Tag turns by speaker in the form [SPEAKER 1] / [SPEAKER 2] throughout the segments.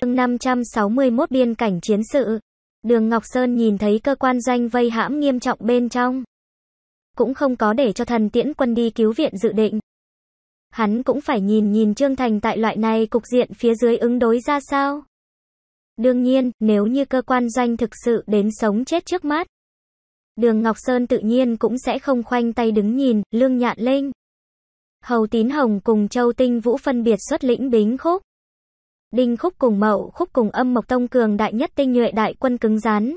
[SPEAKER 1] chương 561 biên cảnh chiến sự. Đường Ngọc Sơn nhìn thấy cơ quan doanh vây hãm nghiêm trọng bên trong. Cũng không có để cho thần tiễn quân đi cứu viện dự định. Hắn cũng phải nhìn nhìn Trương Thành tại loại này cục diện phía dưới ứng đối ra sao. Đương nhiên, nếu như cơ quan doanh thực sự đến sống chết trước mắt. Đường Ngọc Sơn tự nhiên cũng sẽ không khoanh tay đứng nhìn, lương nhạn linh Hầu Tín Hồng cùng Châu Tinh Vũ phân biệt xuất lĩnh bính khúc. Đinh Khúc cùng Mậu Khúc cùng Âm Mộc Tông cường đại nhất tinh nhuệ đại quân cứng rắn.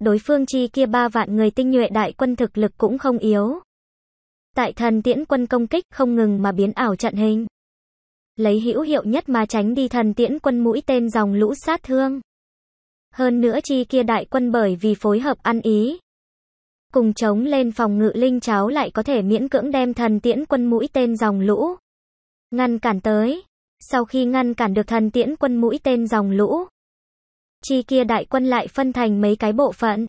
[SPEAKER 1] Đối phương chi kia ba vạn người tinh nhuệ đại quân thực lực cũng không yếu. Tại thần tiễn quân công kích không ngừng mà biến ảo trận hình. Lấy hữu hiệu nhất mà tránh đi thần tiễn quân mũi tên dòng lũ sát thương. Hơn nữa chi kia đại quân bởi vì phối hợp ăn ý. Cùng chống lên phòng ngự linh cháo lại có thể miễn cưỡng đem thần tiễn quân mũi tên dòng lũ. Ngăn cản tới. Sau khi ngăn cản được thần tiễn quân mũi tên dòng lũ, chi kia đại quân lại phân thành mấy cái bộ phận.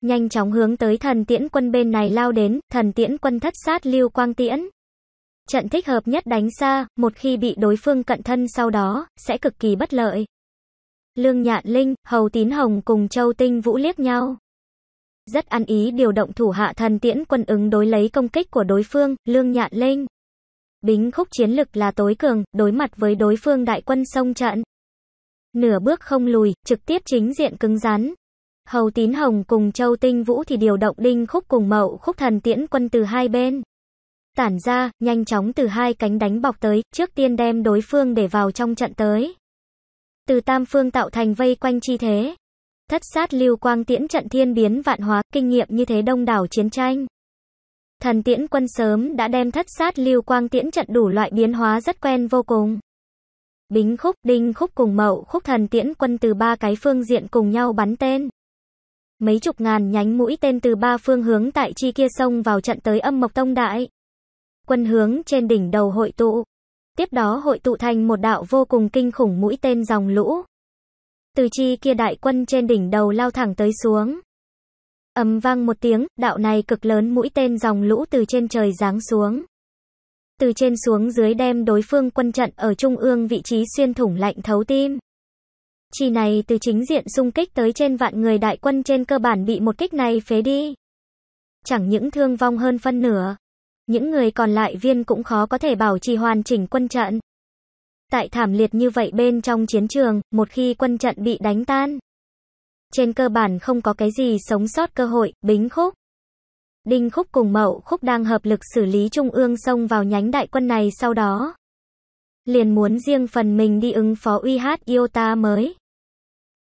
[SPEAKER 1] Nhanh chóng hướng tới thần tiễn quân bên này lao đến, thần tiễn quân thất sát lưu quang tiễn. Trận thích hợp nhất đánh xa, một khi bị đối phương cận thân sau đó, sẽ cực kỳ bất lợi. Lương Nhạn Linh, Hầu Tín Hồng cùng Châu Tinh Vũ liếc nhau. Rất ăn ý điều động thủ hạ thần tiễn quân ứng đối lấy công kích của đối phương, Lương Nhạn Linh. Bính khúc chiến lực là tối cường, đối mặt với đối phương đại quân sông trận. Nửa bước không lùi, trực tiếp chính diện cứng rắn. Hầu Tín Hồng cùng Châu Tinh Vũ thì điều động đinh khúc cùng mậu khúc thần tiễn quân từ hai bên. Tản ra, nhanh chóng từ hai cánh đánh bọc tới, trước tiên đem đối phương để vào trong trận tới. Từ tam phương tạo thành vây quanh chi thế. Thất sát lưu quang tiễn trận thiên biến vạn hóa, kinh nghiệm như thế đông đảo chiến tranh. Thần tiễn quân sớm đã đem thất sát lưu quang tiễn trận đủ loại biến hóa rất quen vô cùng. Bính khúc, đinh khúc cùng mậu khúc thần tiễn quân từ ba cái phương diện cùng nhau bắn tên. Mấy chục ngàn nhánh mũi tên từ ba phương hướng tại chi kia sông vào trận tới âm mộc tông đại. Quân hướng trên đỉnh đầu hội tụ. Tiếp đó hội tụ thành một đạo vô cùng kinh khủng mũi tên dòng lũ. Từ chi kia đại quân trên đỉnh đầu lao thẳng tới xuống ầm vang một tiếng, đạo này cực lớn mũi tên dòng lũ từ trên trời giáng xuống. Từ trên xuống dưới đem đối phương quân trận ở trung ương vị trí xuyên thủng lạnh thấu tim. Chỉ này từ chính diện xung kích tới trên vạn người đại quân trên cơ bản bị một kích này phế đi. Chẳng những thương vong hơn phân nửa, những người còn lại viên cũng khó có thể bảo trì hoàn chỉnh quân trận. Tại thảm liệt như vậy bên trong chiến trường, một khi quân trận bị đánh tan, trên cơ bản không có cái gì sống sót cơ hội, Bính Khúc. Đinh Khúc cùng Mậu Khúc đang hợp lực xử lý Trung ương xông vào nhánh đại quân này sau đó. Liền muốn riêng phần mình đi ứng phó uy hát Iota mới.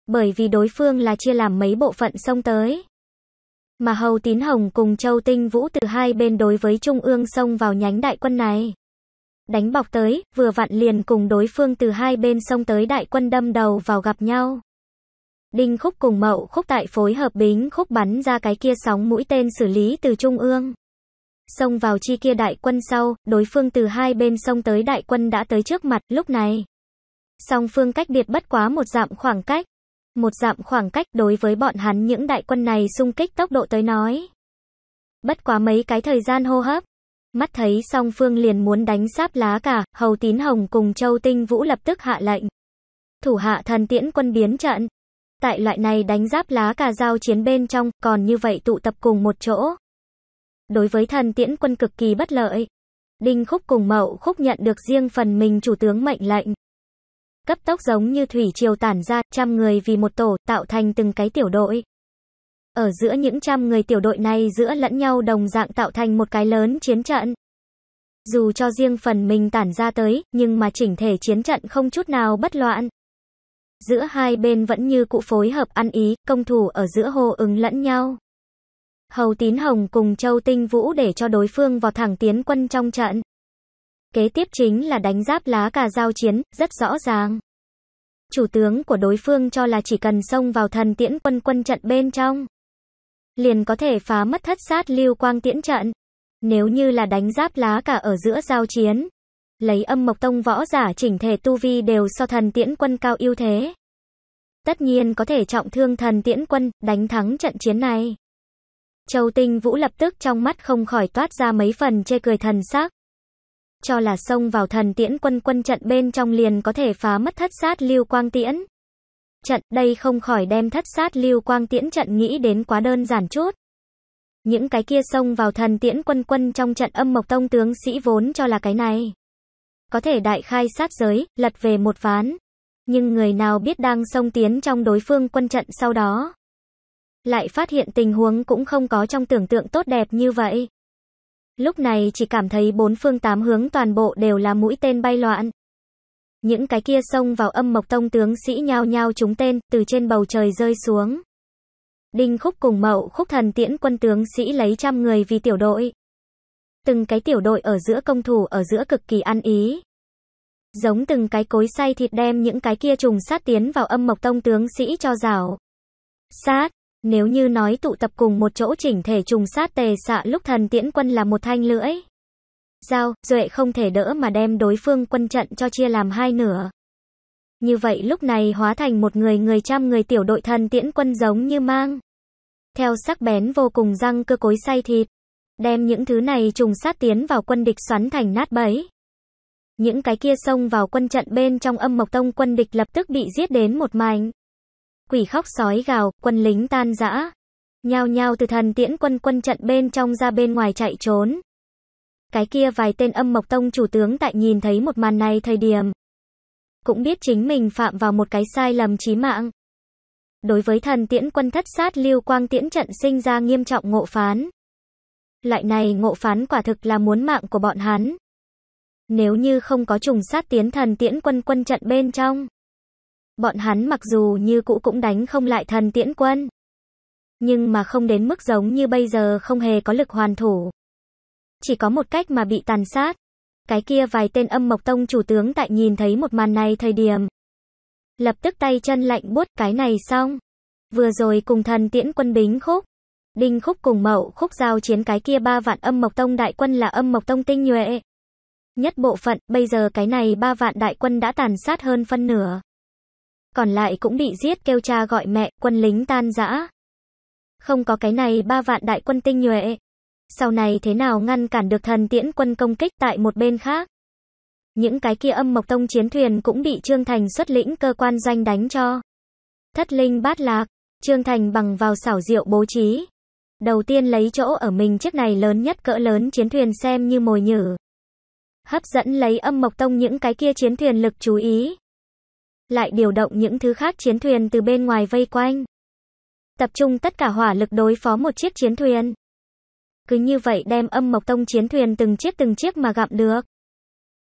[SPEAKER 1] Bởi vì đối phương là chia làm mấy bộ phận xông tới. Mà Hầu Tín Hồng cùng Châu Tinh Vũ từ hai bên đối với Trung ương xông vào nhánh đại quân này. Đánh bọc tới, vừa vặn liền cùng đối phương từ hai bên xông tới đại quân đâm đầu vào gặp nhau. Đinh Khúc cùng Mậu Khúc tại phối hợp Bính Khúc bắn ra cái kia sóng mũi tên xử lý từ trung ương. Xông vào chi kia đại quân sau, đối phương từ hai bên sông tới đại quân đã tới trước mặt lúc này. Song phương cách biệt bất quá một dặm khoảng cách. Một dặm khoảng cách đối với bọn hắn những đại quân này xung kích tốc độ tới nói. Bất quá mấy cái thời gian hô hấp. Mắt thấy song phương liền muốn đánh sáp lá cả, hầu tín hồng cùng châu tinh vũ lập tức hạ lệnh. Thủ hạ thần tiễn quân biến trận. Tại loại này đánh giáp lá cà giao chiến bên trong, còn như vậy tụ tập cùng một chỗ. Đối với thần tiễn quân cực kỳ bất lợi. Đinh khúc cùng mậu khúc nhận được riêng phần mình chủ tướng mệnh lệnh. Cấp tốc giống như thủy triều tản ra, trăm người vì một tổ, tạo thành từng cái tiểu đội. Ở giữa những trăm người tiểu đội này giữa lẫn nhau đồng dạng tạo thành một cái lớn chiến trận. Dù cho riêng phần mình tản ra tới, nhưng mà chỉnh thể chiến trận không chút nào bất loạn giữa hai bên vẫn như cũ phối hợp ăn ý, công thủ ở giữa hô ứng lẫn nhau. Hầu Tín Hồng cùng Châu Tinh Vũ để cho đối phương vào thẳng tiến quân trong trận. Kế tiếp chính là đánh giáp lá cà giao chiến, rất rõ ràng. Chủ tướng của đối phương cho là chỉ cần xông vào thần tiễn quân quân trận bên trong. Liền có thể phá mất thất sát lưu quang tiễn trận. Nếu như là đánh giáp lá cả ở giữa giao chiến, lấy âm mộc tông võ giả chỉnh thể tu vi đều so thần tiễn quân cao ưu thế. Tất nhiên có thể trọng thương thần tiễn quân, đánh thắng trận chiến này. Châu Tinh Vũ lập tức trong mắt không khỏi toát ra mấy phần chê cười thần sắc. Cho là xông vào thần tiễn quân quân trận bên trong liền có thể phá mất thất sát lưu quang tiễn. Trận đây không khỏi đem thất sát lưu quang tiễn trận nghĩ đến quá đơn giản chút. Những cái kia xông vào thần tiễn quân quân trong trận âm mộc tông tướng sĩ vốn cho là cái này có thể đại khai sát giới, lật về một ván. Nhưng người nào biết đang xông tiến trong đối phương quân trận sau đó. Lại phát hiện tình huống cũng không có trong tưởng tượng tốt đẹp như vậy. Lúc này chỉ cảm thấy bốn phương tám hướng toàn bộ đều là mũi tên bay loạn. Những cái kia xông vào âm mộc tông tướng sĩ nhao nhao trúng tên, từ trên bầu trời rơi xuống. Đinh khúc cùng mậu khúc thần tiễn quân tướng sĩ lấy trăm người vì tiểu đội từng cái tiểu đội ở giữa công thủ ở giữa cực kỳ ăn ý. Giống từng cái cối xay thịt đem những cái kia trùng sát tiến vào âm mộc tông tướng sĩ cho rào. Sát, nếu như nói tụ tập cùng một chỗ chỉnh thể trùng sát tề xạ lúc thần tiễn quân là một thanh lưỡi. Giao, duệ không thể đỡ mà đem đối phương quân trận cho chia làm hai nửa. Như vậy lúc này hóa thành một người người trăm người tiểu đội thần tiễn quân giống như mang. Theo sắc bén vô cùng răng cơ cối xay thịt. Đem những thứ này trùng sát tiến vào quân địch xoắn thành nát bấy. Những cái kia xông vào quân trận bên trong âm mộc tông quân địch lập tức bị giết đến một mảnh. Quỷ khóc sói gào, quân lính tan rã. Nhao nhao từ thần tiễn quân quân trận bên trong ra bên ngoài chạy trốn. Cái kia vài tên âm mộc tông chủ tướng tại nhìn thấy một màn này thời điểm. Cũng biết chính mình phạm vào một cái sai lầm chí mạng. Đối với thần tiễn quân thất sát lưu quang tiễn trận sinh ra nghiêm trọng ngộ phán. Loại này ngộ phán quả thực là muốn mạng của bọn hắn. Nếu như không có trùng sát tiến thần tiễn quân quân trận bên trong. Bọn hắn mặc dù như cũ cũng đánh không lại thần tiễn quân. Nhưng mà không đến mức giống như bây giờ không hề có lực hoàn thủ. Chỉ có một cách mà bị tàn sát. Cái kia vài tên âm mộc tông chủ tướng tại nhìn thấy một màn này thời điểm. Lập tức tay chân lạnh buốt cái này xong. Vừa rồi cùng thần tiễn quân bính khúc. Đinh Khúc cùng Mậu Khúc giao chiến cái kia ba vạn âm mộc tông đại quân là âm mộc tông tinh nhuệ. Nhất bộ phận, bây giờ cái này ba vạn đại quân đã tàn sát hơn phân nửa. Còn lại cũng bị giết kêu cha gọi mẹ, quân lính tan rã. Không có cái này ba vạn đại quân tinh nhuệ. Sau này thế nào ngăn cản được thần tiễn quân công kích tại một bên khác? Những cái kia âm mộc tông chiến thuyền cũng bị Trương Thành xuất lĩnh cơ quan danh đánh cho. Thất linh bát lạc, Trương Thành bằng vào xảo diệu bố trí, Đầu tiên lấy chỗ ở mình chiếc này lớn nhất cỡ lớn chiến thuyền xem như mồi nhử. Hấp dẫn lấy âm mộc tông những cái kia chiến thuyền lực chú ý. Lại điều động những thứ khác chiến thuyền từ bên ngoài vây quanh. Tập trung tất cả hỏa lực đối phó một chiếc chiến thuyền. Cứ như vậy đem âm mộc tông chiến thuyền từng chiếc từng chiếc mà gặm được.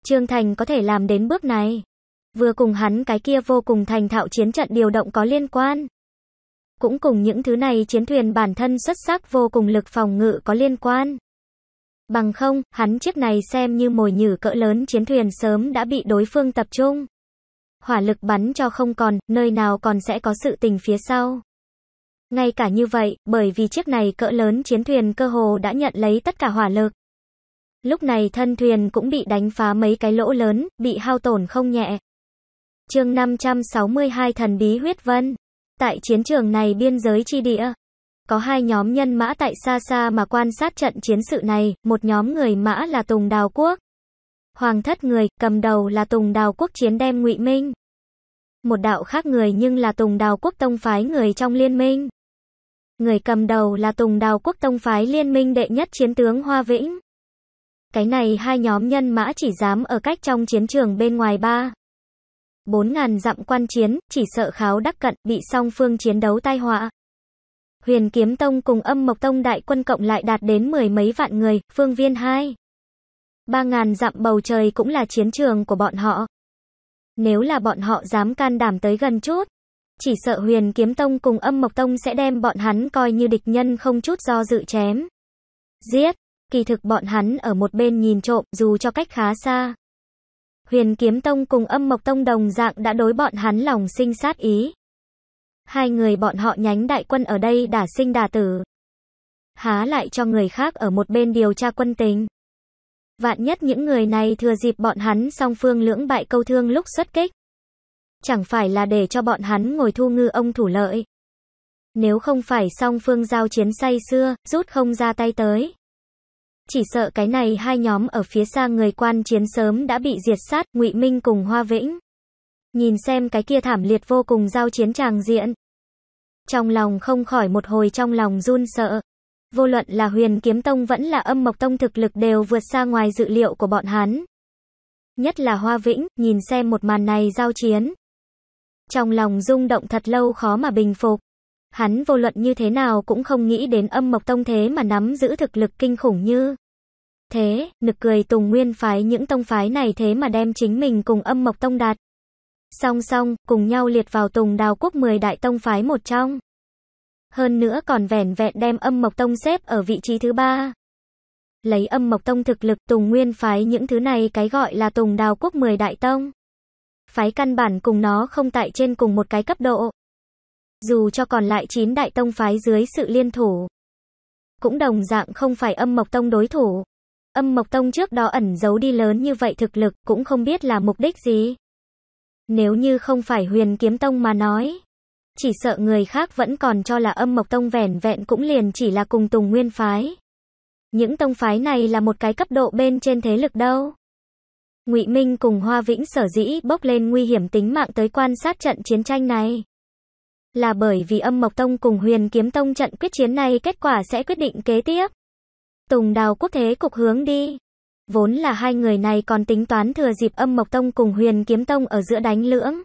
[SPEAKER 1] Trương Thành có thể làm đến bước này. Vừa cùng hắn cái kia vô cùng thành thạo chiến trận điều động có liên quan. Cũng cùng những thứ này chiến thuyền bản thân xuất sắc vô cùng lực phòng ngự có liên quan. Bằng không, hắn chiếc này xem như mồi nhử cỡ lớn chiến thuyền sớm đã bị đối phương tập trung. Hỏa lực bắn cho không còn, nơi nào còn sẽ có sự tình phía sau. Ngay cả như vậy, bởi vì chiếc này cỡ lớn chiến thuyền cơ hồ đã nhận lấy tất cả hỏa lực. Lúc này thân thuyền cũng bị đánh phá mấy cái lỗ lớn, bị hao tổn không nhẹ. chương 562 Thần Bí Huyết Vân Tại chiến trường này biên giới chi địa, có hai nhóm nhân mã tại xa xa mà quan sát trận chiến sự này, một nhóm người mã là Tùng Đào Quốc. Hoàng thất người, cầm đầu là Tùng Đào Quốc chiến đem ngụy Minh. Một đạo khác người nhưng là Tùng Đào Quốc tông phái người trong liên minh. Người cầm đầu là Tùng Đào Quốc tông phái liên minh đệ nhất chiến tướng Hoa Vĩnh. Cái này hai nhóm nhân mã chỉ dám ở cách trong chiến trường bên ngoài ba bốn ngàn dặm quan chiến, chỉ sợ kháo đắc cận, bị song phương chiến đấu tai họa. Huyền Kiếm Tông cùng âm Mộc Tông đại quân cộng lại đạt đến mười mấy vạn người, phương viên hai. Ba ngàn dặm bầu trời cũng là chiến trường của bọn họ. Nếu là bọn họ dám can đảm tới gần chút, chỉ sợ huyền kiếm tông cùng âm mộc tông sẽ đem bọn hắn coi như địch nhân không chút do dự chém. Giết, kỳ thực bọn hắn ở một bên nhìn trộm dù cho cách khá xa. Huyền Kiếm Tông cùng Âm Mộc Tông đồng dạng đã đối bọn hắn lòng sinh sát ý. Hai người bọn họ nhánh đại quân ở đây đã sinh đà tử. Há lại cho người khác ở một bên điều tra quân tình. Vạn nhất những người này thừa dịp bọn hắn song phương lưỡng bại câu thương lúc xuất kích. Chẳng phải là để cho bọn hắn ngồi thu ngư ông thủ lợi. Nếu không phải song phương giao chiến say xưa, rút không ra tay tới. Chỉ sợ cái này hai nhóm ở phía xa người quan chiến sớm đã bị diệt sát, Ngụy Minh cùng Hoa Vĩnh. Nhìn xem cái kia thảm liệt vô cùng giao chiến tràng diện. Trong lòng không khỏi một hồi trong lòng run sợ. Vô luận là huyền kiếm tông vẫn là âm mộc tông thực lực đều vượt xa ngoài dự liệu của bọn hắn. Nhất là Hoa Vĩnh, nhìn xem một màn này giao chiến. Trong lòng rung động thật lâu khó mà bình phục hắn vô luận như thế nào cũng không nghĩ đến âm mộc tông thế mà nắm giữ thực lực kinh khủng như. Thế, nực cười Tùng Nguyên phái những tông phái này thế mà đem chính mình cùng âm mộc tông đạt. Song song, cùng nhau liệt vào Tùng Đào Quốc 10 đại tông phái một trong. Hơn nữa còn vẻn vẹn đem âm mộc tông xếp ở vị trí thứ ba. Lấy âm mộc tông thực lực Tùng Nguyên phái những thứ này cái gọi là Tùng Đào Quốc 10 đại tông. Phái căn bản cùng nó không tại trên cùng một cái cấp độ dù cho còn lại 9 đại tông phái dưới sự liên thủ. Cũng đồng dạng không phải âm mộc tông đối thủ. Âm mộc tông trước đó ẩn giấu đi lớn như vậy thực lực cũng không biết là mục đích gì. Nếu như không phải huyền kiếm tông mà nói. Chỉ sợ người khác vẫn còn cho là âm mộc tông vẻn vẹn cũng liền chỉ là cùng tùng nguyên phái. Những tông phái này là một cái cấp độ bên trên thế lực đâu. Ngụy Minh cùng Hoa Vĩnh sở dĩ bốc lên nguy hiểm tính mạng tới quan sát trận chiến tranh này là bởi vì âm Mộc Tông cùng huyền kiếm tông trận quyết chiến này kết quả sẽ quyết định kế tiếp. Tùng đào quốc thế cục hướng đi. Vốn là hai người này còn tính toán thừa dịp âm Mộc Tông cùng huyền kiếm tông ở giữa đánh lưỡng.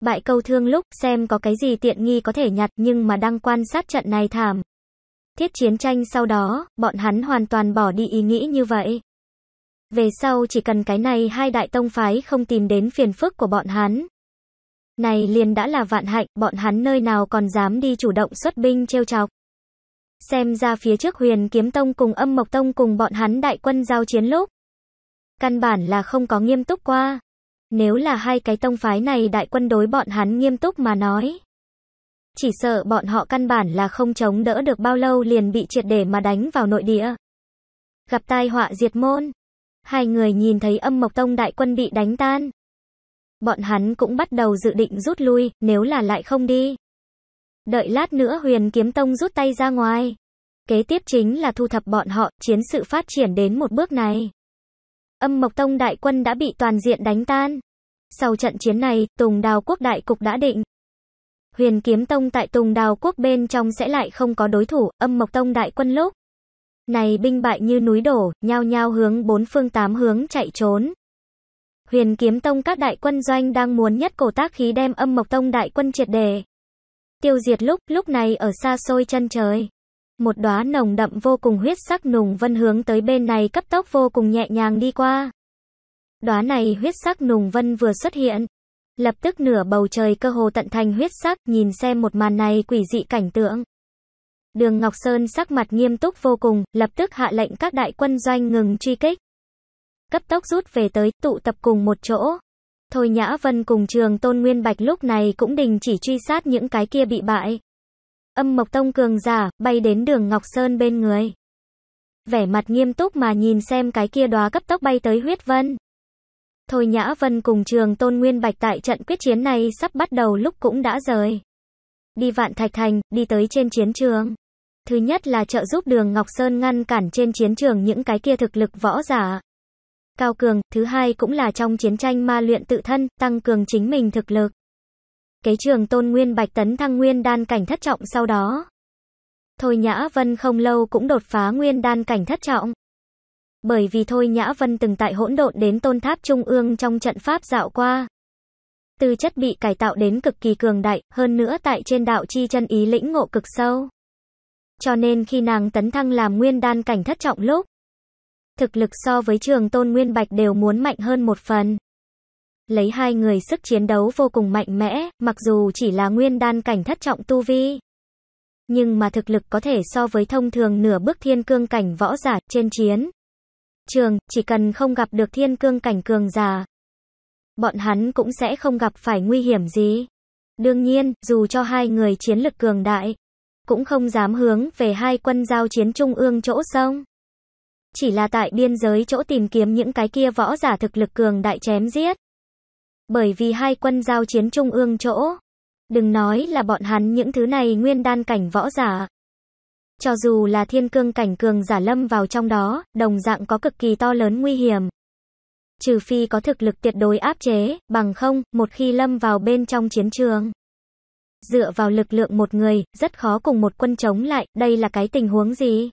[SPEAKER 1] Bại câu thương lúc xem có cái gì tiện nghi có thể nhặt nhưng mà đang quan sát trận này thảm. Thiết chiến tranh sau đó, bọn hắn hoàn toàn bỏ đi ý nghĩ như vậy. Về sau chỉ cần cái này hai đại tông phái không tìm đến phiền phức của bọn hắn, này liền đã là vạn hạnh, bọn hắn nơi nào còn dám đi chủ động xuất binh trêu chọc. Xem ra phía trước huyền kiếm tông cùng âm mộc tông cùng bọn hắn đại quân giao chiến lúc. Căn bản là không có nghiêm túc qua. Nếu là hai cái tông phái này đại quân đối bọn hắn nghiêm túc mà nói. Chỉ sợ bọn họ căn bản là không chống đỡ được bao lâu liền bị triệt để mà đánh vào nội địa. Gặp tai họa diệt môn. Hai người nhìn thấy âm mộc tông đại quân bị đánh tan bọn hắn cũng bắt đầu dự định rút lui, nếu là lại không đi. Đợi lát nữa huyền kiếm tông rút tay ra ngoài. Kế tiếp chính là thu thập bọn họ, chiến sự phát triển đến một bước này. Âm Mộc Tông đại quân đã bị toàn diện đánh tan. Sau trận chiến này, Tùng Đào Quốc đại cục đã định. Huyền Kiếm Tông tại Tùng Đào Quốc bên trong sẽ lại không có đối thủ, âm Mộc Tông đại quân lúc. Này binh bại như núi đổ, nhao nhao hướng bốn phương tám hướng chạy trốn. Huyền kiếm tông các đại quân doanh đang muốn nhất cổ tác khí đem âm mộc tông đại quân triệt đề. Tiêu diệt lúc, lúc này ở xa xôi chân trời. Một đóa nồng đậm vô cùng huyết sắc nùng vân hướng tới bên này cấp tốc vô cùng nhẹ nhàng đi qua. Đóa này huyết sắc nùng vân vừa xuất hiện. Lập tức nửa bầu trời cơ hồ tận thành huyết sắc nhìn xem một màn này quỷ dị cảnh tượng. Đường Ngọc Sơn sắc mặt nghiêm túc vô cùng, lập tức hạ lệnh các đại quân doanh ngừng truy kích cấp tốc rút về tới, tụ tập cùng một chỗ. Thôi Nhã Vân cùng trường Tôn Nguyên Bạch lúc này cũng đình chỉ truy sát những cái kia bị bại. Âm Mộc Tông cường giả, bay đến đường Ngọc Sơn bên người. Vẻ mặt nghiêm túc mà nhìn xem cái kia đóa cấp tốc bay tới huyết vân. Thôi Nhã Vân cùng trường Tôn Nguyên Bạch tại trận quyết chiến này sắp bắt đầu lúc cũng đã rời. Đi vạn thạch thành, đi tới trên chiến trường. Thứ nhất là trợ giúp đường Ngọc Sơn ngăn cản trên chiến trường những cái kia thực lực võ giả cao cường, thứ hai cũng là trong chiến tranh ma luyện tự thân, tăng cường chính mình thực lực. Kế trường tôn nguyên bạch tấn thăng nguyên đan cảnh thất trọng sau đó. Thôi Nhã Vân không lâu cũng đột phá nguyên đan cảnh thất trọng. Bởi vì Thôi Nhã Vân từng tại hỗn độn đến tôn tháp trung ương trong trận pháp dạo qua. Tư chất bị cải tạo đến cực kỳ cường đại, hơn nữa tại trên đạo chi chân ý lĩnh ngộ cực sâu. Cho nên khi nàng tấn thăng làm nguyên đan cảnh thất trọng lúc, thực lực so với trường Tôn Nguyên Bạch đều muốn mạnh hơn một phần. Lấy hai người sức chiến đấu vô cùng mạnh mẽ, mặc dù chỉ là nguyên đan cảnh thất trọng tu vi. Nhưng mà thực lực có thể so với thông thường nửa bước thiên cương cảnh võ giả trên chiến. Trường, chỉ cần không gặp được thiên cương cảnh cường giả bọn hắn cũng sẽ không gặp phải nguy hiểm gì. Đương nhiên, dù cho hai người chiến lực cường đại, cũng không dám hướng về hai quân giao chiến trung ương chỗ sông chỉ là tại biên giới chỗ tìm kiếm những cái kia võ giả thực lực cường đại chém giết. Bởi vì hai quân giao chiến trung ương chỗ, đừng nói là bọn hắn những thứ này nguyên đan cảnh võ giả. Cho dù là thiên cương cảnh cường giả lâm vào trong đó, đồng dạng có cực kỳ to lớn nguy hiểm. Trừ phi có thực lực tuyệt đối áp chế, bằng không, một khi lâm vào bên trong chiến trường. Dựa vào lực lượng một người, rất khó cùng một quân chống lại, đây là cái tình huống gì?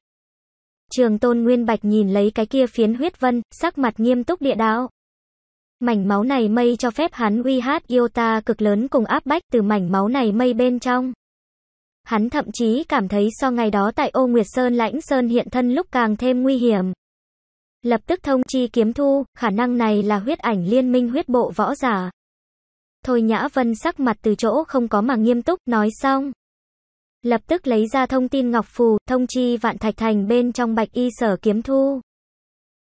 [SPEAKER 1] Trường Tôn Nguyên Bạch nhìn lấy cái kia phiến huyết vân, sắc mặt nghiêm túc địa đạo. Mảnh máu này mây cho phép hắn uy hát yêu ta cực lớn cùng áp bách từ mảnh máu này mây bên trong. Hắn thậm chí cảm thấy so ngày đó tại ô Nguyệt Sơn lãnh Sơn hiện thân lúc càng thêm nguy hiểm. Lập tức thông chi kiếm thu, khả năng này là huyết ảnh liên minh huyết bộ võ giả. Thôi Nhã Vân sắc mặt từ chỗ không có mà nghiêm túc, nói xong. Lập tức lấy ra thông tin Ngọc Phù, thông chi Vạn Thạch Thành bên trong Bạch Y Sở Kiếm Thu.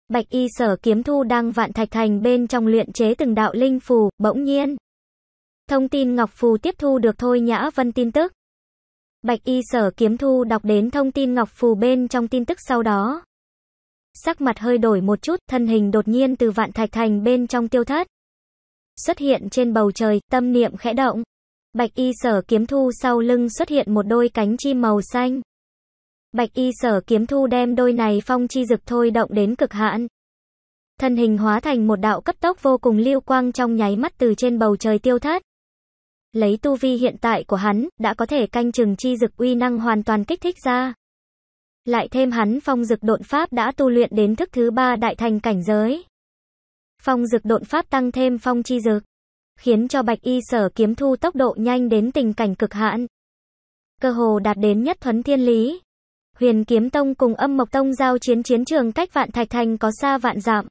[SPEAKER 1] Bạch Y Sở Kiếm Thu đang Vạn Thạch Thành bên trong luyện chế từng đạo linh phù, bỗng nhiên. Thông tin Ngọc Phù tiếp thu được Thôi Nhã Vân tin tức. Bạch Y Sở Kiếm Thu đọc đến thông tin Ngọc Phù bên trong tin tức sau đó. Sắc mặt hơi đổi một chút, thân hình đột nhiên từ Vạn Thạch Thành bên trong tiêu thất. Xuất hiện trên bầu trời, tâm niệm khẽ động. Bạch y sở kiếm thu sau lưng xuất hiện một đôi cánh chim màu xanh. Bạch y sở kiếm thu đem đôi này phong chi dực thôi động đến cực hạn. Thân hình hóa thành một đạo cấp tốc vô cùng lưu quang trong nháy mắt từ trên bầu trời tiêu thất. Lấy tu vi hiện tại của hắn, đã có thể canh chừng chi dực uy năng hoàn toàn kích thích ra. Lại thêm hắn phong dực độn pháp đã tu luyện đến thức thứ ba đại thành cảnh giới. Phong dực độn pháp tăng thêm phong chi dực khiến cho Bạch Y Sở kiếm thu tốc độ nhanh đến tình cảnh cực hạn. Cơ hồ đạt đến nhất thuấn thiên lý. Huyền Kiếm Tông cùng Âm Mộc Tông giao chiến chiến trường cách Vạn Thạch Thành có xa vạn dặm.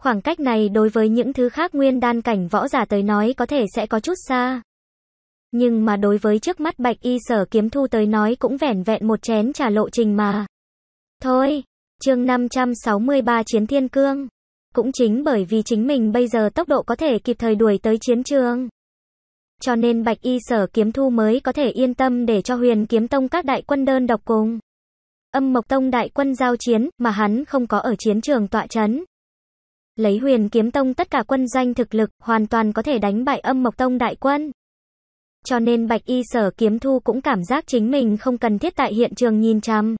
[SPEAKER 1] Khoảng cách này đối với những thứ khác nguyên đan cảnh võ giả tới nói có thể sẽ có chút xa. Nhưng mà đối với trước mắt Bạch Y Sở Kiếm Thu tới nói cũng vẻn vẹn một chén trà lộ trình mà. Thôi, chương 563 Chiến Thiên Cương. Cũng chính bởi vì chính mình bây giờ tốc độ có thể kịp thời đuổi tới chiến trường. Cho nên Bạch Y Sở Kiếm Thu mới có thể yên tâm để cho huyền kiếm tông các đại quân đơn độc cùng. Âm Mộc Tông đại quân giao chiến mà hắn không có ở chiến trường tọa chấn. Lấy huyền kiếm tông tất cả quân danh thực lực hoàn toàn có thể đánh bại âm Mộc Tông đại quân. Cho nên Bạch Y Sở Kiếm Thu cũng cảm giác chính mình không cần thiết tại hiện trường nhìn chằm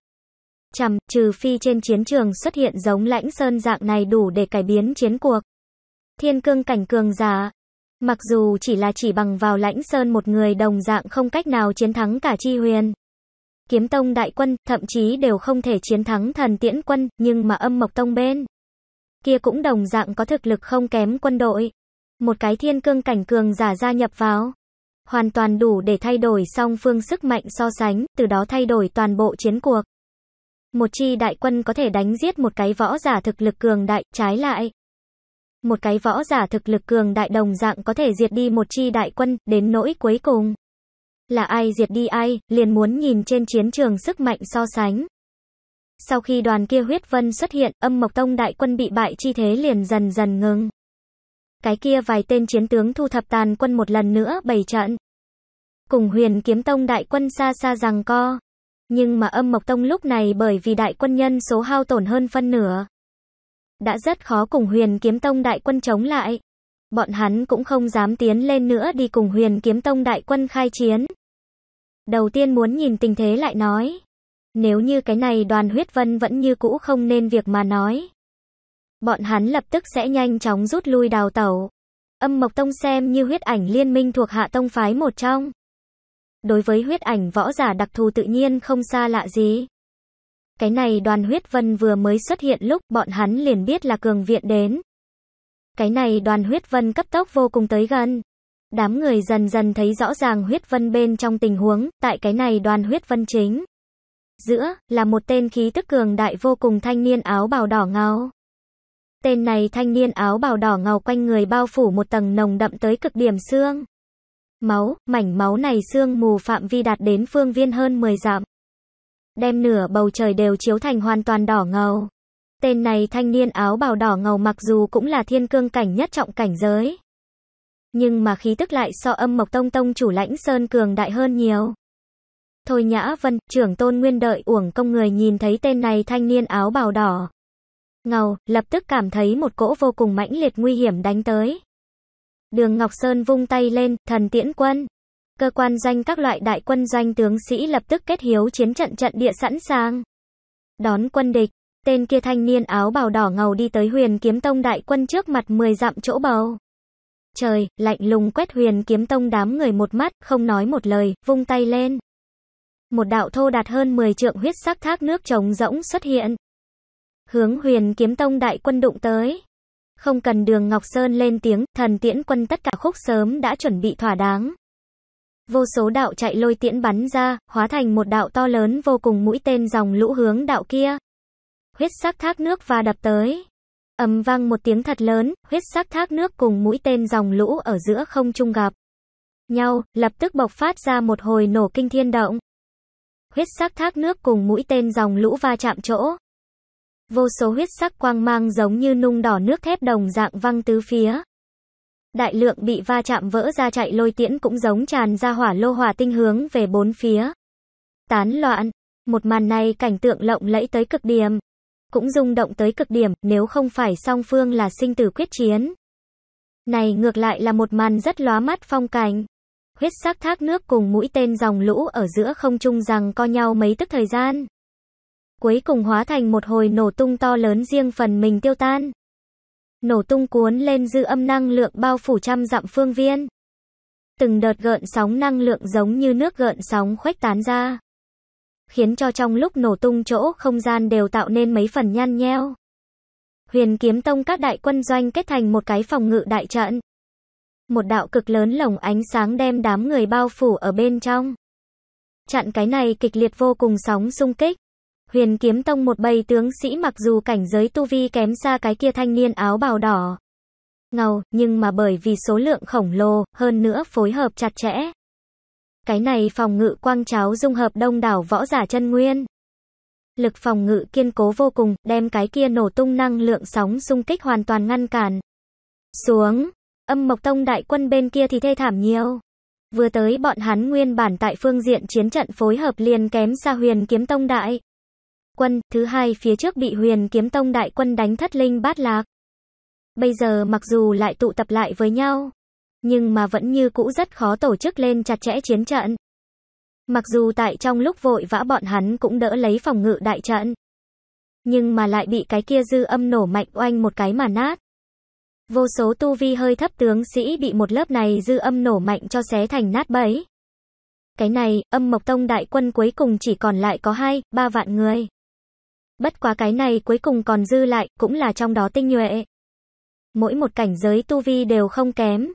[SPEAKER 1] chằm, trừ phi trên chiến trường xuất hiện giống lãnh sơn dạng này đủ để cải biến chiến cuộc. Thiên cương cảnh cường giả. Mặc dù chỉ là chỉ bằng vào lãnh sơn một người đồng dạng không cách nào chiến thắng cả chi huyền. Kiếm tông đại quân, thậm chí đều không thể chiến thắng thần tiễn quân, nhưng mà âm mộc tông bên. Kia cũng đồng dạng có thực lực không kém quân đội. Một cái thiên cương cảnh cường giả gia nhập vào hoàn toàn đủ để thay đổi song phương sức mạnh so sánh, từ đó thay đổi toàn bộ chiến cuộc. Một chi đại quân có thể đánh giết một cái võ giả thực lực cường đại, trái lại. Một cái võ giả thực lực cường đại đồng dạng có thể diệt đi một chi đại quân, đến nỗi cuối cùng. Là ai diệt đi ai, liền muốn nhìn trên chiến trường sức mạnh so sánh. Sau khi đoàn kia huyết vân xuất hiện, âm mộc tông đại quân bị bại chi thế liền dần dần ngừng. Cái kia vài tên chiến tướng thu thập tàn quân một lần nữa bày trận. Cùng huyền kiếm tông đại quân xa xa rằng co. Nhưng mà âm Mộc Tông lúc này bởi vì đại quân nhân số hao tổn hơn phân nửa. Đã rất khó cùng huyền kiếm tông đại quân chống lại. Bọn hắn cũng không dám tiến lên nữa đi cùng huyền kiếm tông đại quân khai chiến. Đầu tiên muốn nhìn tình thế lại nói. Nếu như cái này đoàn huyết vân vẫn như cũ không nên việc mà nói. Bọn hắn lập tức sẽ nhanh chóng rút lui đào tẩu. Âm Mộc Tông xem như huyết ảnh liên minh thuộc hạ tông phái một trong. Đối với huyết ảnh võ giả đặc thù tự nhiên không xa lạ gì. Cái này đoàn huyết vân vừa mới xuất hiện lúc bọn hắn liền biết là cường viện đến. Cái này đoàn huyết vân cấp tốc vô cùng tới gần. Đám người dần dần thấy rõ ràng huyết vân bên trong tình huống, tại cái này đoàn huyết vân chính. Giữa, là một tên khí tức cường đại vô cùng thanh niên áo bào đỏ ngầu Tên này thanh niên áo bào đỏ ngầu quanh người bao phủ một tầng nồng đậm tới cực điểm xương. Máu, mảnh máu này sương mù phạm vi đạt đến phương viên hơn 10 dặm. Đem nửa bầu trời đều chiếu thành hoàn toàn đỏ ngầu. Tên này thanh niên áo bào đỏ ngầu mặc dù cũng là thiên cương cảnh nhất trọng cảnh giới. Nhưng mà khí tức lại so âm mộc tông tông chủ lãnh sơn cường đại hơn nhiều. Thôi Nhã Vân, trưởng tôn nguyên đợi uổng công người nhìn thấy tên này thanh niên áo bào đỏ. Ngầu, lập tức cảm thấy một cỗ vô cùng mãnh liệt nguy hiểm đánh tới. Đường Ngọc Sơn vung tay lên, thần tiễn quân. Cơ quan danh các loại đại quân danh tướng sĩ lập tức kết hiếu chiến trận trận địa sẵn sàng. Đón quân địch, tên kia thanh niên áo bào đỏ ngầu đi tới huyền kiếm tông đại quân trước mặt 10 dặm chỗ bầu. Trời, lạnh lùng quét huyền kiếm tông đám người một mắt, không nói một lời, vung tay lên. Một đạo thô đạt hơn 10 trượng huyết sắc thác nước trống rỗng xuất hiện. Hướng huyền kiếm tông đại quân đụng tới. Không cần đường Ngọc Sơn lên tiếng, thần tiễn quân tất cả khúc sớm đã chuẩn bị thỏa đáng. Vô số đạo chạy lôi tiễn bắn ra, hóa thành một đạo to lớn vô cùng mũi tên dòng lũ hướng đạo kia. Huyết sắc thác nước và đập tới. ầm vang một tiếng thật lớn, huyết sắc thác nước cùng mũi tên dòng lũ ở giữa không trung gặp. Nhau, lập tức bộc phát ra một hồi nổ kinh thiên động. Huyết sắc thác nước cùng mũi tên dòng lũ va chạm chỗ, Vô số huyết sắc quang mang giống như nung đỏ nước thép đồng dạng văng tứ phía. Đại lượng bị va chạm vỡ ra chạy lôi tiễn cũng giống tràn ra hỏa lô hỏa tinh hướng về bốn phía. Tán loạn, một màn này cảnh tượng lộng lẫy tới cực điểm. Cũng rung động tới cực điểm, nếu không phải song phương là sinh tử quyết chiến. Này ngược lại là một màn rất lóa mắt phong cảnh. Huyết sắc thác nước cùng mũi tên dòng lũ ở giữa không trung rằng co nhau mấy tức thời gian cuối cùng hóa thành một hồi nổ tung to lớn riêng phần mình tiêu tan. Nổ tung cuốn lên dư âm năng lượng bao phủ trăm dặm phương viên. Từng đợt gợn sóng năng lượng giống như nước gợn sóng khuếch tán ra. Khiến cho trong lúc nổ tung chỗ không gian đều tạo nên mấy phần nhăn nheo. Huyền kiếm tông các đại quân doanh kết thành một cái phòng ngự đại trận. Một đạo cực lớn lồng ánh sáng đem đám người bao phủ ở bên trong. Chặn cái này kịch liệt vô cùng sóng xung kích. Huyền kiếm tông một bầy tướng sĩ mặc dù cảnh giới tu vi kém xa cái kia thanh niên áo bào đỏ. Ngầu, nhưng mà bởi vì số lượng khổng lồ, hơn nữa phối hợp chặt chẽ. Cái này phòng ngự quang cháo dung hợp đông đảo võ giả chân nguyên. Lực phòng ngự kiên cố vô cùng, đem cái kia nổ tung năng lượng sóng xung kích hoàn toàn ngăn cản. Xuống, âm mộc tông đại quân bên kia thì thê thảm nhiều. Vừa tới bọn hắn nguyên bản tại phương diện chiến trận phối hợp liền kém xa huyền kiếm tông đại quân, thứ hai phía trước bị huyền kiếm tông đại quân đánh thất linh bát lạc. Bây giờ mặc dù lại tụ tập lại với nhau, nhưng mà vẫn như cũ rất khó tổ chức lên chặt chẽ chiến trận. Mặc dù tại trong lúc vội vã bọn hắn cũng đỡ lấy phòng ngự đại trận, nhưng mà lại bị cái kia dư âm nổ mạnh oanh một cái mà nát. Vô số tu vi hơi thấp tướng sĩ bị một lớp này dư âm nổ mạnh cho xé thành nát bấy. Cái này, âm mộc tông đại quân cuối cùng chỉ còn lại có hai, ba vạn người. Bất quá cái này cuối cùng còn dư lại, cũng là trong đó tinh nhuệ. Mỗi một cảnh giới tu vi đều không kém.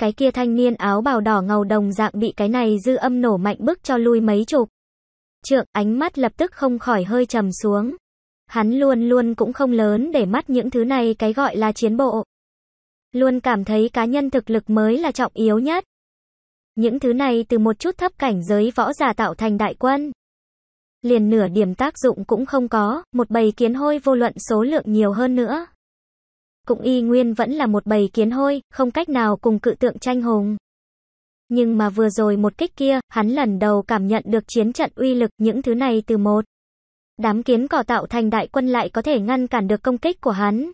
[SPEAKER 1] Cái kia thanh niên áo bào đỏ ngầu đồng dạng bị cái này dư âm nổ mạnh bước cho lui mấy chục. Trượng, ánh mắt lập tức không khỏi hơi trầm xuống. Hắn luôn luôn cũng không lớn để mắt những thứ này cái gọi là chiến bộ. Luôn cảm thấy cá nhân thực lực mới là trọng yếu nhất. Những thứ này từ một chút thấp cảnh giới võ giả tạo thành đại quân liền nửa điểm tác dụng cũng không có, một bầy kiến hôi vô luận số lượng nhiều hơn nữa. Cũng y nguyên vẫn là một bầy kiến hôi, không cách nào cùng cự tượng tranh hùng. Nhưng mà vừa rồi một kích kia, hắn lần đầu cảm nhận được chiến trận uy lực những thứ này từ một. Đám kiến cỏ tạo thành đại quân lại có thể ngăn cản được công kích của hắn.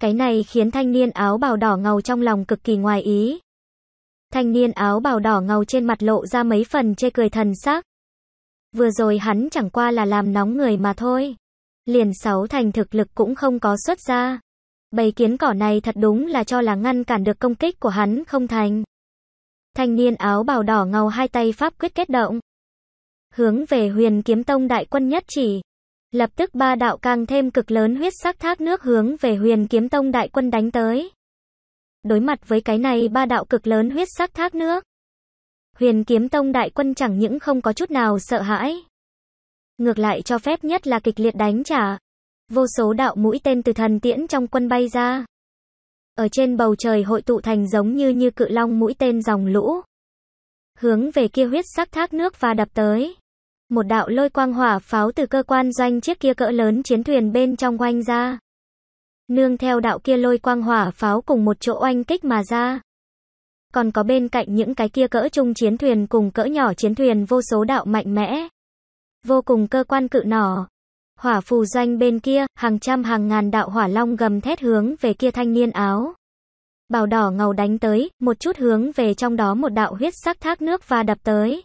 [SPEAKER 1] Cái này khiến thanh niên áo bào đỏ ngầu trong lòng cực kỳ ngoài ý. Thanh niên áo bào đỏ ngầu trên mặt lộ ra mấy phần chê cười thần sắc. Vừa rồi hắn chẳng qua là làm nóng người mà thôi. Liền sáu thành thực lực cũng không có xuất ra. Bầy kiến cỏ này thật đúng là cho là ngăn cản được công kích của hắn không thành. Thanh niên áo bào đỏ ngầu hai tay pháp quyết kết động. Hướng về huyền kiếm tông đại quân nhất chỉ. Lập tức ba đạo càng thêm cực lớn huyết sắc thác nước hướng về huyền kiếm tông đại quân đánh tới. Đối mặt với cái này ba đạo cực lớn huyết sắc thác nước. Huyền kiếm tông đại quân chẳng những không có chút nào sợ hãi. Ngược lại cho phép nhất là kịch liệt đánh trả. Vô số đạo mũi tên từ thần tiễn trong quân bay ra. Ở trên bầu trời hội tụ thành giống như như cự long mũi tên dòng lũ. Hướng về kia huyết sắc thác nước và đập tới. Một đạo lôi quang hỏa pháo từ cơ quan doanh chiếc kia cỡ lớn chiến thuyền bên trong oanh ra. Nương theo đạo kia lôi quang hỏa pháo cùng một chỗ oanh kích mà ra còn có bên cạnh những cái kia cỡ trung chiến thuyền cùng cỡ nhỏ chiến thuyền vô số đạo mạnh mẽ. Vô cùng cơ quan cự nỏ. Hỏa phù doanh bên kia, hàng trăm hàng ngàn đạo hỏa long gầm thét hướng về kia thanh niên áo. Bào đỏ ngầu đánh tới, một chút hướng về trong đó một đạo huyết sắc thác nước và đập tới.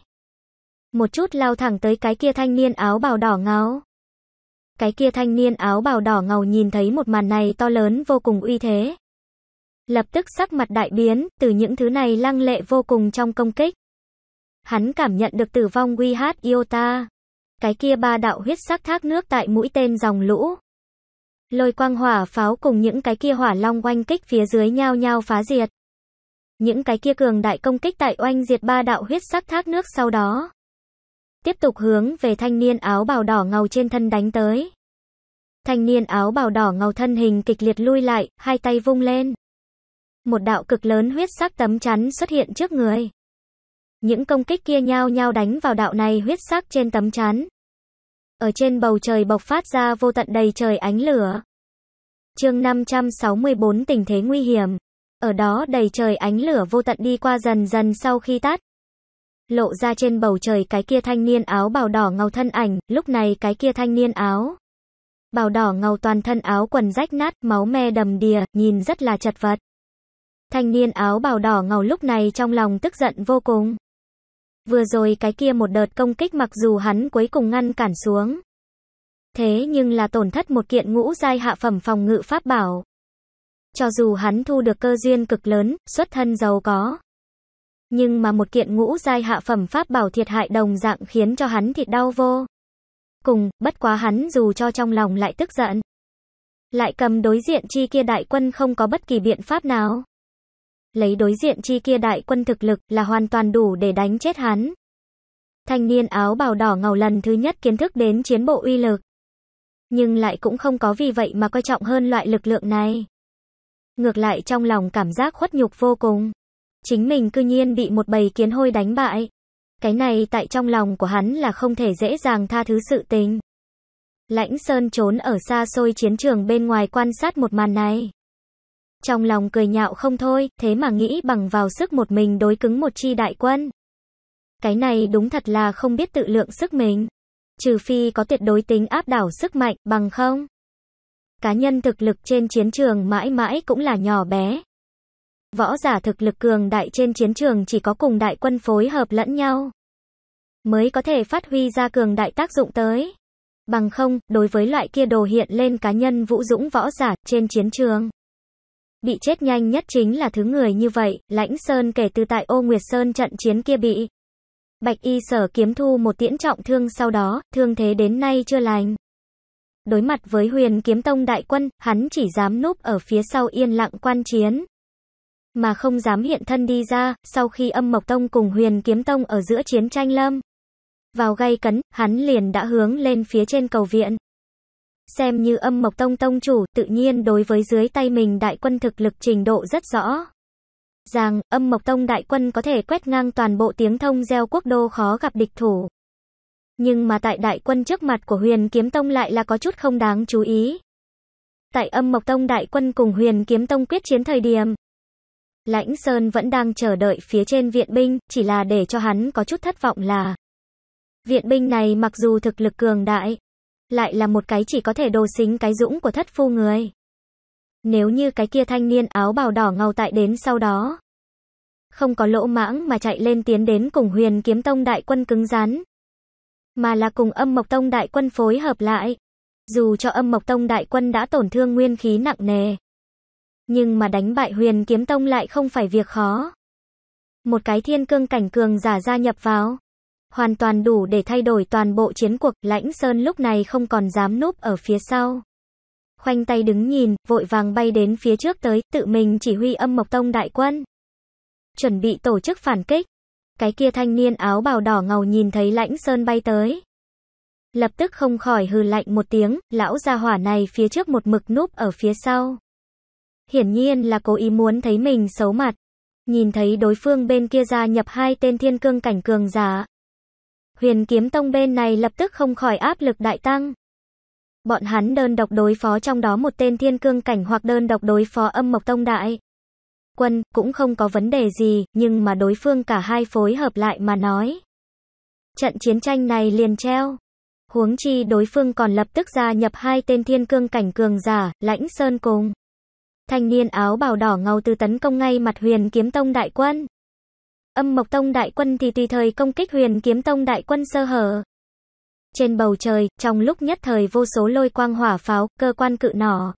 [SPEAKER 1] Một chút lao thẳng tới cái kia thanh niên áo bào đỏ ngầu. Cái kia thanh niên áo bào đỏ ngầu nhìn thấy một màn này to lớn vô cùng uy thế lập tức sắc mặt đại biến, từ những thứ này lăng lệ vô cùng trong công kích. Hắn cảm nhận được tử vong quy hát Iota. Cái kia ba đạo huyết sắc thác nước tại mũi tên dòng lũ. Lôi quang hỏa pháo cùng những cái kia hỏa long oanh kích phía dưới nhau nhau phá diệt. Những cái kia cường đại công kích tại oanh diệt ba đạo huyết sắc thác nước sau đó. Tiếp tục hướng về thanh niên áo bào đỏ ngầu trên thân đánh tới. Thanh niên áo bào đỏ ngầu thân hình kịch liệt lui lại, hai tay vung lên một đạo cực lớn huyết sắc tấm chắn xuất hiện trước người. Những công kích kia nhao nhao đánh vào đạo này huyết sắc trên tấm chắn. Ở trên bầu trời bộc phát ra vô tận đầy trời ánh lửa. Chương 564 tình thế nguy hiểm. Ở đó đầy trời ánh lửa vô tận đi qua dần dần sau khi tắt. Lộ ra trên bầu trời cái kia thanh niên áo bào đỏ ngầu thân ảnh, lúc này cái kia thanh niên áo bào đỏ ngầu toàn thân áo quần rách nát, máu me đầm đìa, nhìn rất là chật vật. Thanh niên áo bào đỏ ngầu lúc này trong lòng tức giận vô cùng. Vừa rồi cái kia một đợt công kích mặc dù hắn cuối cùng ngăn cản xuống. Thế nhưng là tổn thất một kiện ngũ giai hạ phẩm phòng ngự pháp bảo. Cho dù hắn thu được cơ duyên cực lớn, xuất thân giàu có. Nhưng mà một kiện ngũ giai hạ phẩm pháp bảo thiệt hại đồng dạng khiến cho hắn thịt đau vô. Cùng, bất quá hắn dù cho trong lòng lại tức giận. Lại cầm đối diện chi kia đại quân không có bất kỳ biện pháp nào lấy đối diện chi kia đại quân thực lực là hoàn toàn đủ để đánh chết hắn. Thanh niên áo bào đỏ ngầu lần thứ nhất kiến thức đến chiến bộ uy lực. Nhưng lại cũng không có vì vậy mà coi trọng hơn loại lực lượng này. Ngược lại trong lòng cảm giác khuất nhục vô cùng. Chính mình cư nhiên bị một bầy kiến hôi đánh bại. Cái này tại trong lòng của hắn là không thể dễ dàng tha thứ sự tình. Lãnh Sơn trốn ở xa xôi chiến trường bên ngoài quan sát một màn này. Trong lòng cười nhạo không thôi, thế mà nghĩ bằng vào sức một mình đối cứng một chi đại quân. Cái này đúng thật là không biết tự lượng sức mình. Trừ phi có tuyệt đối tính áp đảo sức mạnh, bằng không. Cá nhân thực lực trên chiến trường mãi mãi cũng là nhỏ bé. Võ giả thực lực cường đại trên chiến trường chỉ có cùng đại quân phối hợp lẫn nhau. Mới có thể phát huy ra cường đại tác dụng tới. Bằng không, đối với loại kia đồ hiện lên cá nhân vũ dũng võ giả trên chiến trường. Bị chết nhanh nhất chính là thứ người như vậy, Lãnh Sơn kể từ tại ô Nguyệt Sơn trận chiến kia bị. Bạch y sở kiếm thu một tiễn trọng thương sau đó, thương thế đến nay chưa lành. Đối mặt với huyền kiếm tông đại quân, hắn chỉ dám núp ở phía sau yên lặng quan chiến. Mà không dám hiện thân đi ra, sau khi âm mộc tông cùng huyền kiếm tông ở giữa chiến tranh lâm. Vào gay cấn, hắn liền đã hướng lên phía trên cầu viện xem như âm mộc tông tông chủ, tự nhiên đối với dưới tay mình đại quân thực lực trình độ rất rõ. Rằng, âm mộc tông đại quân có thể quét ngang toàn bộ tiếng thông gieo quốc đô khó gặp địch thủ. Nhưng mà tại đại quân trước mặt của huyền kiếm tông lại là có chút không đáng chú ý. Tại âm mộc tông đại quân cùng huyền kiếm tông quyết chiến thời điểm. Lãnh Sơn vẫn đang chờ đợi phía trên viện binh, chỉ là để cho hắn có chút thất vọng là. Viện binh này mặc dù thực lực cường đại, lại là một cái chỉ có thể đồ xính cái dũng của thất phu người. Nếu như cái kia thanh niên áo bào đỏ ngầu tại đến sau đó, không có lỗ mãng mà chạy lên tiến đến cùng huyền kiếm tông đại quân cứng rắn, mà là cùng âm mộc tông đại quân phối hợp lại. Dù cho âm mộc tông đại quân đã tổn thương nguyên khí nặng nề, nhưng mà đánh bại huyền kiếm tông lại không phải việc khó. Một cái thiên cương cảnh cường giả gia nhập vào, hoàn toàn đủ để thay đổi toàn bộ chiến cuộc, Lãnh Sơn lúc này không còn dám núp ở phía sau. Khoanh tay đứng nhìn, vội vàng bay đến phía trước tới, tự mình chỉ huy âm mộc tông đại quân. Chuẩn bị tổ chức phản kích. Cái kia thanh niên áo bào đỏ ngầu nhìn thấy Lãnh Sơn bay tới. Lập tức không khỏi hừ lạnh một tiếng, lão gia hỏa này phía trước một mực núp ở phía sau. Hiển nhiên là cố ý muốn thấy mình xấu mặt. Nhìn thấy đối phương bên kia ra nhập hai tên thiên cương cảnh cường giả, huyền kiếm tông bên này lập tức không khỏi áp lực đại tăng. Bọn hắn đơn độc đối phó trong đó một tên thiên cương cảnh hoặc đơn độc đối phó âm mộc tông đại. Quân, cũng không có vấn đề gì, nhưng mà đối phương cả hai phối hợp lại mà nói. Trận chiến tranh này liền treo. Huống chi đối phương còn lập tức gia nhập hai tên thiên cương cảnh cường giả, lãnh sơn cùng. Thanh niên áo bào đỏ ngầu từ tấn công ngay mặt huyền kiếm tông đại quân âm mộc tông đại quân thì tùy thời công kích huyền kiếm tông đại quân sơ hở. Trên bầu trời, trong lúc nhất thời vô số lôi quang hỏa pháo, cơ quan cự nỏ.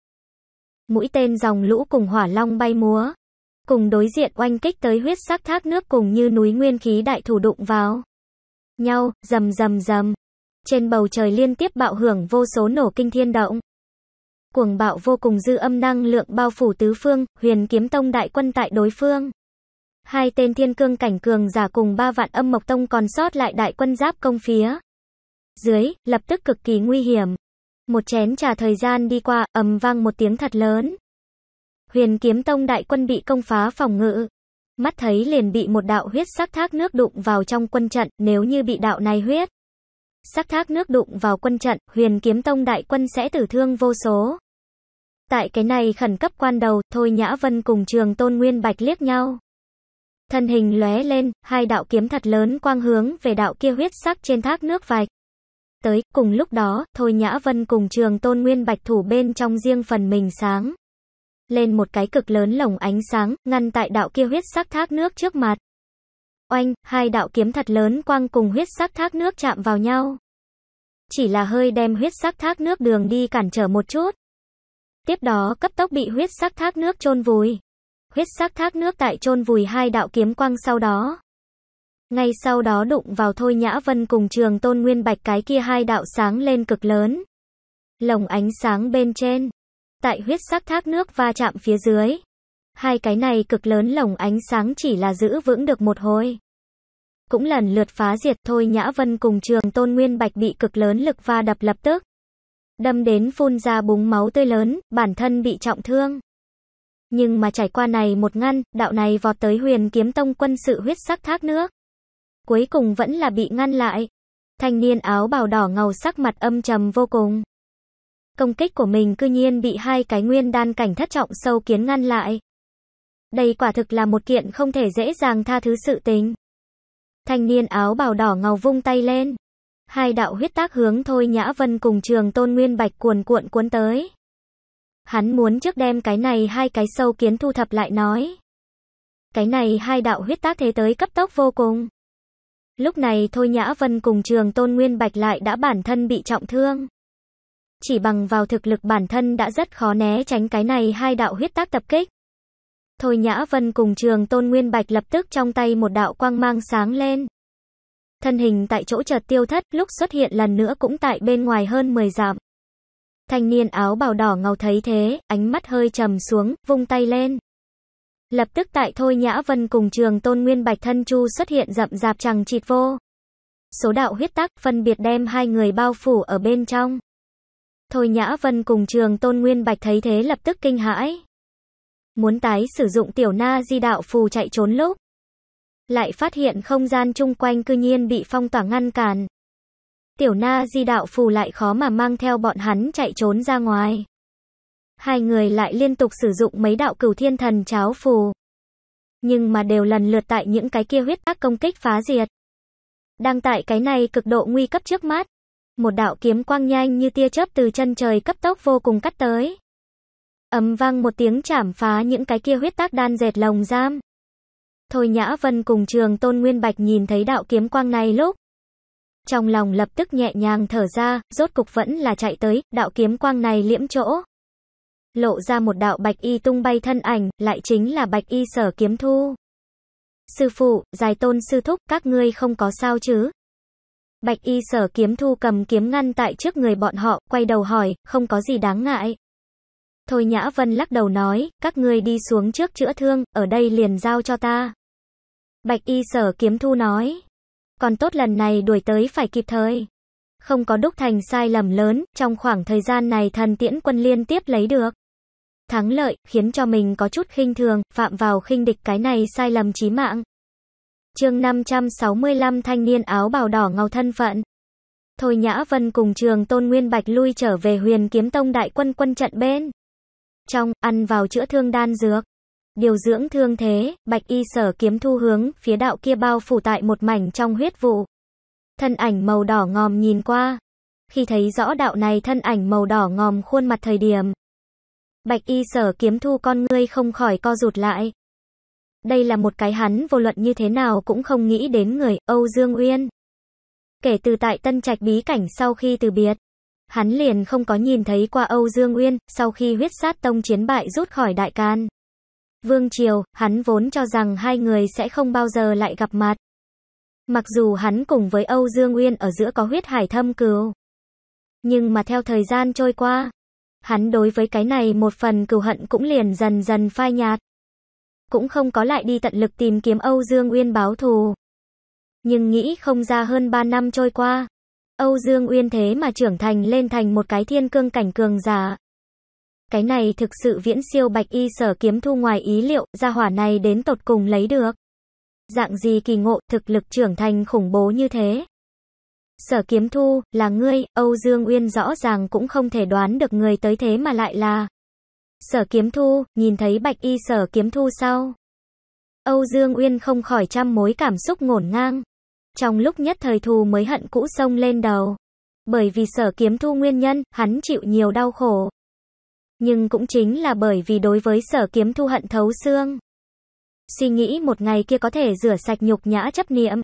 [SPEAKER 1] Mũi tên dòng lũ cùng hỏa long bay múa. Cùng đối diện oanh kích tới huyết sắc thác nước cùng như núi nguyên khí đại thủ đụng vào. Nhau, rầm rầm rầm. Trên bầu trời liên tiếp bạo hưởng vô số nổ kinh thiên động. Cuồng bạo vô cùng dư âm năng lượng bao phủ tứ phương, huyền kiếm tông đại quân tại đối phương. Hai tên thiên cương cảnh cường giả cùng ba vạn âm mộc tông còn sót lại đại quân giáp công phía. Dưới, lập tức cực kỳ nguy hiểm. Một chén trà thời gian đi qua, ầm vang một tiếng thật lớn. Huyền kiếm tông đại quân bị công phá phòng ngự. Mắt thấy liền bị một đạo huyết sắc thác nước đụng vào trong quân trận, nếu như bị đạo này huyết. Sắc thác nước đụng vào quân trận, huyền kiếm tông đại quân sẽ tử thương vô số. Tại cái này khẩn cấp quan đầu, Thôi Nhã Vân cùng trường Tôn Nguyên Bạch liếc nhau thân hình lóe lên, hai đạo kiếm thật lớn quang hướng về đạo kia huyết sắc trên thác nước vài. Tới, cùng lúc đó, Thôi Nhã Vân cùng trường tôn nguyên bạch thủ bên trong riêng phần mình sáng. Lên một cái cực lớn lồng ánh sáng, ngăn tại đạo kia huyết sắc thác nước trước mặt. Oanh, hai đạo kiếm thật lớn quang cùng huyết sắc thác nước chạm vào nhau. Chỉ là hơi đem huyết sắc thác nước đường đi cản trở một chút. Tiếp đó cấp tốc bị huyết sắc thác nước chôn vùi huyết sắc thác nước tại chôn vùi hai đạo kiếm quang sau đó. Ngay sau đó đụng vào Thôi Nhã Vân cùng trường tôn nguyên bạch cái kia hai đạo sáng lên cực lớn. Lồng ánh sáng bên trên. Tại huyết sắc thác nước va chạm phía dưới. Hai cái này cực lớn lồng ánh sáng chỉ là giữ vững được một hồi. Cũng lần lượt phá diệt Thôi Nhã Vân cùng trường tôn nguyên bạch bị cực lớn lực va đập lập tức. Đâm đến phun ra búng máu tươi lớn, bản thân bị trọng thương. Nhưng mà trải qua này một ngăn, đạo này vọt tới huyền kiếm tông quân sự huyết sắc thác nước. Cuối cùng vẫn là bị ngăn lại. Thanh niên áo bào đỏ ngầu sắc mặt âm trầm vô cùng. Công kích của mình cư nhiên bị hai cái nguyên đan cảnh thất trọng sâu kiến ngăn lại. Đây quả thực là một kiện không thể dễ dàng tha thứ sự tình. Thanh niên áo bào đỏ ngầu vung tay lên. Hai đạo huyết tác hướng thôi nhã vân cùng trường tôn nguyên bạch cuồn cuộn cuốn tới. Hắn muốn trước đem cái này hai cái sâu kiến thu thập lại nói. Cái này hai đạo huyết tác thế tới cấp tốc vô cùng. Lúc này Thôi Nhã Vân cùng trường Tôn Nguyên Bạch lại đã bản thân bị trọng thương. Chỉ bằng vào thực lực bản thân đã rất khó né tránh cái này hai đạo huyết tác tập kích. Thôi Nhã Vân cùng trường Tôn Nguyên Bạch lập tức trong tay một đạo quang mang sáng lên. Thân hình tại chỗ chợt tiêu thất, lúc xuất hiện lần nữa cũng tại bên ngoài hơn 10 dặm. Thanh niên áo bào đỏ ngầu thấy thế, ánh mắt hơi trầm xuống, vung tay lên. Lập tức tại Thôi Nhã Vân cùng trường Tôn Nguyên Bạch Thân Chu xuất hiện rậm rạp chẳng chịt vô. Số đạo huyết tắc phân biệt đem hai người bao phủ ở bên trong. Thôi Nhã Vân cùng trường Tôn Nguyên Bạch thấy thế lập tức kinh hãi. Muốn tái sử dụng tiểu na di đạo phù chạy trốn lúc. Lại phát hiện không gian chung quanh cư nhiên bị phong tỏa ngăn cản tiểu na di đạo phù lại khó mà mang theo bọn hắn chạy trốn ra ngoài. Hai người lại liên tục sử dụng mấy đạo cửu thiên thần cháo phù. Nhưng mà đều lần lượt tại những cái kia huyết tác công kích phá diệt. Đang tại cái này cực độ nguy cấp trước mắt. Một đạo kiếm quang nhanh như tia chớp từ chân trời cấp tốc vô cùng cắt tới. Ầm vang một tiếng chảm phá những cái kia huyết tác đan dệt lồng giam. Thôi Nhã Vân cùng trường Tôn Nguyên Bạch nhìn thấy đạo kiếm quang này lúc. Trong lòng lập tức nhẹ nhàng thở ra, rốt cục vẫn là chạy tới, đạo kiếm quang này liễm chỗ. Lộ ra một đạo bạch y tung bay thân ảnh, lại chính là bạch y sở kiếm thu. Sư phụ, dài tôn sư thúc, các ngươi không có sao chứ? Bạch y sở kiếm thu cầm kiếm ngăn tại trước người bọn họ, quay đầu hỏi, không có gì đáng ngại. Thôi Nhã Vân lắc đầu nói, các ngươi đi xuống trước chữa thương, ở đây liền giao cho ta. Bạch y sở kiếm thu nói, còn tốt lần này đuổi tới phải kịp thời. Không có đúc thành sai lầm lớn, trong khoảng thời gian này thần tiễn quân liên tiếp lấy được. Thắng lợi, khiến cho mình có chút khinh thường, phạm vào khinh địch cái này sai lầm chí mạng. chương 565 thanh niên áo bào đỏ ngầu thân phận. Thôi Nhã Vân cùng trường Tôn Nguyên Bạch lui trở về huyền kiếm tông đại quân quân trận bên. Trong, ăn vào chữa thương đan dược. Điều dưỡng thương thế, bạch y sở kiếm thu hướng, phía đạo kia bao phủ tại một mảnh trong huyết vụ. Thân ảnh màu đỏ ngòm nhìn qua. Khi thấy rõ đạo này thân ảnh màu đỏ ngòm khuôn mặt thời điểm. Bạch y sở kiếm thu con ngươi không khỏi co rụt lại. Đây là một cái hắn vô luận như thế nào cũng không nghĩ đến người Âu Dương Uyên. Kể từ tại tân trạch bí cảnh sau khi từ biệt, hắn liền không có nhìn thấy qua Âu Dương Uyên, sau khi huyết sát tông chiến bại rút khỏi đại can. Vương Triều, hắn vốn cho rằng hai người sẽ không bao giờ lại gặp mặt. Mặc dù hắn cùng với Âu Dương Uyên ở giữa có huyết hải thâm cứu, Nhưng mà theo thời gian trôi qua, hắn đối với cái này một phần cừu hận cũng liền dần dần phai nhạt. Cũng không có lại đi tận lực tìm kiếm Âu Dương Uyên báo thù. Nhưng nghĩ không ra hơn 3 năm trôi qua, Âu Dương Uyên thế mà trưởng thành lên thành một cái thiên cương cảnh cường giả. Cái này thực sự viễn siêu bạch y sở kiếm thu ngoài ý liệu, gia hỏa này đến tột cùng lấy được. Dạng gì kỳ ngộ, thực lực trưởng thành khủng bố như thế. Sở kiếm thu, là ngươi, Âu Dương Uyên rõ ràng cũng không thể đoán được người tới thế mà lại là. Sở kiếm thu, nhìn thấy bạch y sở kiếm thu sau. Âu Dương Uyên không khỏi trăm mối cảm xúc ngổn ngang. Trong lúc nhất thời thù mới hận cũ sông lên đầu. Bởi vì sở kiếm thu nguyên nhân, hắn chịu nhiều đau khổ. Nhưng cũng chính là bởi vì đối với sở kiếm thu hận thấu xương. Suy nghĩ một ngày kia có thể rửa sạch nhục nhã chấp niệm.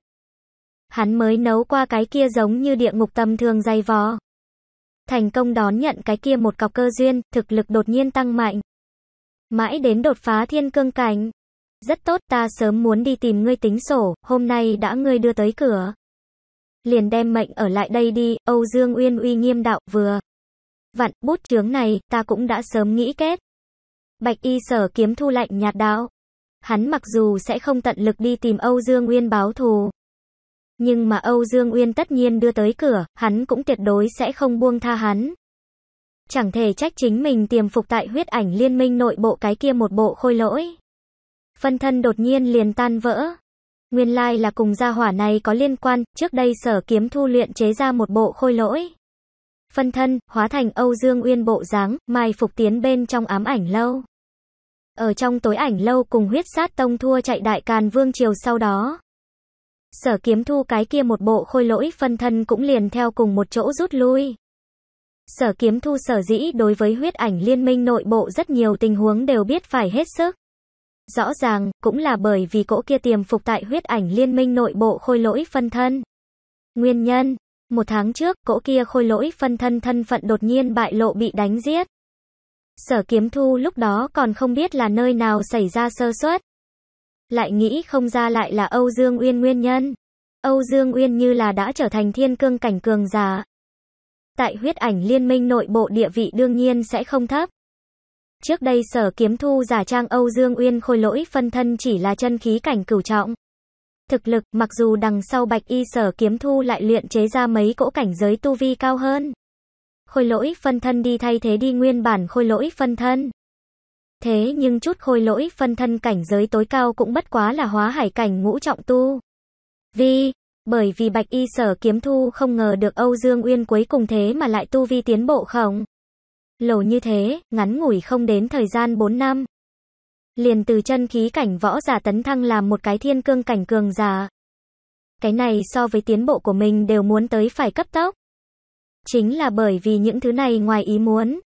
[SPEAKER 1] Hắn mới nấu qua cái kia giống như địa ngục tâm thường dày vò. Thành công đón nhận cái kia một cọc cơ duyên, thực lực đột nhiên tăng mạnh. Mãi đến đột phá thiên cương cảnh. Rất tốt ta sớm muốn đi tìm ngươi tính sổ, hôm nay đã ngươi đưa tới cửa. Liền đem mệnh ở lại đây đi, Âu Dương Uyên uy nghiêm đạo vừa vặn, bút chướng này, ta cũng đã sớm nghĩ kết. Bạch y sở kiếm thu lạnh nhạt đạo. Hắn mặc dù sẽ không tận lực đi tìm Âu Dương Uyên báo thù. Nhưng mà Âu Dương Uyên tất nhiên đưa tới cửa, hắn cũng tuyệt đối sẽ không buông tha hắn. Chẳng thể trách chính mình tiềm phục tại huyết ảnh liên minh nội bộ cái kia một bộ khôi lỗi. Phân thân đột nhiên liền tan vỡ. Nguyên lai là cùng gia hỏa này có liên quan, trước đây sở kiếm thu luyện chế ra một bộ khôi lỗi phân thân, hóa thành Âu Dương Uyên bộ dáng, mai phục tiến bên trong ám ảnh lâu. Ở trong tối ảnh lâu cùng huyết sát tông thua chạy đại càn vương triều sau đó. Sở kiếm thu cái kia một bộ khôi lỗi phân thân cũng liền theo cùng một chỗ rút lui. Sở kiếm thu sở dĩ đối với huyết ảnh liên minh nội bộ rất nhiều tình huống đều biết phải hết sức. Rõ ràng, cũng là bởi vì cỗ kia tiềm phục tại huyết ảnh liên minh nội bộ khôi lỗi phân thân. Nguyên nhân, một tháng trước, cỗ kia khôi lỗi phân thân thân phận đột nhiên bại lộ bị đánh giết. Sở kiếm thu lúc đó còn không biết là nơi nào xảy ra sơ suất. Lại nghĩ không ra lại là Âu Dương Uyên nguyên nhân. Âu Dương Uyên như là đã trở thành thiên cương cảnh cường giả. Tại huyết ảnh liên minh nội bộ địa vị đương nhiên sẽ không thấp. Trước đây sở kiếm thu giả trang Âu Dương Uyên khôi lỗi phân thân chỉ là chân khí cảnh cửu trọng thực lực, mặc dù đằng sau bạch y sở kiếm thu lại luyện chế ra mấy cỗ cảnh giới tu vi cao hơn. Khôi lỗi phân thân đi thay thế đi nguyên bản khôi lỗi phân thân. Thế nhưng chút khôi lỗi phân thân cảnh giới tối cao cũng bất quá là hóa hải cảnh ngũ trọng tu. Vì, bởi vì bạch y sở kiếm thu không ngờ được Âu Dương Uyên cuối cùng thế mà lại tu vi tiến bộ không. Lầu như thế, ngắn ngủi không đến thời gian 4 năm, liền từ chân khí cảnh võ giả tấn thăng làm một cái thiên cương cảnh cường giả. Cái này so với tiến bộ của mình đều muốn tới phải cấp tốc. Chính là bởi vì những thứ này ngoài ý muốn,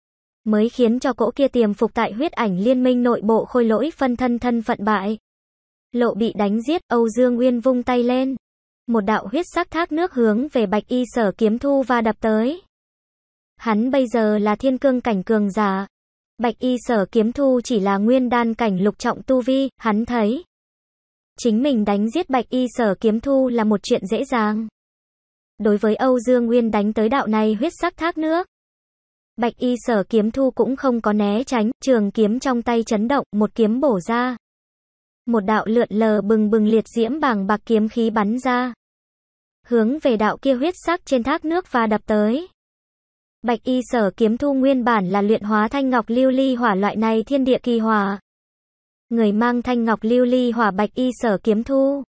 [SPEAKER 1] mới khiến cho cỗ kia tiềm phục tại huyết ảnh liên minh nội bộ khôi lỗi phân thân thân phận bại. Lộ bị đánh giết, Âu Dương Uyên vung tay lên. Một đạo huyết sắc thác nước hướng về bạch y sở kiếm thu và đập tới. Hắn bây giờ là thiên cương cảnh cường giả. Bạch y sở kiếm thu chỉ là nguyên đan cảnh lục trọng tu vi, hắn thấy. Chính mình đánh giết bạch y sở kiếm thu là một chuyện dễ dàng. Đối với Âu Dương Nguyên đánh tới đạo này huyết sắc thác nước. Bạch y sở kiếm thu cũng không có né tránh, trường kiếm trong tay chấn động, một kiếm bổ ra. Một đạo lượn lờ bừng bừng liệt diễm bằng bạc kiếm khí bắn ra. Hướng về đạo kia huyết sắc trên thác nước và đập tới. Bạch y sở kiếm thu nguyên bản là luyện hóa thanh ngọc lưu ly hỏa loại này thiên địa kỳ hòa. Người mang thanh ngọc lưu ly hỏa bạch y sở kiếm thu.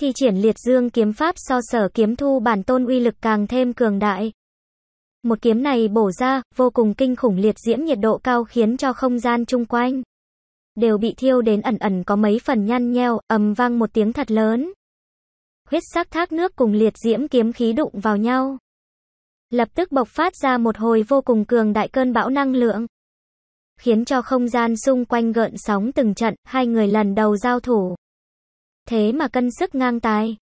[SPEAKER 1] Thì triển liệt dương kiếm pháp so sở kiếm thu bản tôn uy lực càng thêm cường đại. Một kiếm này bổ ra, vô cùng kinh khủng liệt diễm nhiệt độ cao khiến cho không gian chung quanh. Đều bị thiêu đến ẩn ẩn có mấy phần nhăn nheo, ầm vang một tiếng thật lớn. Huyết sắc thác nước cùng liệt diễm kiếm khí đụng vào nhau lập tức bộc phát ra một hồi vô cùng cường đại cơn bão năng lượng. Khiến cho không gian xung quanh gợn sóng từng trận, hai người lần đầu giao thủ. Thế mà cân sức ngang tài.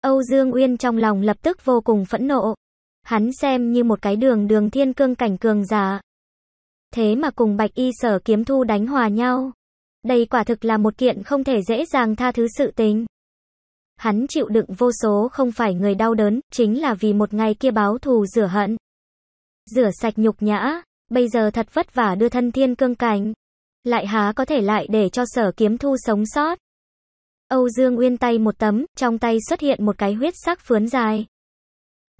[SPEAKER 1] Âu Dương Uyên trong lòng lập tức vô cùng phẫn nộ. Hắn xem như một cái đường đường thiên cương cảnh cường giả. Thế mà cùng Bạch Y Sở Kiếm Thu đánh hòa nhau. Đây quả thực là một kiện không thể dễ dàng tha thứ sự tình hắn chịu đựng vô số không phải người đau đớn, chính là vì một ngày kia báo thù rửa hận. Rửa sạch nhục nhã, bây giờ thật vất vả đưa thân thiên cương cảnh Lại há có thể lại để cho sở kiếm thu sống sót. Âu Dương Uyên tay một tấm, trong tay xuất hiện một cái huyết sắc phướn dài.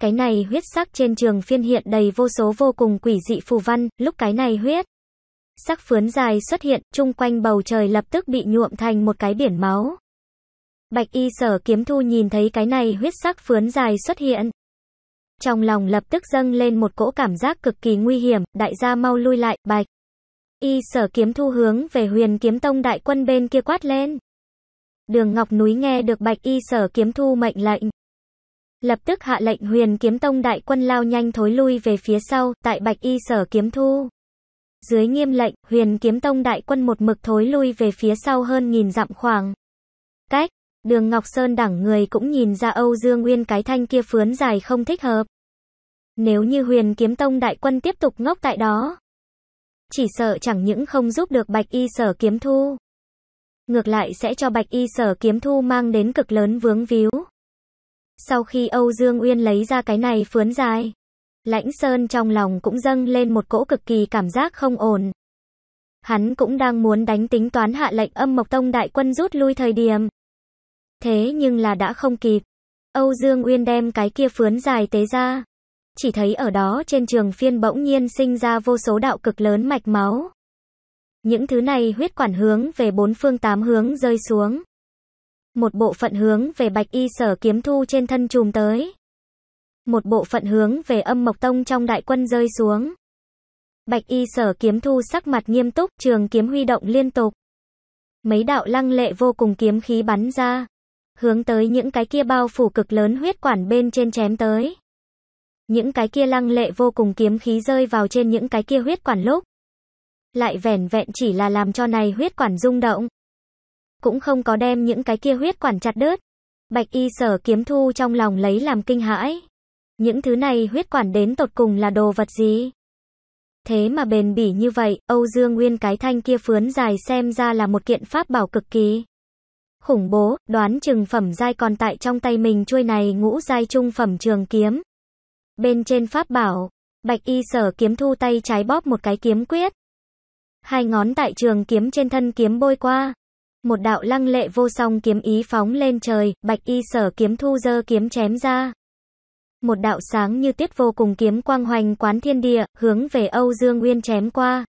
[SPEAKER 1] Cái này huyết sắc trên trường phiên hiện đầy vô số vô cùng quỷ dị phù văn, lúc cái này huyết. Sắc phướn dài xuất hiện, chung quanh bầu trời lập tức bị nhuộm thành một cái biển máu. Bạch y sở kiếm thu nhìn thấy cái này huyết sắc phướn dài xuất hiện. Trong lòng lập tức dâng lên một cỗ cảm giác cực kỳ nguy hiểm, đại gia mau lui lại, bạch. Y sở kiếm thu hướng về huyền kiếm tông đại quân bên kia quát lên. Đường Ngọc Núi nghe được bạch y sở kiếm thu mệnh lệnh. Lập tức hạ lệnh huyền kiếm tông đại quân lao nhanh thối lui về phía sau, tại bạch y sở kiếm thu. Dưới nghiêm lệnh, huyền kiếm tông đại quân một mực thối lui về phía sau hơn nghìn dặm khoảng. Cách, đường Ngọc Sơn đẳng người cũng nhìn ra Âu Dương Nguyên cái thanh kia phướn dài không thích hợp. Nếu như huyền kiếm tông đại quân tiếp tục ngốc tại đó, chỉ sợ chẳng những không giúp được bạch y sở kiếm thu. Ngược lại sẽ cho bạch y sở kiếm thu mang đến cực lớn vướng víu. Sau khi Âu Dương Uyên lấy ra cái này phướn dài, Lãnh Sơn trong lòng cũng dâng lên một cỗ cực kỳ cảm giác không ổn. Hắn cũng đang muốn đánh tính toán hạ lệnh âm mộc tông đại quân rút lui thời điểm. Thế nhưng là đã không kịp. Âu Dương Uyên đem cái kia phướn dài tế ra. Chỉ thấy ở đó trên trường phiên bỗng nhiên sinh ra vô số đạo cực lớn mạch máu. Những thứ này huyết quản hướng về bốn phương tám hướng rơi xuống. Một bộ phận hướng về bạch y sở kiếm thu trên thân trùm tới. Một bộ phận hướng về âm mộc tông trong đại quân rơi xuống. Bạch y sở kiếm thu sắc mặt nghiêm túc trường kiếm huy động liên tục. Mấy đạo lăng lệ vô cùng kiếm khí bắn ra hướng tới những cái kia bao phủ cực lớn huyết quản bên trên chém tới. Những cái kia lăng lệ vô cùng kiếm khí rơi vào trên những cái kia huyết quản lúc. Lại vẻn vẹn chỉ là làm cho này huyết quản rung động. Cũng không có đem những cái kia huyết quản chặt đứt. Bạch y sở kiếm thu trong lòng lấy làm kinh hãi. Những thứ này huyết quản đến tột cùng là đồ vật gì? Thế mà bền bỉ như vậy, Âu Dương Nguyên cái thanh kia phướn dài xem ra là một kiện pháp bảo cực kỳ khủng bố, đoán chừng phẩm giai còn tại trong tay mình chuôi này ngũ giai trung phẩm trường kiếm. Bên trên pháp bảo, bạch y sở kiếm thu tay trái bóp một cái kiếm quyết. Hai ngón tại trường kiếm trên thân kiếm bôi qua. Một đạo lăng lệ vô song kiếm ý phóng lên trời, bạch y sở kiếm thu giơ kiếm chém ra. Một đạo sáng như tiết vô cùng kiếm quang hoành quán thiên địa, hướng về Âu Dương Nguyên chém qua.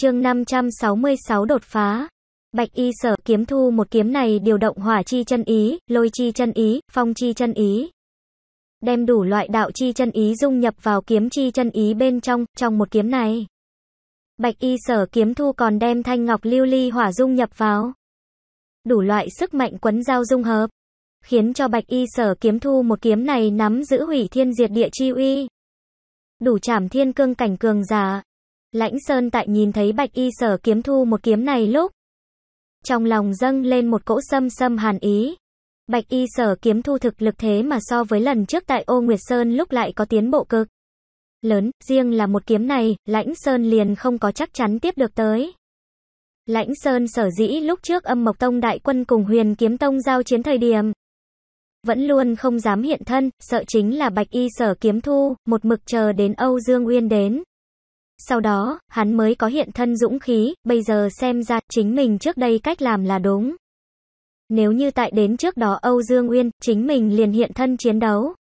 [SPEAKER 1] chương 566 đột phá. Bạch y sở kiếm thu một kiếm này điều động hỏa chi chân ý, lôi chi chân ý, phong chi chân ý. Đem đủ loại đạo chi chân ý dung nhập vào kiếm chi chân ý bên trong, trong một kiếm này. Bạch y sở kiếm thu còn đem thanh ngọc lưu ly hỏa dung nhập vào. Đủ loại sức mạnh quấn giao dung hợp. Khiến cho bạch y sở kiếm thu một kiếm này nắm giữ hủy thiên diệt địa chi uy. Đủ chảm thiên cương cảnh cường giả. Lãnh Sơn tại nhìn thấy bạch y sở kiếm thu một kiếm này lúc. Trong lòng dâng lên một cỗ xâm xâm hàn ý. Bạch y sở kiếm thu thực lực thế mà so với lần trước tại ô Nguyệt Sơn lúc lại có tiến bộ cực. Lớn, riêng là một kiếm này, lãnh sơn liền không có chắc chắn tiếp được tới. Lãnh sơn sở dĩ lúc trước âm mộc tông đại quân cùng huyền kiếm tông giao chiến thời điểm. Vẫn luôn không dám hiện thân, sợ chính là bạch y sở kiếm thu, một mực chờ đến Âu Dương Uyên đến. Sau đó, hắn mới có hiện thân dũng khí, bây giờ xem ra, chính mình trước đây cách làm là đúng. Nếu như tại đến trước đó Âu Dương Uyên, chính mình liền hiện thân chiến đấu.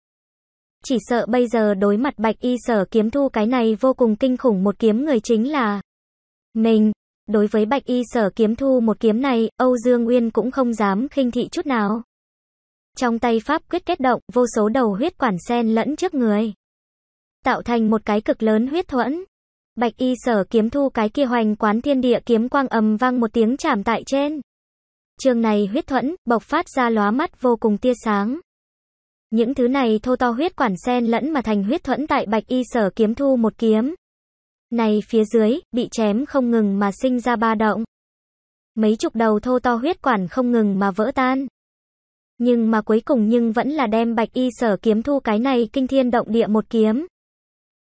[SPEAKER 1] Chỉ sợ bây giờ đối mặt bạch y sở kiếm thu cái này vô cùng kinh khủng một kiếm người chính là mình. Đối với bạch y sở kiếm thu một kiếm này, Âu Dương Uyên cũng không dám khinh thị chút nào. Trong tay pháp quyết kết động, vô số đầu huyết quản sen lẫn trước người. Tạo thành một cái cực lớn huyết thuẫn. Bạch y sở kiếm thu cái kia hoành quán thiên địa kiếm quang ầm vang một tiếng chạm tại trên. Trường này huyết thuẫn, bộc phát ra lóa mắt vô cùng tia sáng. Những thứ này thô to huyết quản sen lẫn mà thành huyết thuẫn tại bạch y sở kiếm thu một kiếm. Này phía dưới, bị chém không ngừng mà sinh ra ba động. Mấy chục đầu thô to huyết quản không ngừng mà vỡ tan. Nhưng mà cuối cùng nhưng vẫn là đem bạch y sở kiếm thu cái này kinh thiên động địa một kiếm.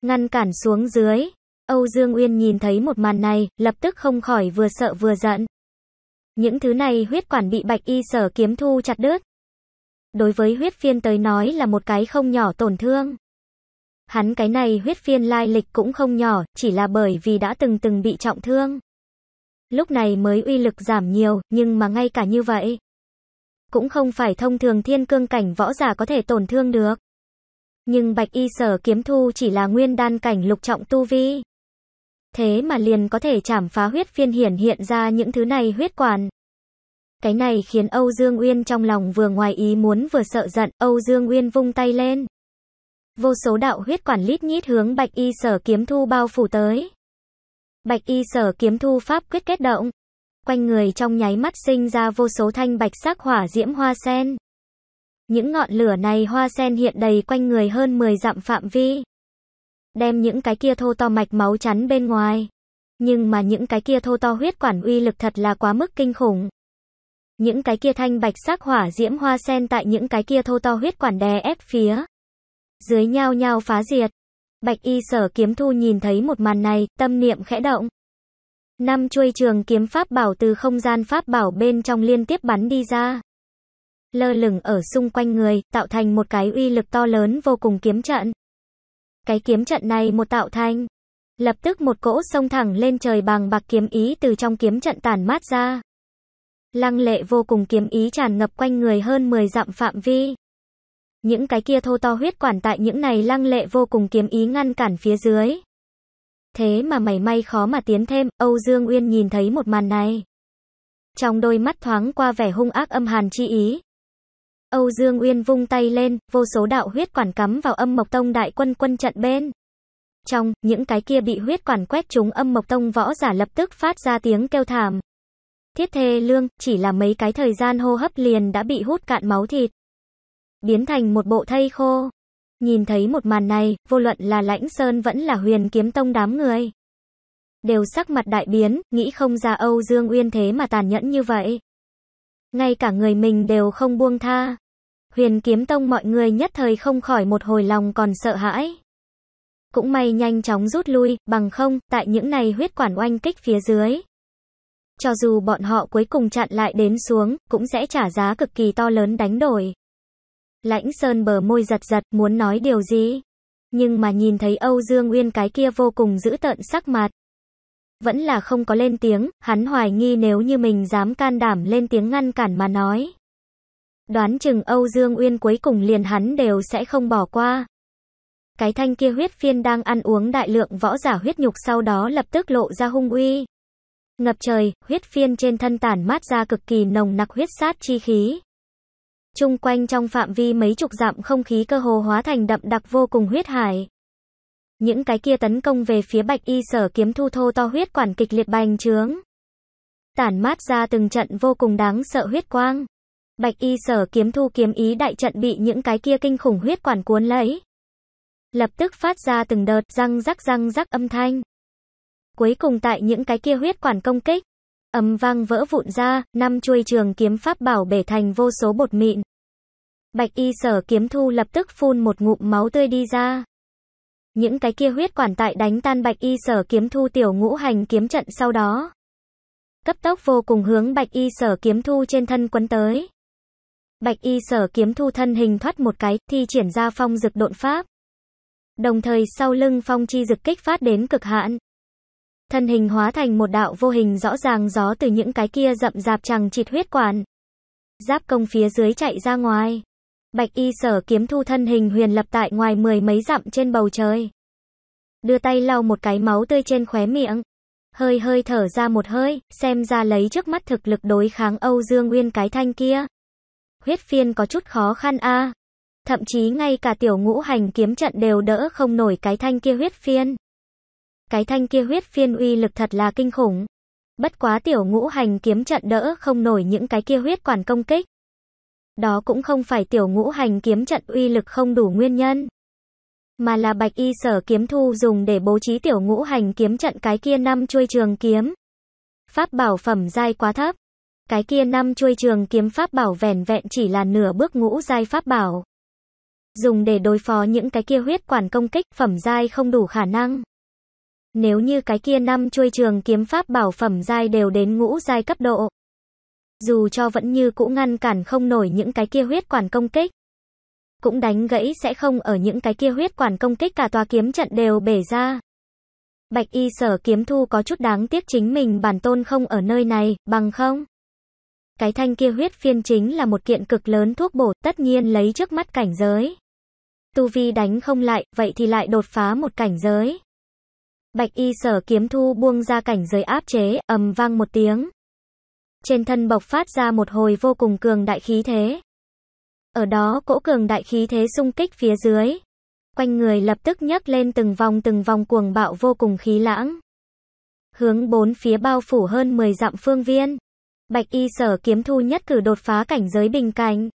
[SPEAKER 1] Ngăn cản xuống dưới. Âu Dương Uyên nhìn thấy một màn này, lập tức không khỏi vừa sợ vừa giận. Những thứ này huyết quản bị bạch y sở kiếm thu chặt đứt. Đối với huyết phiên tới nói là một cái không nhỏ tổn thương. Hắn cái này huyết phiên lai lịch cũng không nhỏ, chỉ là bởi vì đã từng từng bị trọng thương. Lúc này mới uy lực giảm nhiều, nhưng mà ngay cả như vậy. Cũng không phải thông thường thiên cương cảnh võ giả có thể tổn thương được. Nhưng bạch y sở kiếm thu chỉ là nguyên đan cảnh lục trọng tu vi thế mà liền có thể chảm phá huyết phiên hiển hiện ra những thứ này huyết quản. Cái này khiến Âu Dương Uyên trong lòng vừa ngoài ý muốn vừa sợ giận, Âu Dương Uyên vung tay lên. Vô số đạo huyết quản lít nhít hướng Bạch Y Sở Kiếm Thu bao phủ tới. Bạch Y Sở Kiếm Thu pháp quyết kết động. Quanh người trong nháy mắt sinh ra vô số thanh bạch sắc hỏa diễm hoa sen. Những ngọn lửa này hoa sen hiện đầy quanh người hơn 10 dặm phạm vi đem những cái kia thô to mạch máu chắn bên ngoài. Nhưng mà những cái kia thô to huyết quản uy lực thật là quá mức kinh khủng. Những cái kia thanh bạch sắc hỏa diễm hoa sen tại những cái kia thô to huyết quản đè ép phía. Dưới nhao nhao phá diệt. Bạch y sở kiếm thu nhìn thấy một màn này, tâm niệm khẽ động. Năm chuôi trường kiếm pháp bảo từ không gian pháp bảo bên trong liên tiếp bắn đi ra. Lơ lửng ở xung quanh người, tạo thành một cái uy lực to lớn vô cùng kiếm trận cái kiếm trận này một tạo thành. Lập tức một cỗ sông thẳng lên trời bằng bạc kiếm ý từ trong kiếm trận tản mát ra. Lăng lệ vô cùng kiếm ý tràn ngập quanh người hơn 10 dặm phạm vi. Những cái kia thô to huyết quản tại những này lăng lệ vô cùng kiếm ý ngăn cản phía dưới. Thế mà mày may khó mà tiến thêm, Âu Dương Uyên nhìn thấy một màn này. Trong đôi mắt thoáng qua vẻ hung ác âm hàn chi ý, Âu Dương Uyên vung tay lên, vô số đạo huyết quản cắm vào âm mộc tông đại quân quân trận bên. Trong, những cái kia bị huyết quản quét trúng âm mộc tông võ giả lập tức phát ra tiếng kêu thảm. Thiết thê lương, chỉ là mấy cái thời gian hô hấp liền đã bị hút cạn máu thịt. Biến thành một bộ thây khô. Nhìn thấy một màn này, vô luận là lãnh sơn vẫn là huyền kiếm tông đám người. Đều sắc mặt đại biến, nghĩ không ra Âu Dương Uyên thế mà tàn nhẫn như vậy. Ngay cả người mình đều không buông tha. Huyền kiếm tông mọi người nhất thời không khỏi một hồi lòng còn sợ hãi. Cũng may nhanh chóng rút lui, bằng không, tại những này huyết quản oanh kích phía dưới. Cho dù bọn họ cuối cùng chặn lại đến xuống, cũng sẽ trả giá cực kỳ to lớn đánh đổi. Lãnh Sơn bờ môi giật giật, muốn nói điều gì? Nhưng mà nhìn thấy Âu Dương Uyên cái kia vô cùng giữ tợn sắc mặt. Vẫn là không có lên tiếng, hắn hoài nghi nếu như mình dám can đảm lên tiếng ngăn cản mà nói. Đoán chừng Âu Dương Uyên cuối cùng liền hắn đều sẽ không bỏ qua. Cái thanh kia huyết phiên đang ăn uống đại lượng võ giả huyết nhục sau đó lập tức lộ ra hung uy. Ngập trời, huyết phiên trên thân tản mát ra cực kỳ nồng nặc huyết sát chi khí. Trung quanh trong phạm vi mấy chục dặm không khí cơ hồ hóa thành đậm đặc vô cùng huyết hải. Những cái kia tấn công về phía bạch y sở kiếm thu thô to huyết quản kịch liệt bành trướng. Tản mát ra từng trận vô cùng đáng sợ huyết quang. Bạch y sở kiếm thu kiếm ý đại trận bị những cái kia kinh khủng huyết quản cuốn lấy. Lập tức phát ra từng đợt răng rắc răng rắc âm thanh. Cuối cùng tại những cái kia huyết quản công kích, ầm vang vỡ vụn ra, năm chuôi trường kiếm pháp bảo bể thành vô số bột mịn. Bạch y sở kiếm thu lập tức phun một ngụm máu tươi đi ra. Những cái kia huyết quản tại đánh tan bạch y sở kiếm thu tiểu ngũ hành kiếm trận sau đó. Cấp tốc vô cùng hướng bạch y sở kiếm thu trên thân quấn tới. Bạch y sở kiếm thu thân hình thoát một cái, thi triển ra phong dực độn pháp. Đồng thời sau lưng phong chi dực kích phát đến cực hạn. Thân hình hóa thành một đạo vô hình rõ ràng gió từ những cái kia rậm rạp chẳng chịt huyết quản. Giáp công phía dưới chạy ra ngoài. Bạch y sở kiếm thu thân hình huyền lập tại ngoài mười mấy dặm trên bầu trời. Đưa tay lau một cái máu tươi trên khóe miệng. Hơi hơi thở ra một hơi, xem ra lấy trước mắt thực lực đối kháng Âu Dương nguyên cái thanh kia huyết phiên có chút khó khăn a. Thậm chí ngay cả tiểu ngũ hành kiếm trận đều đỡ không nổi cái thanh kia huyết phiên. Cái thanh kia huyết phiên uy lực thật là kinh khủng. Bất quá tiểu ngũ hành kiếm trận đỡ không nổi những cái kia huyết quản công kích. Đó cũng không phải tiểu ngũ hành kiếm trận uy lực không đủ nguyên nhân. Mà là bạch y sở kiếm thu dùng để bố trí tiểu ngũ hành kiếm trận cái kia năm chuôi trường kiếm. Pháp bảo phẩm dai quá thấp. Cái kia năm chuôi trường kiếm pháp bảo vẻn vẹn chỉ là nửa bước ngũ giai pháp bảo. Dùng để đối phó những cái kia huyết quản công kích phẩm giai không đủ khả năng. Nếu như cái kia năm chuôi trường kiếm pháp bảo phẩm giai đều đến ngũ giai cấp độ. Dù cho vẫn như cũ ngăn cản không nổi những cái kia huyết quản công kích. Cũng đánh gãy sẽ không ở những cái kia huyết quản công kích cả tòa kiếm trận đều bể ra. Bạch y sở kiếm thu có chút đáng tiếc chính mình bản tôn không ở nơi này, bằng không. Cái thanh kia huyết phiên chính là một kiện cực lớn thuốc bổ, tất nhiên lấy trước mắt cảnh giới. Tu vi đánh không lại, vậy thì lại đột phá một cảnh giới. Bạch y sở kiếm thu buông ra cảnh giới áp chế, ầm vang một tiếng. Trên thân bộc phát ra một hồi vô cùng cường đại khí thế. Ở đó cỗ cường đại khí thế xung kích phía dưới. Quanh người lập tức nhấc lên từng vòng từng vòng cuồng bạo vô cùng khí lãng. Hướng bốn phía bao phủ hơn 10 dặm phương viên. Bạch y sở kiếm thu nhất cử đột phá cảnh giới bình cảnh.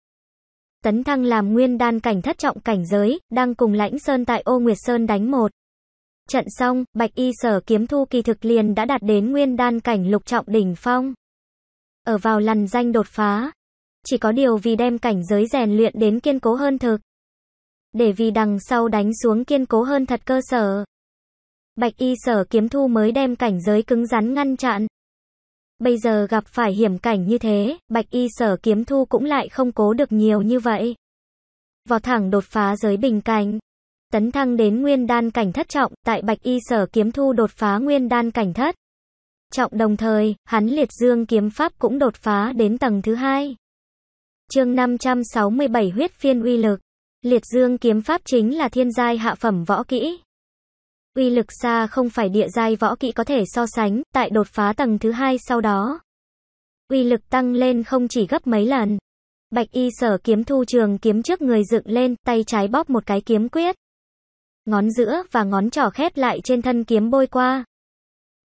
[SPEAKER 1] Tấn thăng làm nguyên đan cảnh thất trọng cảnh giới, đang cùng lãnh sơn tại ô Nguyệt Sơn đánh một. Trận xong, bạch y sở kiếm thu kỳ thực liền đã đạt đến nguyên đan cảnh lục trọng đỉnh phong. Ở vào lần danh đột phá. Chỉ có điều vì đem cảnh giới rèn luyện đến kiên cố hơn thực. Để vì đằng sau đánh xuống kiên cố hơn thật cơ sở. Bạch y sở kiếm thu mới đem cảnh giới cứng rắn ngăn chặn. Bây giờ gặp phải hiểm cảnh như thế, Bạch Y Sở Kiếm Thu cũng lại không cố được nhiều như vậy. vào thẳng đột phá giới bình cảnh. Tấn thăng đến nguyên đan cảnh thất trọng, tại Bạch Y Sở Kiếm Thu đột phá nguyên đan cảnh thất. Trọng đồng thời, hắn liệt dương kiếm pháp cũng đột phá đến tầng thứ hai. chương 567 huyết phiên uy lực. Liệt dương kiếm pháp chính là thiên giai hạ phẩm võ kỹ uy lực xa không phải địa giai võ kỹ có thể so sánh, tại đột phá tầng thứ hai sau đó. Uy lực tăng lên không chỉ gấp mấy lần. Bạch y sở kiếm thu trường kiếm trước người dựng lên, tay trái bóp một cái kiếm quyết. Ngón giữa và ngón trỏ khép lại trên thân kiếm bôi qua.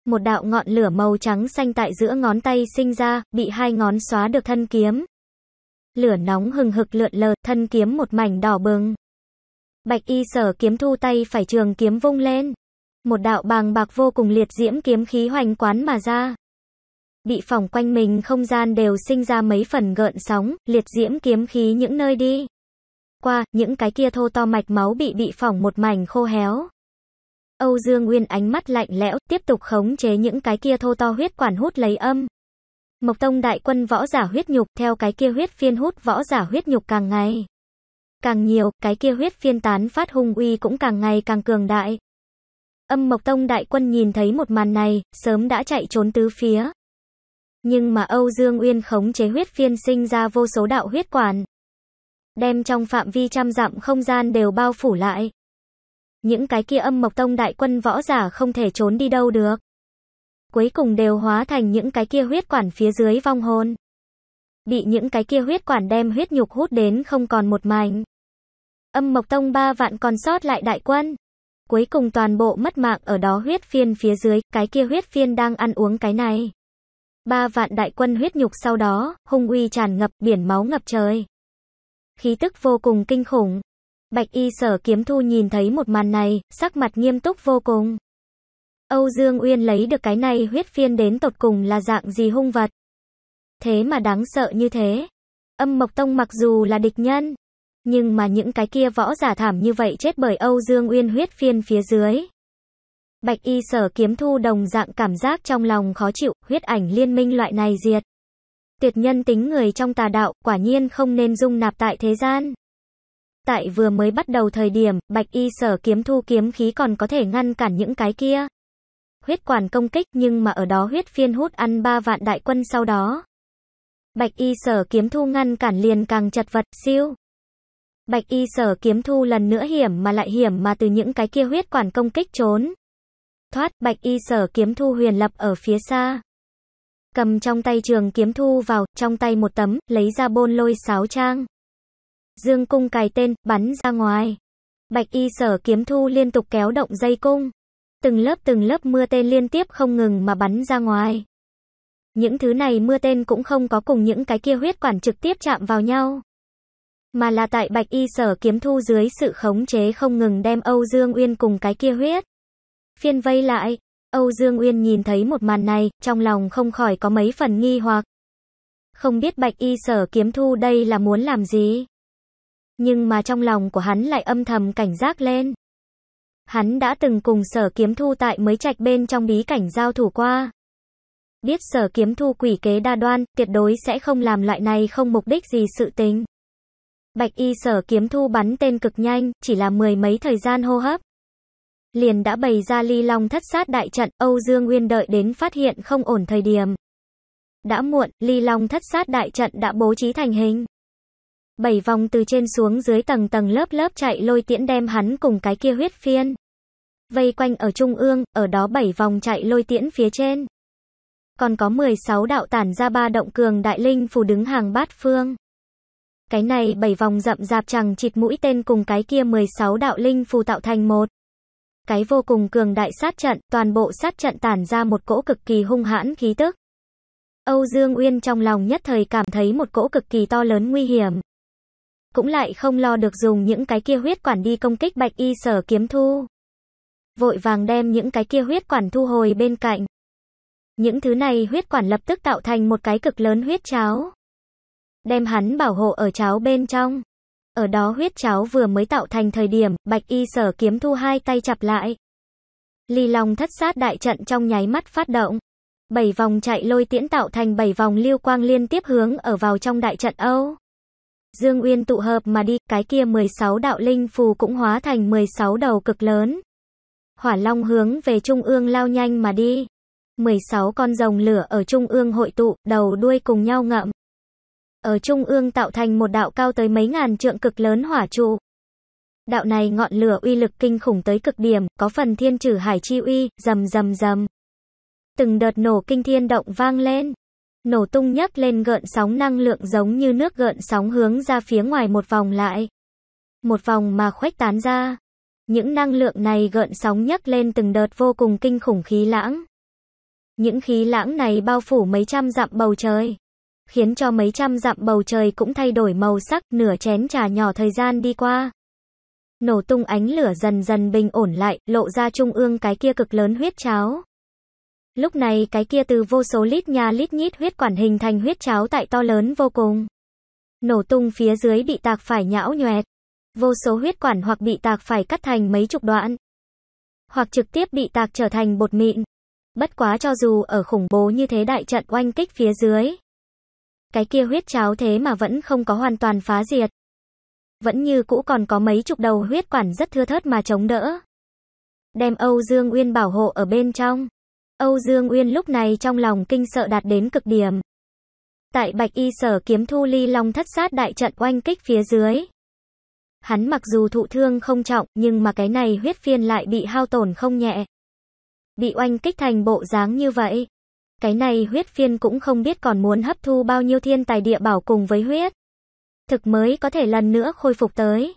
[SPEAKER 1] Một đạo ngọn lửa màu trắng xanh tại giữa ngón tay sinh ra, bị hai ngón xóa được thân kiếm. Lửa nóng hừng hực lượn lờ, thân kiếm một mảnh đỏ bừng. Bạch y sở kiếm thu tay phải trường kiếm vung lên. Một đạo bàng bạc vô cùng liệt diễm kiếm khí hoành quán mà ra. Bị phỏng quanh mình không gian đều sinh ra mấy phần gợn sóng, liệt diễm kiếm khí những nơi đi. Qua, những cái kia thô to mạch máu bị bị phỏng một mảnh khô héo. Âu Dương Nguyên ánh mắt lạnh lẽo, tiếp tục khống chế những cái kia thô to huyết quản hút lấy âm. Mộc Tông đại quân võ giả huyết nhục, theo cái kia huyết phiên hút võ giả huyết nhục càng ngày càng nhiều, cái kia huyết phiên tán phát hung uy cũng càng ngày càng cường đại. Âm Mộc Tông đại quân nhìn thấy một màn này, sớm đã chạy trốn tứ phía. Nhưng mà Âu Dương Uyên khống chế huyết phiên sinh ra vô số đạo huyết quản. Đem trong phạm vi trăm dặm không gian đều bao phủ lại. Những cái kia âm Mộc Tông đại quân võ giả không thể trốn đi đâu được. Cuối cùng đều hóa thành những cái kia huyết quản phía dưới vong hồn bị những cái kia huyết quản đem huyết nhục hút đến không còn một mảnh. Âm Mộc Tông ba vạn còn sót lại đại quân. Cuối cùng toàn bộ mất mạng ở đó huyết phiên phía dưới, cái kia huyết phiên đang ăn uống cái này. Ba vạn đại quân huyết nhục sau đó, hung uy tràn ngập, biển máu ngập trời. Khí tức vô cùng kinh khủng. Bạch y sở kiếm thu nhìn thấy một màn này, sắc mặt nghiêm túc vô cùng. Âu Dương Uyên lấy được cái này huyết phiên đến tột cùng là dạng gì hung vật. Thế mà đáng sợ như thế. Âm Mộc Tông mặc dù là địch nhân, nhưng mà những cái kia võ giả thảm như vậy chết bởi Âu Dương Uyên huyết phiên phía dưới. Bạch y sở kiếm thu đồng dạng cảm giác trong lòng khó chịu, huyết ảnh liên minh loại này diệt. Tuyệt nhân tính người trong tà đạo, quả nhiên không nên dung nạp tại thế gian. Tại vừa mới bắt đầu thời điểm, bạch y sở kiếm thu kiếm khí còn có thể ngăn cản những cái kia. Huyết quản công kích nhưng mà ở đó huyết phiên hút ăn ba vạn đại quân sau đó. Bạch y sở kiếm thu ngăn cản liền càng chật vật, siêu. Bạch y sở kiếm thu lần nữa hiểm mà lại hiểm mà từ những cái kia huyết quản công kích trốn. Thoát, bạch y sở kiếm thu huyền lập ở phía xa. Cầm trong tay trường kiếm thu vào, trong tay một tấm, lấy ra bôn lôi sáo trang. Dương cung cài tên, bắn ra ngoài. Bạch y sở kiếm thu liên tục kéo động dây cung. Từng lớp từng lớp mưa tên liên tiếp không ngừng mà bắn ra ngoài. Những thứ này mưa tên cũng không có cùng những cái kia huyết quản trực tiếp chạm vào nhau. Mà là tại bạch y sở kiếm thu dưới sự khống chế không ngừng đem Âu Dương Uyên cùng cái kia huyết. Phiên vây lại, Âu Dương Uyên nhìn thấy một màn này, trong lòng không khỏi có mấy phần nghi hoặc. Không biết bạch y sở kiếm thu đây là muốn làm gì? Nhưng mà trong lòng của hắn lại âm thầm cảnh giác lên. Hắn đã từng cùng sở kiếm thu tại mới trạch bên trong bí cảnh giao thủ qua. Biết sở kiếm thu quỷ kế đa đoan, tuyệt đối sẽ không làm loại này không mục đích gì sự tình. Bạch y sở kiếm thu bắn tên cực nhanh, chỉ là mười mấy thời gian hô hấp. Liền đã bày ra ly long thất sát đại trận, Âu Dương Nguyên đợi đến phát hiện không ổn thời điểm. Đã muộn, ly long thất sát đại trận đã bố trí thành hình. Bảy vòng từ trên xuống dưới tầng tầng lớp lớp chạy lôi tiễn đem hắn cùng cái kia huyết phiên. Vây quanh ở trung ương, ở đó bảy vòng chạy lôi tiễn phía trên còn có 16 đạo tản ra ba động cường đại linh phù đứng hàng bát phương. Cái này bảy vòng rậm rạp chẳng chịt mũi tên cùng cái kia 16 đạo linh phù tạo thành một. Cái vô cùng cường đại sát trận, toàn bộ sát trận tản ra một cỗ cực kỳ hung hãn khí tức. Âu Dương Uyên trong lòng nhất thời cảm thấy một cỗ cực kỳ to lớn nguy hiểm. Cũng lại không lo được dùng những cái kia huyết quản đi công kích bạch y sở kiếm thu. Vội vàng đem những cái kia huyết quản thu hồi bên cạnh. Những thứ này huyết quản lập tức tạo thành một cái cực lớn huyết cháo. Đem hắn bảo hộ ở cháo bên trong. Ở đó huyết cháo vừa mới tạo thành thời điểm, bạch y sở kiếm thu hai tay chặp lại. Ly lòng thất sát đại trận trong nháy mắt phát động. Bảy vòng chạy lôi tiễn tạo thành bảy vòng lưu quang liên tiếp hướng ở vào trong đại trận Âu. Dương Uyên tụ hợp mà đi, cái kia 16 đạo linh phù cũng hóa thành 16 đầu cực lớn. Hỏa Long hướng về trung ương lao nhanh mà đi. 16 con rồng lửa ở trung ương hội tụ, đầu đuôi cùng nhau ngậm. Ở trung ương tạo thành một đạo cao tới mấy ngàn trượng cực lớn hỏa trụ. Đạo này ngọn lửa uy lực kinh khủng tới cực điểm, có phần thiên trừ hải chi uy, rầm rầm rầm. Từng đợt nổ kinh thiên động vang lên. Nổ tung nhấc lên gợn sóng năng lượng giống như nước gợn sóng hướng ra phía ngoài một vòng lại. Một vòng mà khuếch tán ra. Những năng lượng này gợn sóng nhấc lên từng đợt vô cùng kinh khủng khí lãng, những khí lãng này bao phủ mấy trăm dặm bầu trời, khiến cho mấy trăm dặm bầu trời cũng thay đổi màu sắc, nửa chén trà nhỏ thời gian đi qua. Nổ tung ánh lửa dần dần bình ổn lại, lộ ra trung ương cái kia cực lớn huyết cháo. Lúc này cái kia từ vô số lít nhà lít nhít huyết quản hình thành huyết cháo tại to lớn vô cùng. Nổ tung phía dưới bị tạc phải nhão nhoẹt. Vô số huyết quản hoặc bị tạc phải cắt thành mấy chục đoạn. Hoặc trực tiếp bị tạc trở thành bột mịn. Bất quá cho dù ở khủng bố như thế đại trận oanh kích phía dưới, cái kia huyết cháo thế mà vẫn không có hoàn toàn phá diệt. Vẫn như cũ còn có mấy chục đầu huyết quản rất thưa thớt mà chống đỡ. Đem Âu Dương Uyên bảo hộ ở bên trong. Âu Dương Uyên lúc này trong lòng kinh sợ đạt đến cực điểm. Tại Bạch Y Sở kiếm thu ly long thất sát đại trận oanh kích phía dưới. Hắn mặc dù thụ thương không trọng nhưng mà cái này huyết phiên lại bị hao tổn không nhẹ bị oanh kích thành bộ dáng như vậy. Cái này huyết phiên cũng không biết còn muốn hấp thu bao nhiêu thiên tài địa bảo cùng với huyết. Thực mới có thể lần nữa khôi phục tới.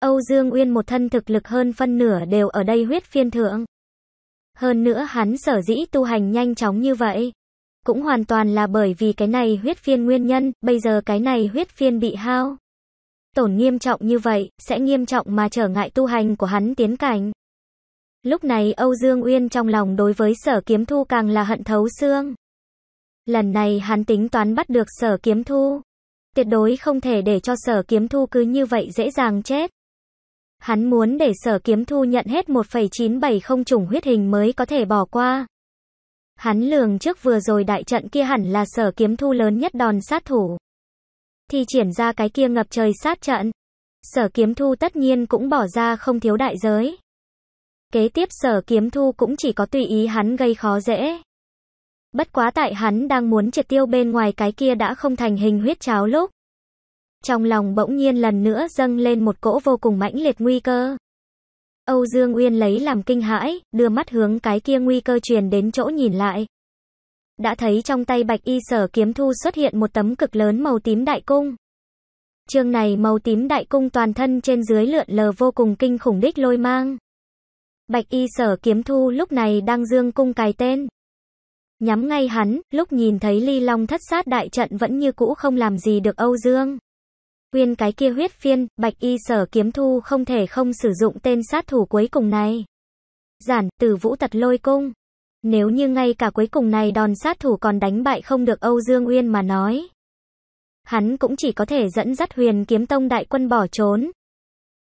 [SPEAKER 1] Âu Dương Uyên một thân thực lực hơn phân nửa đều ở đây huyết phiên thượng. Hơn nữa hắn sở dĩ tu hành nhanh chóng như vậy. Cũng hoàn toàn là bởi vì cái này huyết phiên nguyên nhân, bây giờ cái này huyết phiên bị hao. Tổn nghiêm trọng như vậy, sẽ nghiêm trọng mà trở ngại tu hành của hắn tiến cảnh. Lúc này Âu Dương Uyên trong lòng đối với sở kiếm thu càng là hận thấu xương. Lần này hắn tính toán bắt được sở kiếm thu. Tuyệt đối không thể để cho sở kiếm thu cứ như vậy dễ dàng chết. Hắn muốn để sở kiếm thu nhận hết 1,970 chủng huyết hình mới có thể bỏ qua. Hắn lường trước vừa rồi đại trận kia hẳn là sở kiếm thu lớn nhất đòn sát thủ. Thì triển ra cái kia ngập trời sát trận. Sở kiếm thu tất nhiên cũng bỏ ra không thiếu đại giới. Kế tiếp sở kiếm thu cũng chỉ có tùy ý hắn gây khó dễ. Bất quá tại hắn đang muốn triệt tiêu bên ngoài cái kia đã không thành hình huyết cháo lúc. Trong lòng bỗng nhiên lần nữa dâng lên một cỗ vô cùng mãnh liệt nguy cơ. Âu Dương Uyên lấy làm kinh hãi, đưa mắt hướng cái kia nguy cơ truyền đến chỗ nhìn lại. Đã thấy trong tay bạch y sở kiếm thu xuất hiện một tấm cực lớn màu tím đại cung. Chương này màu tím đại cung toàn thân trên dưới lượn lờ vô cùng kinh khủng đích lôi mang. Bạch y sở kiếm thu lúc này đang dương cung cài tên. Nhắm ngay hắn, lúc nhìn thấy ly long thất sát đại trận vẫn như cũ không làm gì được Âu Dương. Quyên cái kia huyết phiên, bạch y sở kiếm thu không thể không sử dụng tên sát thủ cuối cùng này. Giản, từ vũ tật lôi cung. Nếu như ngay cả cuối cùng này đòn sát thủ còn đánh bại không được Âu Dương Uyên mà nói. Hắn cũng chỉ có thể dẫn dắt huyền kiếm tông đại quân bỏ trốn,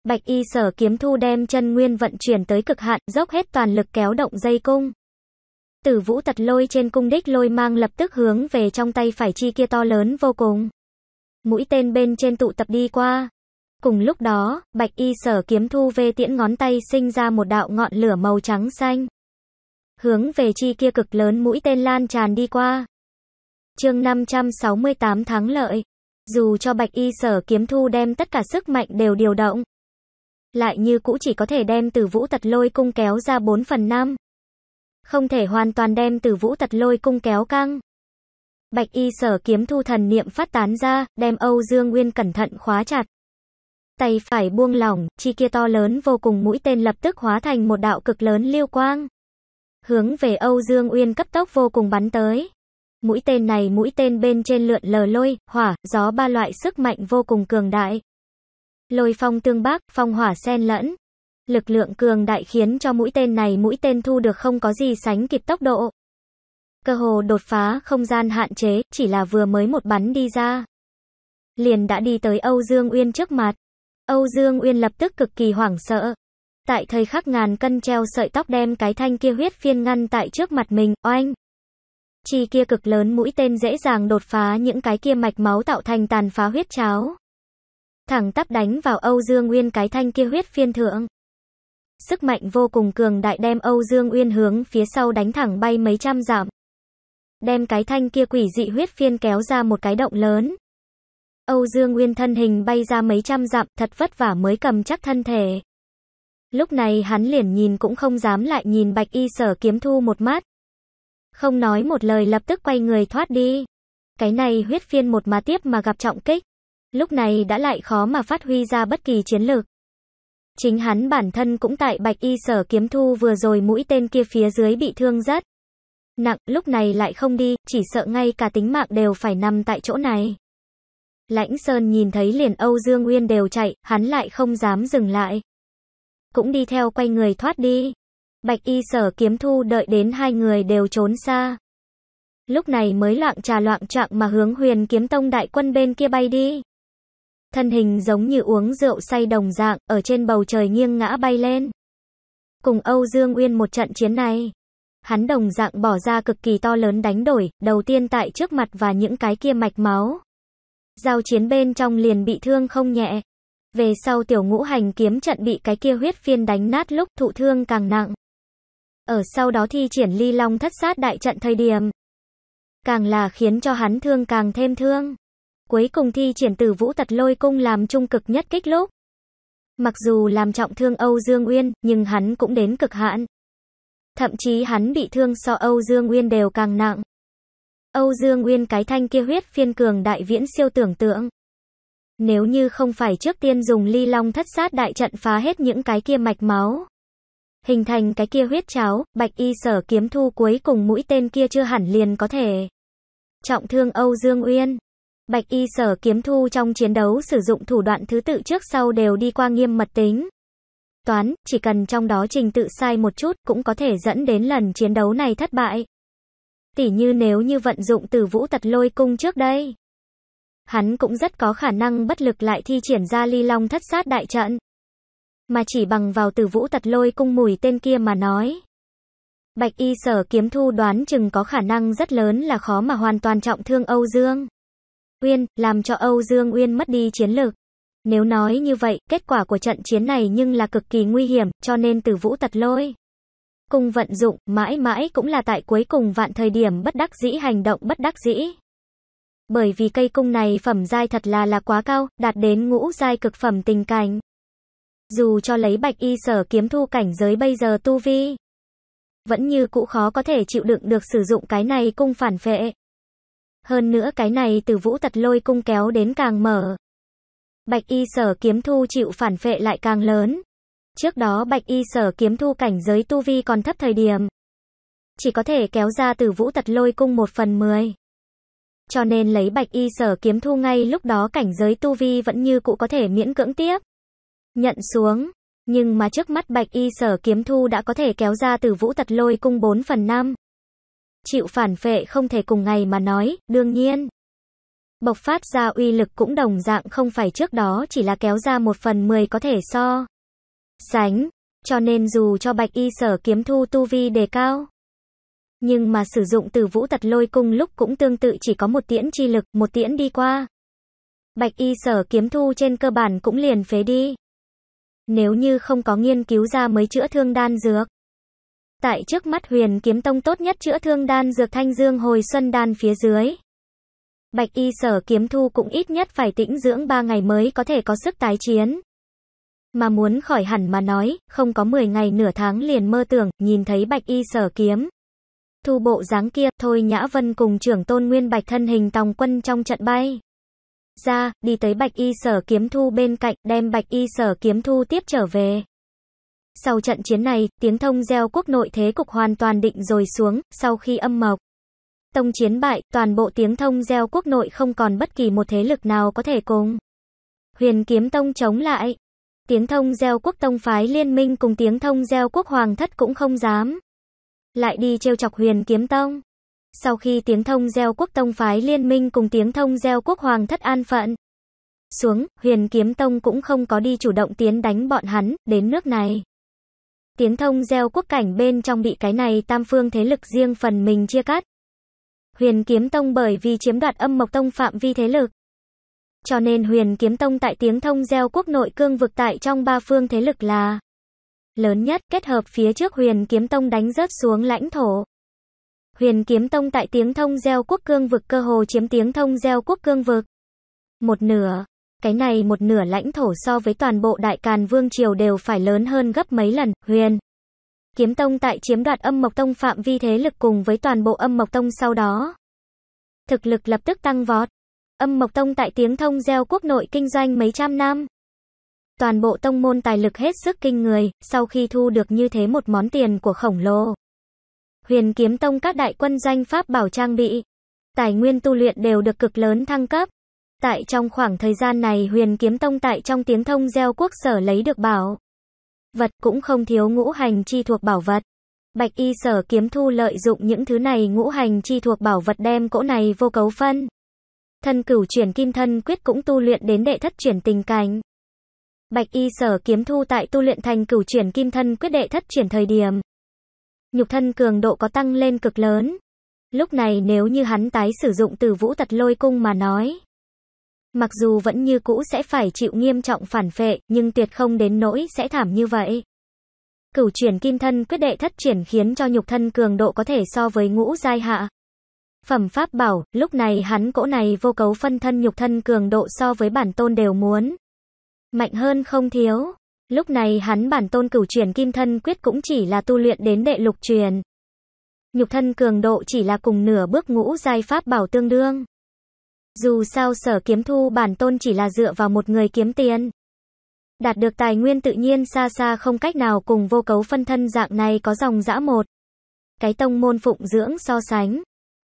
[SPEAKER 1] Bạch y sở kiếm thu đem chân nguyên vận chuyển tới cực hạn, dốc hết toàn lực kéo động dây cung. Tử vũ tật lôi trên cung đích lôi mang lập tức hướng về trong tay phải chi kia to lớn vô cùng. Mũi tên bên trên tụ tập đi qua. Cùng lúc đó, bạch y sở kiếm thu về tiễn ngón tay sinh ra một đạo ngọn lửa màu trắng xanh. Hướng về chi kia cực lớn mũi tên lan tràn đi qua. chương 568 thắng lợi. Dù cho bạch y sở kiếm thu đem tất cả sức mạnh đều điều động, lại như cũ chỉ có thể đem từ vũ tật lôi cung kéo ra 4 phần 5. Không thể hoàn toàn đem từ vũ tật lôi cung kéo căng. Bạch y sở kiếm thu thần niệm phát tán ra, đem Âu Dương Nguyên cẩn thận khóa chặt. Tay phải buông lỏng, chi kia to lớn vô cùng mũi tên lập tức hóa thành một đạo cực lớn liêu quang. Hướng về Âu Dương Uyên cấp tốc vô cùng bắn tới. Mũi tên này mũi tên bên trên lượn lờ lôi, hỏa, gió ba loại sức mạnh vô cùng cường đại, Lôi phong tương bác, phong hỏa xen lẫn. Lực lượng cường đại khiến cho mũi tên này mũi tên thu được không có gì sánh kịp tốc độ. Cơ hồ đột phá không gian hạn chế, chỉ là vừa mới một bắn đi ra. Liền đã đi tới Âu Dương Uyên trước mặt. Âu Dương Uyên lập tức cực kỳ hoảng sợ. Tại thời khắc ngàn cân treo sợi tóc đem cái thanh kia huyết phiên ngăn tại trước mặt mình, oanh. Chi kia cực lớn mũi tên dễ dàng đột phá những cái kia mạch máu tạo thành tàn phá huyết cháo thẳng tắp đánh vào Âu Dương Uyên cái thanh kia huyết phiên thượng. Sức mạnh vô cùng cường đại đem Âu Dương Uyên hướng phía sau đánh thẳng bay mấy trăm dặm. Đem cái thanh kia quỷ dị huyết phiên kéo ra một cái động lớn. Âu Dương Nguyên thân hình bay ra mấy trăm dặm, thật vất vả mới cầm chắc thân thể. Lúc này hắn liền nhìn cũng không dám lại nhìn Bạch Y Sở Kiếm Thu một mắt. Không nói một lời lập tức quay người thoát đi. Cái này huyết phiên một mà tiếp mà gặp trọng kích lúc này đã lại khó mà phát huy ra bất kỳ chiến lược. Chính hắn bản thân cũng tại bạch y sở kiếm thu vừa rồi mũi tên kia phía dưới bị thương rất nặng, lúc này lại không đi, chỉ sợ ngay cả tính mạng đều phải nằm tại chỗ này. Lãnh Sơn nhìn thấy liền Âu Dương nguyên đều chạy, hắn lại không dám dừng lại. Cũng đi theo quay người thoát đi. Bạch y sở kiếm thu đợi đến hai người đều trốn xa. Lúc này mới loạn trà loạn trạng mà hướng huyền kiếm tông đại quân bên kia bay đi. Thân hình giống như uống rượu say đồng dạng, ở trên bầu trời nghiêng ngã bay lên. Cùng Âu Dương Uyên một trận chiến này, hắn đồng dạng bỏ ra cực kỳ to lớn đánh đổi, đầu tiên tại trước mặt và những cái kia mạch máu. Giao chiến bên trong liền bị thương không nhẹ. Về sau tiểu ngũ hành kiếm trận bị cái kia huyết phiên đánh nát lúc thụ thương càng nặng. Ở sau đó thi triển ly long thất sát đại trận thời điểm. Càng là khiến cho hắn thương càng thêm thương cuối cùng thi triển từ vũ tật lôi cung làm trung cực nhất kích lúc. Mặc dù làm trọng thương Âu Dương Uyên, nhưng hắn cũng đến cực hạn. Thậm chí hắn bị thương so Âu Dương Uyên đều càng nặng. Âu Dương Uyên cái thanh kia huyết phiên cường đại viễn siêu tưởng tượng. Nếu như không phải trước tiên dùng ly long thất sát đại trận phá hết những cái kia mạch máu. Hình thành cái kia huyết cháo, bạch y sở kiếm thu cuối cùng mũi tên kia chưa hẳn liền có thể. Trọng thương Âu Dương Uyên. Bạch y sở kiếm thu trong chiến đấu sử dụng thủ đoạn thứ tự trước sau đều đi qua nghiêm mật tính. Toán, chỉ cần trong đó trình tự sai một chút cũng có thể dẫn đến lần chiến đấu này thất bại. Tỉ như nếu như vận dụng từ vũ tật lôi cung trước đây. Hắn cũng rất có khả năng bất lực lại thi triển ra ly long thất sát đại trận. Mà chỉ bằng vào từ vũ tật lôi cung mùi tên kia mà nói. Bạch y sở kiếm thu đoán chừng có khả năng rất lớn là khó mà hoàn toàn trọng thương Âu Dương. Uyên, làm cho Âu Dương Uyên mất đi chiến lược. Nếu nói như vậy, kết quả của trận chiến này nhưng là cực kỳ nguy hiểm, cho nên Tử vũ tật lôi. Cùng vận dụng, mãi mãi cũng là tại cuối cùng vạn thời điểm bất đắc dĩ hành động bất đắc dĩ. Bởi vì cây cung này phẩm giai thật là là quá cao, đạt đến ngũ giai cực phẩm tình cảnh. Dù cho lấy bạch y sở kiếm thu cảnh giới bây giờ tu vi, vẫn như cũ khó có thể chịu đựng được sử dụng cái này cung phản vệ. Hơn nữa cái này từ vũ tật lôi cung kéo đến càng mở. Bạch y sở kiếm thu chịu phản phệ lại càng lớn. Trước đó bạch y sở kiếm thu cảnh giới tu vi còn thấp thời điểm. Chỉ có thể kéo ra từ vũ tật lôi cung một phần mười. Cho nên lấy bạch y sở kiếm thu ngay lúc đó cảnh giới tu vi vẫn như cũ có thể miễn cưỡng tiếp. Nhận xuống. Nhưng mà trước mắt bạch y sở kiếm thu đã có thể kéo ra từ vũ tật lôi cung 4 phần 5 chịu phản phệ không thể cùng ngày mà nói, đương nhiên. Bộc phát ra uy lực cũng đồng dạng không phải trước đó chỉ là kéo ra một phần mười có thể so. Sánh, cho nên dù cho bạch y sở kiếm thu tu vi đề cao. Nhưng mà sử dụng từ vũ tật lôi cung lúc cũng tương tự chỉ có một tiễn chi lực, một tiễn đi qua. Bạch y sở kiếm thu trên cơ bản cũng liền phế đi. Nếu như không có nghiên cứu ra mới chữa thương đan dược, Tại trước mắt huyền kiếm tông tốt nhất chữa thương đan dược thanh dương hồi xuân đan phía dưới. Bạch y sở kiếm thu cũng ít nhất phải tĩnh dưỡng 3 ngày mới có thể có sức tái chiến. Mà muốn khỏi hẳn mà nói, không có 10 ngày nửa tháng liền mơ tưởng, nhìn thấy bạch y sở kiếm. Thu bộ dáng kia, thôi Nhã Vân cùng trưởng tôn nguyên bạch thân hình tòng quân trong trận bay. Ra, đi tới bạch y sở kiếm thu bên cạnh, đem bạch y sở kiếm thu tiếp trở về. Sau trận chiến này, tiếng thông gieo quốc nội thế cục hoàn toàn định rồi xuống, sau khi âm mộc. Tông chiến bại, toàn bộ tiếng thông gieo quốc nội không còn bất kỳ một thế lực nào có thể cùng. Huyền kiếm tông chống lại. Tiếng thông gieo quốc tông phái liên minh cùng tiếng thông gieo quốc hoàng thất cũng không dám. Lại đi trêu chọc huyền kiếm tông. Sau khi tiếng thông gieo quốc tông phái liên minh cùng tiếng thông gieo quốc hoàng thất an phận. Xuống, huyền kiếm tông cũng không có đi chủ động tiến đánh bọn hắn, đến nước này tiến thông gieo quốc cảnh bên trong bị cái này tam phương thế lực riêng phần mình chia cắt. Huyền Kiếm Tông bởi vì chiếm đoạt âm mộc tông phạm vi thế lực. Cho nên huyền kiếm tông tại tiếng thông gieo quốc nội cương vực tại trong ba phương thế lực là lớn nhất kết hợp phía trước huyền kiếm tông đánh rớt xuống lãnh thổ. Huyền kiếm tông tại tiếng thông gieo quốc cương vực cơ hồ chiếm tiếng thông gieo quốc cương vực. Một nửa. Cái này một nửa lãnh thổ so với toàn bộ Đại Càn Vương Triều đều phải lớn hơn gấp mấy lần, huyền. Kiếm Tông tại chiếm đoạt âm Mộc Tông phạm vi thế lực cùng với toàn bộ âm Mộc Tông sau đó. Thực lực lập tức tăng vọt. Âm Mộc Tông tại tiếng thông gieo quốc nội kinh doanh mấy trăm năm. Toàn bộ tông môn tài lực hết sức kinh người, sau khi thu được như thế một món tiền của khổng lồ. Huyền Kiếm Tông các đại quân danh pháp bảo trang bị, tài nguyên tu luyện đều được cực lớn thăng cấp. Tại trong khoảng thời gian này huyền kiếm tông tại trong tiếng thông gieo quốc sở lấy được bảo. Vật cũng không thiếu ngũ hành chi thuộc bảo vật. Bạch y sở kiếm thu lợi dụng những thứ này ngũ hành chi thuộc bảo vật đem cỗ này vô cấu phân. Thân cửu chuyển kim thân quyết cũng tu luyện đến đệ thất chuyển tình cảnh. Bạch y sở kiếm thu tại tu luyện thành cửu chuyển kim thân quyết đệ thất chuyển thời điểm. Nhục thân cường độ có tăng lên cực lớn. Lúc này nếu như hắn tái sử dụng từ vũ tật lôi cung mà nói. Mặc dù vẫn như cũ sẽ phải chịu nghiêm trọng phản phệ, nhưng tuyệt không đến nỗi sẽ thảm như vậy. Cửu chuyển kim thân quyết đệ thất chuyển khiến cho nhục thân cường độ có thể so với ngũ giai hạ. Phẩm pháp bảo, lúc này hắn cỗ này vô cấu phân thân nhục thân cường độ so với bản tôn đều muốn. Mạnh hơn không thiếu. Lúc này hắn bản tôn cửu chuyển kim thân quyết cũng chỉ là tu luyện đến đệ lục truyền. Nhục thân cường độ chỉ là cùng nửa bước ngũ giai pháp bảo tương đương. Dù sao sở kiếm thu bản tôn chỉ là dựa vào một người kiếm tiền. Đạt được tài nguyên tự nhiên xa xa không cách nào cùng vô cấu phân thân dạng này có dòng dã một. Cái tông môn phụng dưỡng so sánh.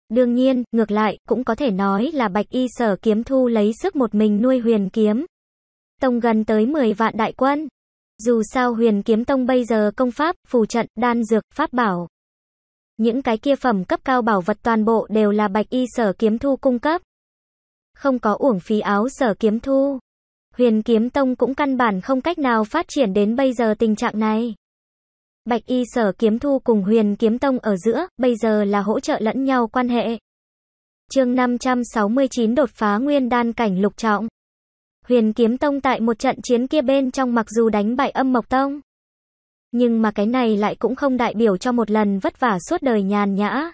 [SPEAKER 1] Đương nhiên, ngược lại, cũng có thể nói là bạch y sở kiếm thu lấy sức một mình nuôi huyền kiếm. Tông gần tới 10 vạn đại quân. Dù sao huyền kiếm tông bây giờ công pháp, phù trận, đan dược, pháp bảo. Những cái kia phẩm cấp cao bảo vật toàn bộ đều là bạch y sở kiếm thu cung cấp không có uổng phí áo sở kiếm thu. Huyền kiếm tông cũng căn bản không cách nào phát triển đến bây giờ tình trạng này. Bạch y sở kiếm thu cùng huyền kiếm tông ở giữa, bây giờ là hỗ trợ lẫn nhau quan hệ. chương 569 đột phá nguyên đan cảnh lục trọng. Huyền kiếm tông tại một trận chiến kia bên trong mặc dù đánh bại âm mộc tông. Nhưng mà cái này lại cũng không đại biểu cho một lần vất vả suốt đời nhàn nhã,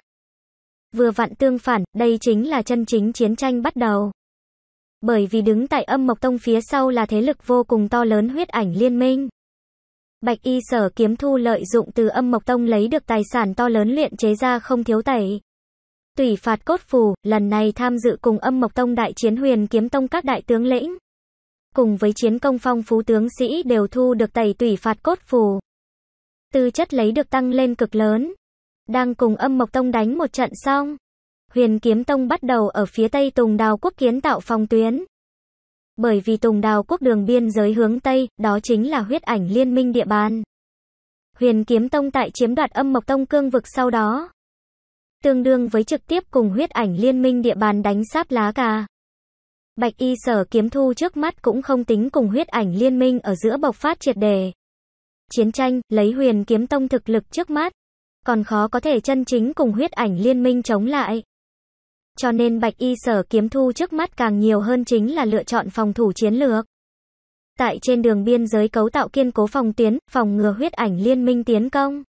[SPEAKER 1] Vừa vặn tương phản, đây chính là chân chính chiến tranh bắt đầu. Bởi vì đứng tại âm mộc tông phía sau là thế lực vô cùng to lớn huyết ảnh liên minh. Bạch y sở kiếm thu lợi dụng từ âm mộc tông lấy được tài sản to lớn luyện chế ra không thiếu tẩy. Tùy phạt cốt phù, lần này tham dự cùng âm mộc tông đại chiến huyền kiếm tông các đại tướng lĩnh. Cùng với chiến công phong phú tướng sĩ đều thu được tẩy tùy phạt cốt phù. Tư chất lấy được tăng lên cực lớn đang cùng âm mộc tông đánh một trận xong. Huyền kiếm tông bắt đầu ở phía tây Tùng Đào Quốc kiến tạo phòng tuyến. Bởi vì Tùng Đào Quốc đường biên giới hướng Tây, đó chính là huyết ảnh liên minh địa bàn. Huyền kiếm tông tại chiếm đoạt âm mộc tông cương vực sau đó. Tương đương với trực tiếp cùng huyết ảnh liên minh địa bàn đánh sáp lá cà. Bạch y sở kiếm thu trước mắt cũng không tính cùng huyết ảnh liên minh ở giữa bộc phát triệt đề. Chiến tranh, lấy huyền kiếm tông thực lực trước mắt còn khó có thể chân chính cùng huyết ảnh liên minh chống lại. Cho nên Bạch Y Sở kiếm thu trước mắt càng nhiều hơn chính là lựa chọn phòng thủ chiến lược. Tại trên đường biên giới cấu tạo kiên cố phòng tuyến, phòng ngừa huyết ảnh liên minh tiến công.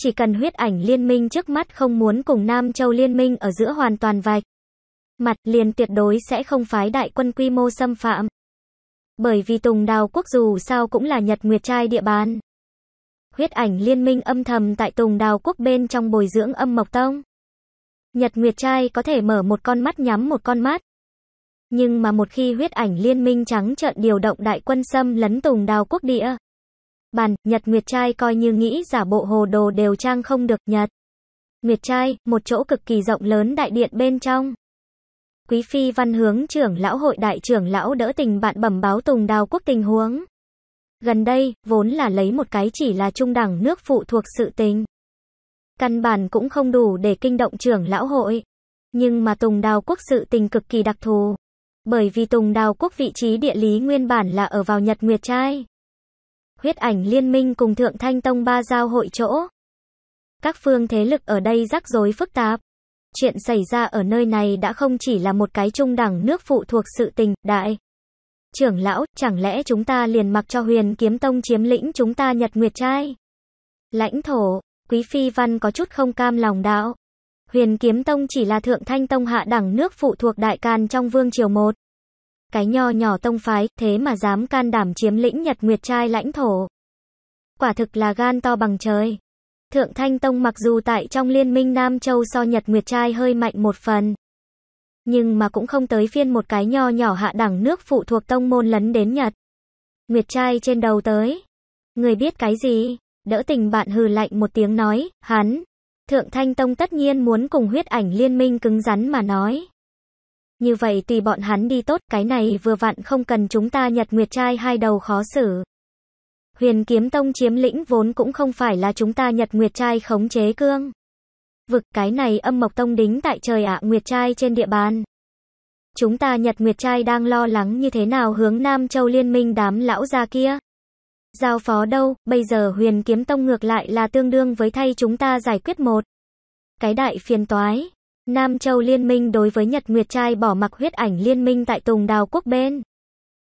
[SPEAKER 1] Chỉ cần huyết ảnh liên minh trước mắt không muốn cùng Nam Châu liên minh ở giữa hoàn toàn vạch. Mặt liền tuyệt đối sẽ không phái đại quân quy mô xâm phạm. Bởi vì Tùng Đào Quốc dù sao cũng là Nhật Nguyệt Trai địa bàn. Huyết ảnh liên minh âm thầm tại Tùng Đào Quốc bên trong bồi dưỡng âm mộc tông. Nhật Nguyệt trai có thể mở một con mắt nhắm một con mắt. Nhưng mà một khi huyết ảnh liên minh trắng trợn điều động đại quân xâm lấn Tùng Đào Quốc địa. Bàn, Nhật Nguyệt trai coi như nghĩ giả bộ hồ đồ đều trang không được Nhật. Nguyệt trai, một chỗ cực kỳ rộng lớn đại điện bên trong. Quý phi văn hướng trưởng lão hội đại trưởng lão đỡ tình bạn bẩm báo Tùng Đào Quốc tình huống. Gần đây, vốn là lấy một cái chỉ là trung đẳng nước phụ thuộc sự tình. Căn bản cũng không đủ để kinh động trưởng lão hội. Nhưng mà Tùng Đào Quốc sự tình cực kỳ đặc thù. Bởi vì Tùng Đào Quốc vị trí địa lý nguyên bản là ở vào Nhật Nguyệt Trai. Huyết ảnh liên minh cùng Thượng Thanh Tông ba giao hội chỗ. Các phương thế lực ở đây rắc rối phức tạp. Chuyện xảy ra ở nơi này đã không chỉ là một cái trung đẳng nước phụ thuộc sự tình, đại. Trưởng lão, chẳng lẽ chúng ta liền mặc cho huyền kiếm tông chiếm lĩnh chúng ta nhật nguyệt trai? Lãnh thổ, quý phi văn có chút không cam lòng đạo. Huyền kiếm tông chỉ là thượng thanh tông hạ đẳng nước phụ thuộc đại can trong vương triều một. Cái nho nhỏ tông phái, thế mà dám can đảm chiếm lĩnh nhật nguyệt trai lãnh thổ. Quả thực là gan to bằng trời. Thượng Thanh Tông mặc dù tại trong liên minh Nam Châu so Nhật Nguyệt Trai hơi mạnh một phần, nhưng mà cũng không tới phiên một cái nho nhỏ hạ đẳng nước phụ thuộc tông môn lấn đến Nhật. Nguyệt trai trên đầu tới. Người biết cái gì? Đỡ tình bạn hừ lạnh một tiếng nói, hắn. Thượng Thanh Tông tất nhiên muốn cùng huyết ảnh liên minh cứng rắn mà nói. Như vậy tùy bọn hắn đi tốt, cái này vừa vặn không cần chúng ta nhật nguyệt trai hai đầu khó xử. Huyền kiếm tông chiếm lĩnh vốn cũng không phải là chúng ta nhật nguyệt trai khống chế cương vực, cái này âm mộc tông đính tại trời ạ Nguyệt Trai trên địa bàn. Chúng ta Nhật Nguyệt Trai đang lo lắng như thế nào hướng Nam Châu Liên minh đám lão gia kia. Giao phó đâu, bây giờ huyền kiếm tông ngược lại là tương đương với thay chúng ta giải quyết một. Cái đại phiền toái. Nam Châu Liên minh đối với Nhật Nguyệt Trai bỏ mặc huyết ảnh liên minh tại Tùng Đào Quốc bên.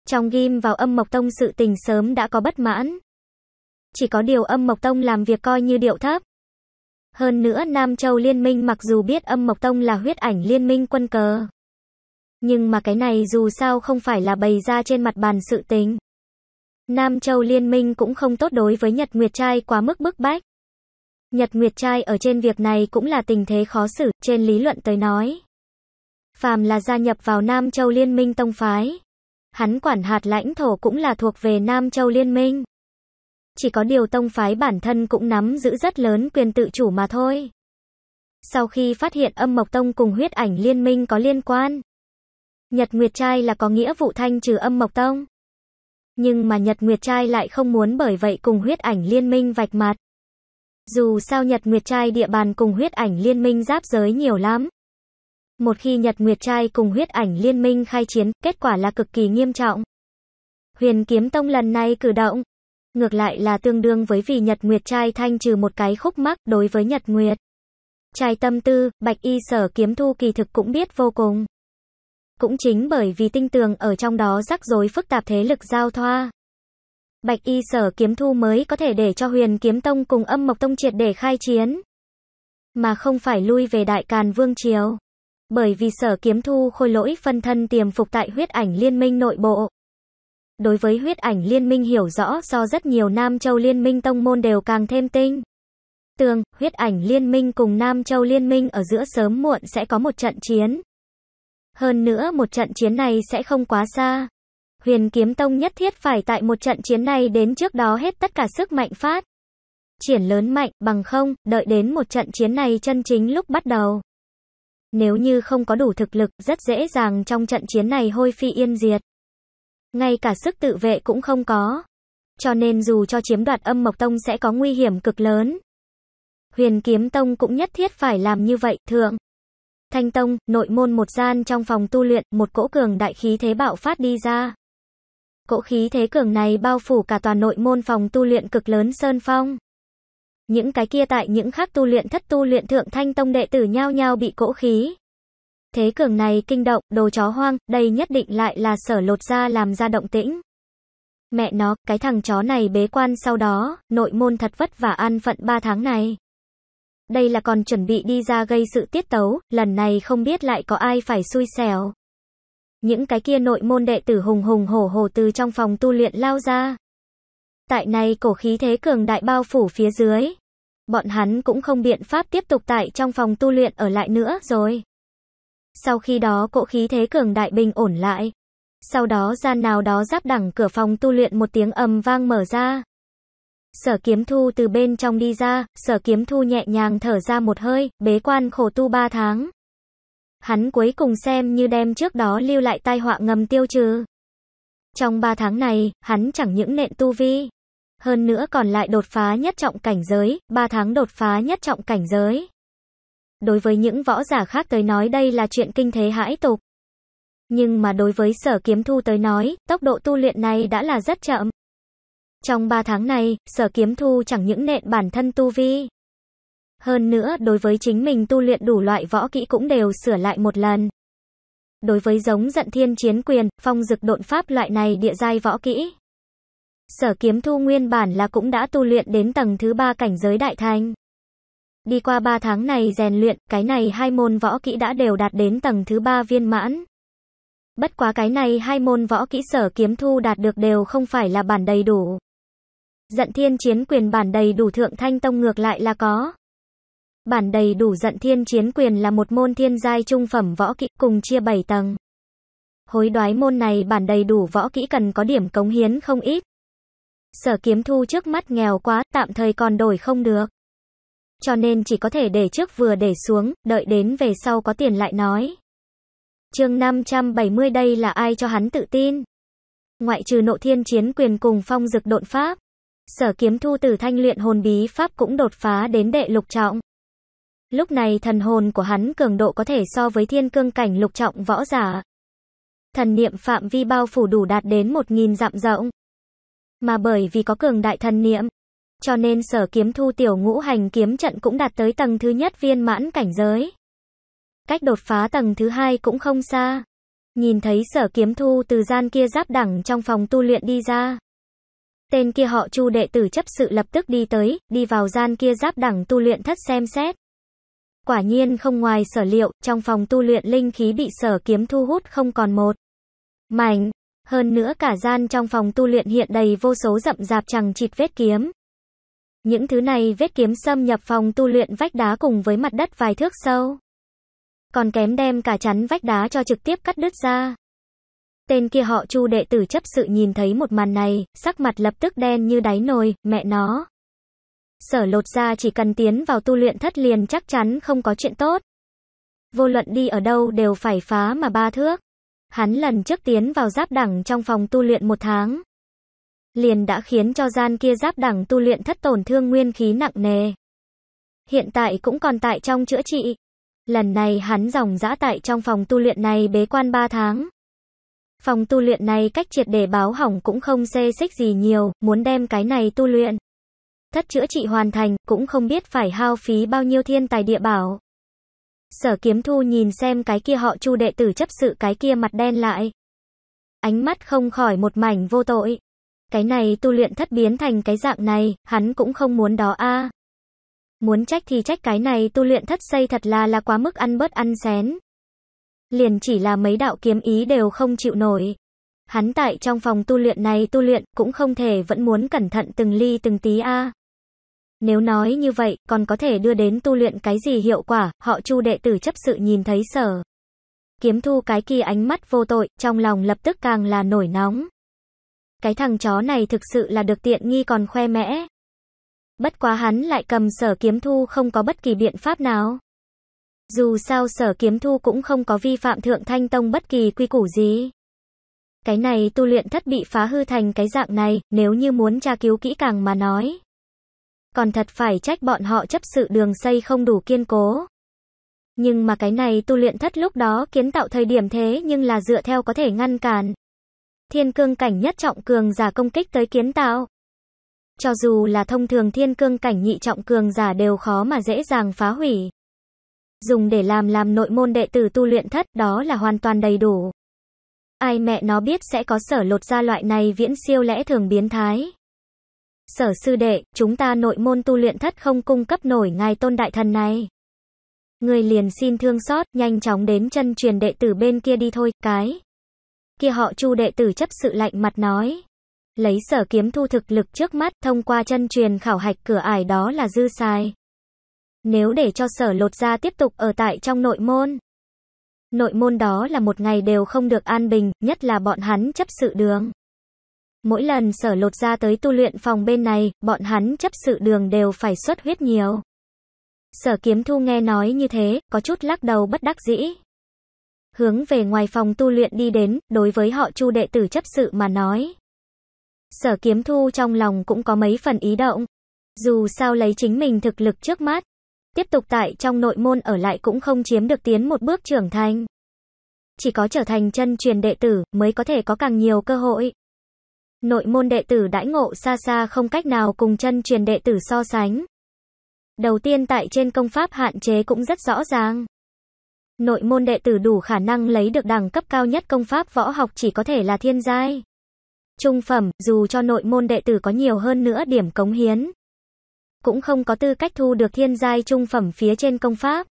[SPEAKER 1] Trong ghim vào âm mộc tông sự tình sớm đã có bất mãn. Chỉ có điều âm mộc tông làm việc coi như điệu thấp. Hơn nữa Nam Châu Liên minh mặc dù biết âm Mộc Tông là huyết ảnh liên minh quân cờ. Nhưng mà cái này dù sao không phải là bày ra trên mặt bàn sự tính. Nam Châu Liên minh cũng không tốt đối với Nhật Nguyệt Trai quá mức bức bách. Nhật Nguyệt Trai ở trên việc này cũng là tình thế khó xử, trên lý luận tới nói. Phàm là gia nhập vào Nam Châu Liên minh tông phái. Hắn quản hạt lãnh thổ cũng là thuộc về Nam Châu Liên minh chỉ có điều tông phái bản thân cũng nắm giữ rất lớn quyền tự chủ mà thôi. Sau khi phát hiện âm mộc tông cùng huyết ảnh liên minh có liên quan, Nhật Nguyệt Trai là có nghĩa vụ thanh trừ âm mộc tông. Nhưng mà Nhật Nguyệt Trai lại không muốn bởi vậy cùng huyết ảnh liên minh vạch mặt. Dù sao Nhật Nguyệt Trai địa bàn cùng huyết ảnh liên minh giáp giới nhiều lắm. Một khi Nhật Nguyệt Trai cùng huyết ảnh liên minh khai chiến, kết quả là cực kỳ nghiêm trọng. Huyền Kiếm Tông lần này cử động, ngược lại là tương đương với vì Nhật Nguyệt trai thanh trừ một cái khúc mắc đối với Nhật Nguyệt. Trai tâm tư, Bạch Y Sở Kiếm Thu kỳ thực cũng biết vô cùng. Cũng chính bởi vì tinh tường ở trong đó rắc rối phức tạp thế lực giao thoa. Bạch Y Sở Kiếm Thu mới có thể để cho Huyền Kiếm Tông cùng Âm Mộc Tông triệt để khai chiến, mà không phải lui về Đại Càn Vương triều. Bởi vì Sở Kiếm Thu khôi lỗi phân thân tiềm phục tại huyết ảnh liên minh nội bộ. Đối với huyết ảnh liên minh hiểu rõ do rất nhiều Nam Châu liên minh tông môn đều càng thêm tinh. Tường, huyết ảnh liên minh cùng Nam Châu liên minh ở giữa sớm muộn sẽ có một trận chiến. Hơn nữa một trận chiến này sẽ không quá xa. Huyền kiếm tông nhất thiết phải tại một trận chiến này đến trước đó hết tất cả sức mạnh phát. Triển lớn mạnh bằng không, đợi đến một trận chiến này chân chính lúc bắt đầu. Nếu như không có đủ thực lực, rất dễ dàng trong trận chiến này hôi phi yên diệt ngay cả sức tự vệ cũng không có. Cho nên dù cho chiếm đoạt âm Mộc Tông sẽ có nguy hiểm cực lớn. Huyền Kiếm Tông cũng nhất thiết phải làm như vậy, thượng. Thanh Tông, nội môn một gian trong phòng tu luyện, một cỗ cường đại khí thế bạo phát đi ra. Cỗ khí thế cường này bao phủ cả toàn nội môn phòng tu luyện cực lớn Sơn Phong. Những cái kia tại những khác tu luyện thất tu luyện thượng Thanh Tông đệ tử nhao nhau bị cỗ khí. Thế cường này kinh động, đồ chó hoang, đây nhất định lại là sở lột ra làm ra động tĩnh. Mẹ nó, cái thằng chó này bế quan sau đó, nội môn thật vất vả an phận 3 tháng này. Đây là còn chuẩn bị đi ra gây sự tiết tấu, lần này không biết lại có ai phải xui xẻo. Những cái kia nội môn đệ tử hùng hùng hổ hổ từ trong phòng tu luyện lao ra. Tại này cổ khí thế cường đại bao phủ phía dưới. Bọn hắn cũng không biện pháp tiếp tục tại trong phòng tu luyện ở lại nữa rồi. Sau khi đó cỗ khí thế cường đại bình ổn lại. Sau đó gian nào đó giáp đẳng cửa phòng tu luyện một tiếng ầm vang mở ra. Sở kiếm thu từ bên trong đi ra, sở kiếm thu nhẹ nhàng thở ra một hơi, bế quan khổ tu ba tháng. Hắn cuối cùng xem như đem trước đó lưu lại tai họa ngầm tiêu trừ. Trong ba tháng này, hắn chẳng những nện tu vi. Hơn nữa còn lại đột phá nhất trọng cảnh giới, ba tháng đột phá nhất trọng cảnh giới. Đối với những võ giả khác tới nói đây là chuyện kinh thế hãi tục. Nhưng mà đối với sở kiếm thu tới nói, tốc độ tu luyện này đã là rất chậm. Trong 3 tháng này, sở kiếm thu chẳng những nện bản thân tu vi. Hơn nữa, đối với chính mình tu luyện đủ loại võ kỹ cũng đều sửa lại một lần. Đối với giống giận thiên chiến quyền, phong dực độn pháp loại này địa giai võ kỹ. Sở kiếm thu nguyên bản là cũng đã tu luyện đến tầng thứ ba cảnh giới đại thanh Đi qua 3 tháng này rèn luyện, cái này hai môn võ kỹ đã đều đạt đến tầng thứ 3 viên mãn. Bất quá cái này hai môn võ kỹ sở kiếm thu đạt được đều không phải là bản đầy đủ. Dận thiên chiến quyền bản đầy đủ thượng thanh tông ngược lại là có. Bản đầy đủ dận thiên chiến quyền là một môn thiên giai trung phẩm võ kỹ cùng chia 7 tầng. Hối đoái môn này bản đầy đủ võ kỹ cần có điểm cống hiến không ít. Sở kiếm thu trước mắt nghèo quá, tạm thời còn đổi không được. Cho nên chỉ có thể để trước vừa để xuống, đợi đến về sau có tiền lại nói. chương 570 đây là ai cho hắn tự tin? Ngoại trừ nộ thiên chiến quyền cùng phong dực độn pháp. Sở kiếm thu tử thanh luyện hồn bí pháp cũng đột phá đến đệ lục trọng. Lúc này thần hồn của hắn cường độ có thể so với thiên cương cảnh lục trọng võ giả. Thần niệm phạm vi bao phủ đủ đạt đến 1.000 dặm rộng. Mà bởi vì có cường đại thần niệm, cho nên sở kiếm thu tiểu ngũ hành kiếm trận cũng đạt tới tầng thứ nhất viên mãn cảnh giới. Cách đột phá tầng thứ hai cũng không xa. Nhìn thấy sở kiếm thu từ gian kia giáp đẳng trong phòng tu luyện đi ra. Tên kia họ chu đệ tử chấp sự lập tức đi tới, đi vào gian kia giáp đẳng tu luyện thất xem xét. Quả nhiên không ngoài sở liệu, trong phòng tu luyện linh khí bị sở kiếm thu hút không còn một. Mảnh, hơn nữa cả gian trong phòng tu luyện hiện đầy vô số rậm rạp chẳng chịt vết kiếm. Những thứ này vết kiếm xâm nhập phòng tu luyện vách đá cùng với mặt đất vài thước sâu. Còn kém đem cả chắn vách đá cho trực tiếp cắt đứt ra. Tên kia họ chu đệ tử chấp sự nhìn thấy một màn này, sắc mặt lập tức đen như đáy nồi, mẹ nó. Sở lột ra chỉ cần tiến vào tu luyện thất liền chắc chắn không có chuyện tốt. Vô luận đi ở đâu đều phải phá mà ba thước. Hắn lần trước tiến vào giáp đẳng trong phòng tu luyện một tháng liền đã khiến cho gian kia giáp đẳng tu luyện thất tổn thương nguyên khí nặng nề. Hiện tại cũng còn tại trong chữa trị. Lần này hắn dòng dã tại trong phòng tu luyện này bế quan 3 tháng. Phòng tu luyện này cách triệt để báo hỏng cũng không xê xích gì nhiều, muốn đem cái này tu luyện. Thất chữa trị hoàn thành, cũng không biết phải hao phí bao nhiêu thiên tài địa bảo. Sở kiếm thu nhìn xem cái kia họ chu đệ tử chấp sự cái kia mặt đen lại. Ánh mắt không khỏi một mảnh vô tội. Cái này tu luyện thất biến thành cái dạng này, hắn cũng không muốn đó a. Muốn trách thì trách cái này tu luyện thất xây thật là là quá mức ăn bớt ăn xén. Liền chỉ là mấy đạo kiếm ý đều không chịu nổi. Hắn tại trong phòng tu luyện này tu luyện cũng không thể vẫn muốn cẩn thận từng ly từng tí a. Nếu nói như vậy, còn có thể đưa đến tu luyện cái gì hiệu quả, họ chu đệ tử chấp sự nhìn thấy sở. Kiếm thu cái kỳ ánh mắt vô tội, trong lòng lập tức càng là nổi nóng. Cái thằng chó này thực sự là được tiện nghi còn khoe mẽ. Bất quá hắn lại cầm sở kiếm thu không có bất kỳ biện pháp nào. Dù sao sở kiếm thu cũng không có vi phạm thượng thanh tông bất kỳ quy củ gì. Cái này tu luyện thất bị phá hư thành cái dạng này, nếu như muốn tra cứu kỹ càng mà nói. Còn thật phải trách bọn họ chấp sự đường xây không đủ kiên cố. Nhưng mà cái này tu luyện thất lúc đó kiến tạo thời điểm thế nhưng là dựa theo có thể ngăn cản, Thiên cương cảnh nhất trọng cường giả công kích tới kiến tạo. Cho dù là thông thường thiên cương cảnh nhị trọng cường giả đều khó mà dễ dàng phá hủy. Dùng để làm làm nội môn đệ tử tu luyện thất đó là hoàn toàn đầy đủ. Ai mẹ nó biết sẽ có sở lột ra loại này viễn siêu lẽ thường biến thái. Sở sư đệ, chúng ta nội môn tu luyện thất không cung cấp nổi ngài tôn đại thần này. Người liền xin thương xót, nhanh chóng đến chân truyền đệ tử bên kia đi thôi, cái kia họ chu đệ tử chấp sự lạnh mặt nói. Lấy sở kiếm thu thực lực trước mắt, thông qua chân truyền khảo hạch cửa ải đó là dư xài. Nếu để cho sở lột ra tiếp tục ở tại trong nội môn. Nội môn đó là một ngày đều không được an bình, nhất là bọn hắn chấp sự đường. Mỗi lần sở lột ra tới tu luyện phòng bên này, bọn hắn chấp sự đường đều phải xuất huyết nhiều. Sở kiếm thu nghe nói như thế, có chút lắc đầu bất đắc dĩ hướng về ngoài phòng tu luyện đi đến, đối với họ Chu đệ tử chấp sự mà nói. Sở Kiếm Thu trong lòng cũng có mấy phần ý động, dù sao lấy chính mình thực lực trước mắt, tiếp tục tại trong nội môn ở lại cũng không chiếm được tiến một bước trưởng thành. Chỉ có trở thành chân truyền đệ tử mới có thể có càng nhiều cơ hội. Nội môn đệ tử đãi ngộ xa xa không cách nào cùng chân truyền đệ tử so sánh. Đầu tiên tại trên công pháp hạn chế cũng rất rõ ràng. Nội môn đệ tử đủ khả năng lấy được đẳng cấp cao nhất công pháp võ học chỉ có thể là thiên giai. Trung phẩm, dù cho nội môn đệ tử có nhiều hơn nữa điểm cống hiến, cũng không có tư cách thu được thiên giai trung phẩm phía trên công pháp.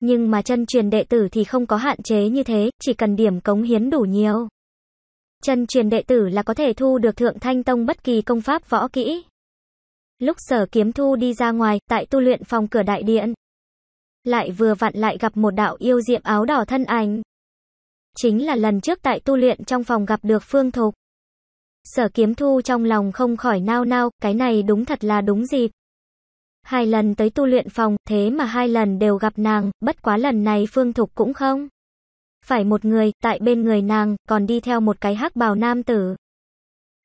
[SPEAKER 1] Nhưng mà chân truyền đệ tử thì không có hạn chế như thế, chỉ cần điểm cống hiến đủ nhiều. Chân truyền đệ tử là có thể thu được thượng thanh tông bất kỳ công pháp võ kỹ. Lúc sở kiếm thu đi ra ngoài, tại tu luyện phòng cửa đại điện, lại vừa vặn lại gặp một đạo yêu diệm áo đỏ thân ảnh. Chính là lần trước tại tu luyện trong phòng gặp được Phương Thục. Sở kiếm thu trong lòng không khỏi nao nao, cái này đúng thật là đúng dịp. Hai lần tới tu luyện phòng, thế mà hai lần đều gặp nàng, bất quá lần này Phương Thục cũng không. Phải một người, tại bên người nàng, còn đi theo một cái hắc bào nam tử.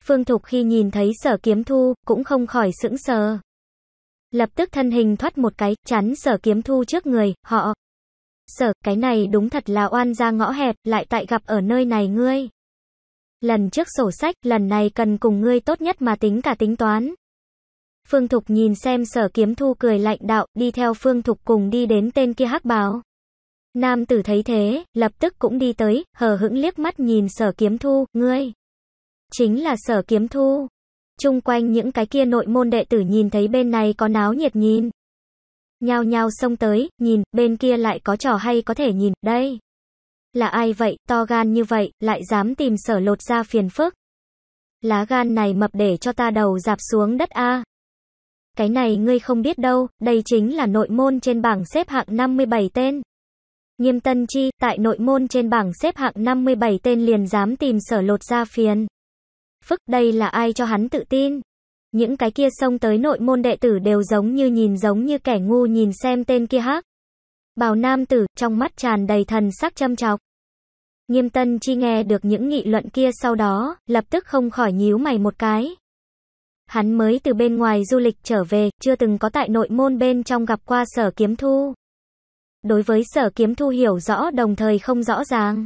[SPEAKER 1] Phương Thục khi nhìn thấy sở kiếm thu, cũng không khỏi sững sờ. Lập tức thân hình thoát một cái, chắn sở kiếm thu trước người, họ. Sở, cái này đúng thật là oan ra ngõ hẹp, lại tại gặp ở nơi này ngươi. Lần trước sổ sách, lần này cần cùng ngươi tốt nhất mà tính cả tính toán. Phương Thục nhìn xem sở kiếm thu cười lạnh đạo, đi theo Phương Thục cùng đi đến tên kia hắc báo. Nam tử thấy thế, lập tức cũng đi tới, hờ hững liếc mắt nhìn sở kiếm thu, ngươi. Chính là sở kiếm thu, Chung quanh những cái kia nội môn đệ tử nhìn thấy bên này có náo nhiệt nhìn. Nhao nhao xông tới, nhìn, bên kia lại có trò hay có thể nhìn, đây. Là ai vậy, to gan như vậy, lại dám tìm sở lột ra phiền phức. Lá gan này mập để cho ta đầu dạp xuống đất A. Cái này ngươi không biết đâu, đây chính là nội môn trên bảng xếp hạng 57 tên. Nghiêm Tân Chi, tại nội môn trên bảng xếp hạng 57 tên liền dám tìm sở lột ra phiền. Phức đây là ai cho hắn tự tin? Những cái kia xông tới nội môn đệ tử đều giống như nhìn giống như kẻ ngu nhìn xem tên kia hắc. Bào nam tử, trong mắt tràn đầy thần sắc châm chọc. Nghiêm tân chi nghe được những nghị luận kia sau đó, lập tức không khỏi nhíu mày một cái. Hắn mới từ bên ngoài du lịch trở về, chưa từng có tại nội môn bên trong gặp qua sở kiếm thu. Đối với sở kiếm thu hiểu rõ đồng thời không rõ ràng.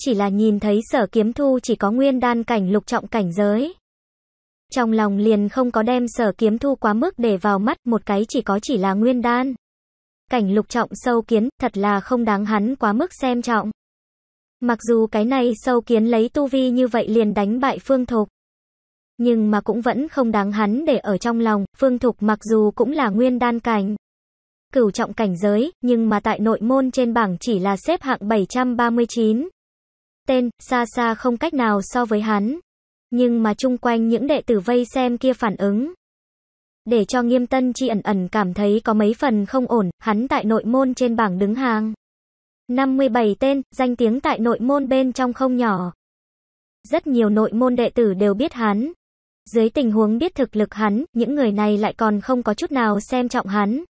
[SPEAKER 1] Chỉ là nhìn thấy sở kiếm thu chỉ có nguyên đan cảnh lục trọng cảnh giới. Trong lòng liền không có đem sở kiếm thu quá mức để vào mắt một cái chỉ có chỉ là nguyên đan. Cảnh lục trọng sâu kiến thật là không đáng hắn quá mức xem trọng. Mặc dù cái này sâu kiến lấy tu vi như vậy liền đánh bại phương thục. Nhưng mà cũng vẫn không đáng hắn để ở trong lòng, phương thục mặc dù cũng là nguyên đan cảnh. Cửu trọng cảnh giới, nhưng mà tại nội môn trên bảng chỉ là xếp hạng 739 tên, xa xa không cách nào so với hắn. Nhưng mà chung quanh những đệ tử vây xem kia phản ứng. Để cho nghiêm tân chi ẩn ẩn cảm thấy có mấy phần không ổn, hắn tại nội môn trên bảng đứng hàng. 57 tên, danh tiếng tại nội môn bên trong không nhỏ. Rất nhiều nội môn đệ tử đều biết hắn. Dưới tình huống biết thực lực hắn, những người này lại còn không có chút nào xem trọng hắn.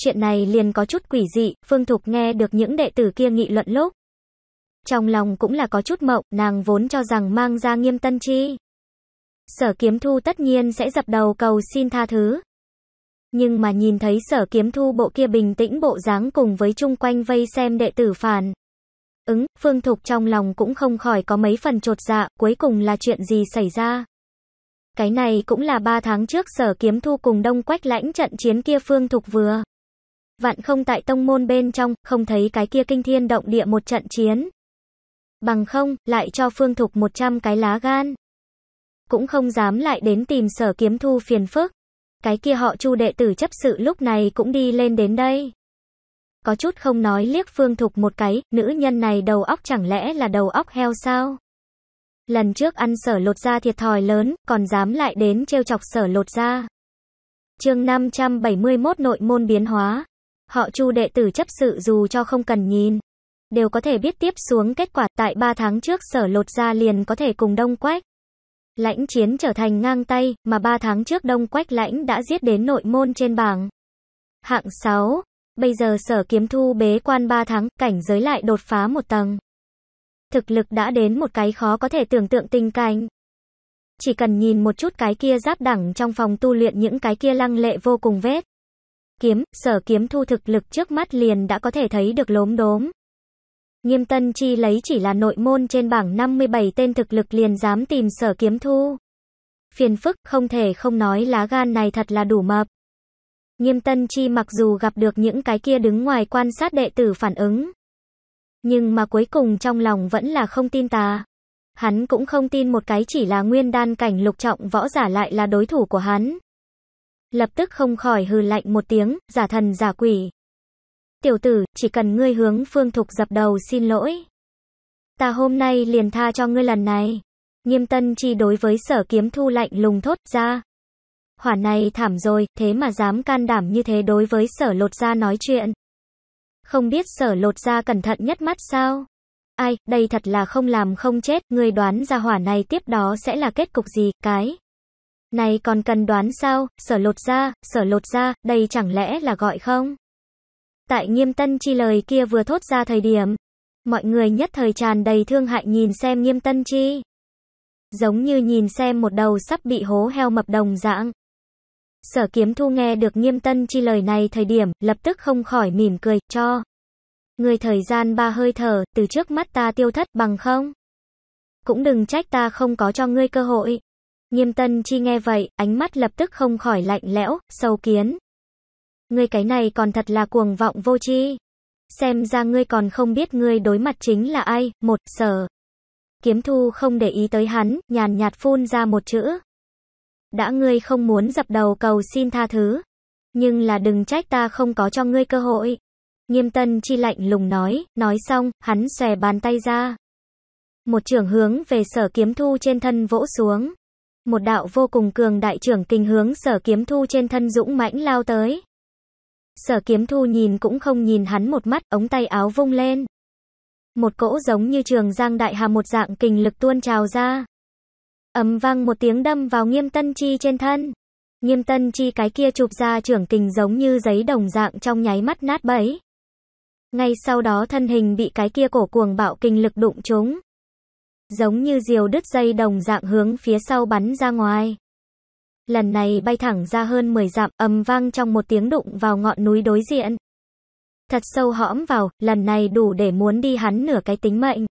[SPEAKER 1] Chuyện này liền có chút quỷ dị, Phương Thục nghe được những đệ tử kia nghị luận lúc. Trong lòng cũng là có chút mộng, nàng vốn cho rằng mang ra nghiêm tân chi. Sở kiếm thu tất nhiên sẽ dập đầu cầu xin tha thứ. Nhưng mà nhìn thấy sở kiếm thu bộ kia bình tĩnh bộ dáng cùng với chung quanh vây xem đệ tử phản. Ứng, phương thục trong lòng cũng không khỏi có mấy phần trột dạ, cuối cùng là chuyện gì xảy ra. Cái này cũng là ba tháng trước sở kiếm thu cùng đông quách lãnh trận chiến kia phương thục vừa. Vạn không tại tông môn bên trong, không thấy cái kia kinh thiên động địa một trận chiến. Bằng không, lại cho Phương Thục 100 cái lá gan. Cũng không dám lại đến tìm sở kiếm thu phiền phức. Cái kia họ chu đệ tử chấp sự lúc này cũng đi lên đến đây. Có chút không nói liếc Phương Thục một cái, nữ nhân này đầu óc chẳng lẽ là đầu óc heo sao? Lần trước ăn sở lột da thiệt thòi lớn, còn dám lại đến trêu chọc sở lột da chương 571 nội môn biến hóa. Họ chu đệ tử chấp sự dù cho không cần nhìn, đều có thể biết tiếp xuống kết quả tại 3 tháng trước sở lột ra liền có thể cùng đông quách. Lãnh chiến trở thành ngang tay, mà 3 tháng trước đông quách lãnh đã giết đến nội môn trên bảng. Hạng 6. Bây giờ sở kiếm thu bế quan 3 tháng, cảnh giới lại đột phá một tầng. Thực lực đã đến một cái khó có thể tưởng tượng tình cảnh. Chỉ cần nhìn một chút cái kia giáp đẳng trong phòng tu luyện những cái kia lăng lệ vô cùng vết. Kiếm, sở kiếm thu thực lực trước mắt liền đã có thể thấy được lốm đốm. Nghiêm Tân Chi lấy chỉ là nội môn trên bảng 57 tên thực lực liền dám tìm sở kiếm thu. Phiền phức, không thể không nói lá gan này thật là đủ mập. Nghiêm Tân Chi mặc dù gặp được những cái kia đứng ngoài quan sát đệ tử phản ứng. Nhưng mà cuối cùng trong lòng vẫn là không tin ta Hắn cũng không tin một cái chỉ là nguyên đan cảnh lục trọng võ giả lại là đối thủ của hắn. Lập tức không khỏi hừ lạnh một tiếng, giả thần giả quỷ. Tiểu tử, chỉ cần ngươi hướng phương thục dập đầu xin lỗi. Ta hôm nay liền tha cho ngươi lần này. Nghiêm tân chi đối với sở kiếm thu lạnh lùng thốt ra. Hỏa này thảm rồi, thế mà dám can đảm như thế đối với sở lột ra nói chuyện. Không biết sở lột ra cẩn thận nhất mắt sao? Ai, đây thật là không làm không chết, ngươi đoán ra hỏa này tiếp đó sẽ là kết cục gì, cái. Này còn cần đoán sao, sở lột ra, sở lột ra, đây chẳng lẽ là gọi không? Tại nghiêm tân chi lời kia vừa thốt ra thời điểm, mọi người nhất thời tràn đầy thương hại nhìn xem nghiêm tân chi. Giống như nhìn xem một đầu sắp bị hố heo mập đồng dạng. Sở kiếm thu nghe được nghiêm tân chi lời này thời điểm, lập tức không khỏi mỉm cười, cho. Người thời gian ba hơi thở, từ trước mắt ta tiêu thất bằng không. Cũng đừng trách ta không có cho ngươi cơ hội. Nghiêm tân chi nghe vậy, ánh mắt lập tức không khỏi lạnh lẽo, sâu kiến. Ngươi cái này còn thật là cuồng vọng vô tri. Xem ra ngươi còn không biết ngươi đối mặt chính là ai, một, sở. Kiếm thu không để ý tới hắn, nhàn nhạt phun ra một chữ. Đã ngươi không muốn dập đầu cầu xin tha thứ. Nhưng là đừng trách ta không có cho ngươi cơ hội. Nghiêm tân chi lạnh lùng nói, nói xong, hắn xòe bàn tay ra. Một trưởng hướng về sở kiếm thu trên thân vỗ xuống. Một đạo vô cùng cường đại trưởng kinh hướng sở kiếm thu trên thân dũng mãnh lao tới. Sở kiếm thu nhìn cũng không nhìn hắn một mắt, ống tay áo vung lên. Một cỗ giống như trường giang đại hà một dạng kình lực tuôn trào ra. ầm vang một tiếng đâm vào nghiêm tân chi trên thân. Nghiêm tân chi cái kia chụp ra trưởng kình giống như giấy đồng dạng trong nháy mắt nát bấy. Ngay sau đó thân hình bị cái kia cổ cuồng bạo kình lực đụng trúng. Giống như diều đứt dây đồng dạng hướng phía sau bắn ra ngoài lần này bay thẳng ra hơn 10 dặm, ầm vang trong một tiếng đụng vào ngọn núi đối diện. Thật sâu hõm vào, lần này đủ để muốn đi hắn nửa cái tính mệnh.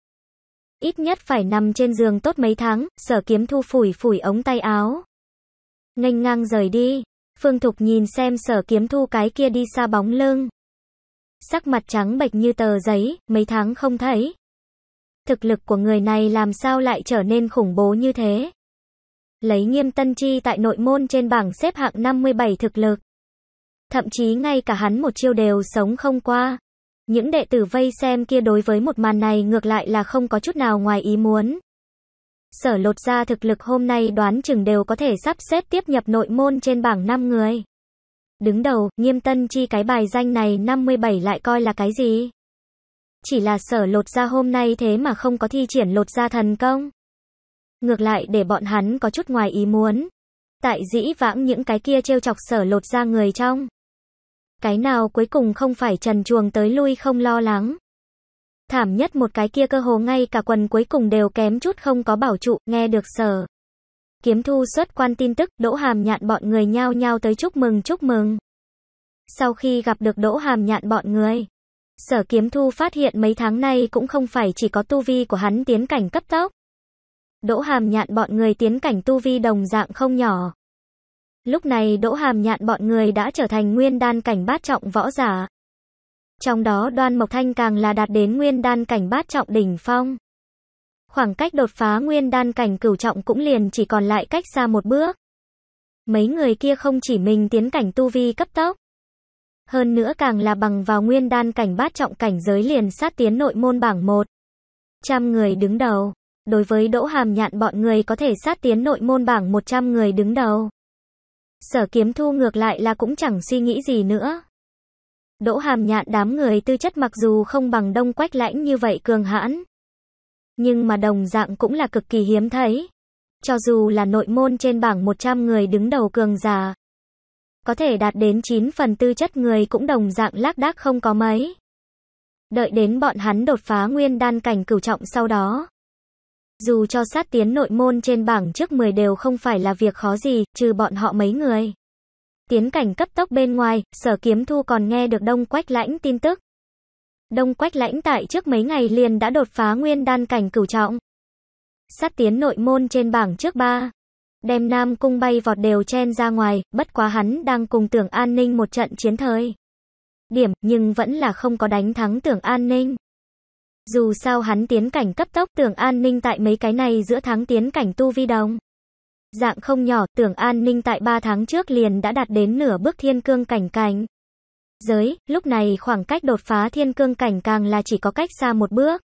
[SPEAKER 1] Ít nhất phải nằm trên giường tốt mấy tháng, sở kiếm thu phủi phủi ống tay áo. Nganh ngang rời đi, Phương Thục nhìn xem sở kiếm thu cái kia đi xa bóng lưng. Sắc mặt trắng bệch như tờ giấy, mấy tháng không thấy. Thực lực của người này làm sao lại trở nên khủng bố như thế? lấy Nghiêm Tân Chi tại nội môn trên bảng xếp hạng 57 thực lực. Thậm chí ngay cả hắn một chiêu đều sống không qua. Những đệ tử vây xem kia đối với một màn này ngược lại là không có chút nào ngoài ý muốn. Sở lột ra thực lực hôm nay đoán chừng đều có thể sắp xếp tiếp nhập nội môn trên bảng 5 người. Đứng đầu, nghiêm tân chi cái bài danh này 57 lại coi là cái gì? Chỉ là sở lột ra hôm nay thế mà không có thi triển lột ra thần công. Ngược lại để bọn hắn có chút ngoài ý muốn. Tại dĩ vãng những cái kia trêu chọc sở lột ra người trong. Cái nào cuối cùng không phải trần chuồng tới lui không lo lắng. Thảm nhất một cái kia cơ hồ ngay cả quần cuối cùng đều kém chút không có bảo trụ, nghe được sở. Kiếm thu xuất quan tin tức, đỗ hàm nhạn bọn người nhao nhao tới chúc mừng chúc mừng. Sau khi gặp được đỗ hàm nhạn bọn người, Sở kiếm thu phát hiện mấy tháng nay cũng không phải chỉ có tu vi của hắn tiến cảnh cấp tốc, Đỗ Hàm Nhạn bọn người tiến cảnh tu vi đồng dạng không nhỏ. Lúc này Đỗ Hàm Nhạn bọn người đã trở thành nguyên đan cảnh bát trọng võ giả. Trong đó Đoan Mộc Thanh càng là đạt đến nguyên đan cảnh bát trọng đỉnh phong. Khoảng cách đột phá nguyên đan cảnh cửu trọng cũng liền chỉ còn lại cách xa một bước. Mấy người kia không chỉ mình tiến cảnh tu vi cấp tốc. Hơn nữa càng là bằng vào nguyên đan cảnh bát trọng cảnh giới liền sát tiến nội môn bảng một. Trăm người đứng đầu. Đối với Đỗ Hàm Nhạn bọn người có thể sát tiến nội môn bảng 100 người đứng đầu. Sở kiếm thu ngược lại là cũng chẳng suy nghĩ gì nữa. Đỗ Hàm Nhạn đám người tư chất mặc dù không bằng đông quách lãnh như vậy cường hãn. Nhưng mà đồng dạng cũng là cực kỳ hiếm thấy. Cho dù là nội môn trên bảng 100 người đứng đầu cường già. Có thể đạt đến 9 phần tư chất người cũng đồng dạng lác đác không có mấy. Đợi đến bọn hắn đột phá nguyên đan cảnh cửu trọng sau đó. Dù cho sát tiến nội môn trên bảng trước 10 đều không phải là việc khó gì, trừ bọn họ mấy người. Tiến cảnh cấp tốc bên ngoài, sở kiếm thu còn nghe được đông quách lãnh tin tức. Đông quách lãnh tại trước mấy ngày liền đã đột phá nguyên đan cảnh cửu trọng. Sát tiến nội môn trên bảng trước ba. Đem Nam Cung bay vọt đều chen ra ngoài, bất quá hắn đang cùng tưởng an ninh một trận chiến thời. Điểm, nhưng vẫn là không có đánh thắng tưởng an ninh. Dù sao hắn tiến cảnh cấp tốc tưởng an ninh tại mấy cái này giữa tháng tiến cảnh tu vi đồng. Dạng không nhỏ, tưởng an ninh tại 3 tháng trước liền đã đạt đến nửa bước thiên cương cảnh cảnh. Giới, lúc này khoảng cách đột phá thiên cương cảnh càng là chỉ có cách xa một bước.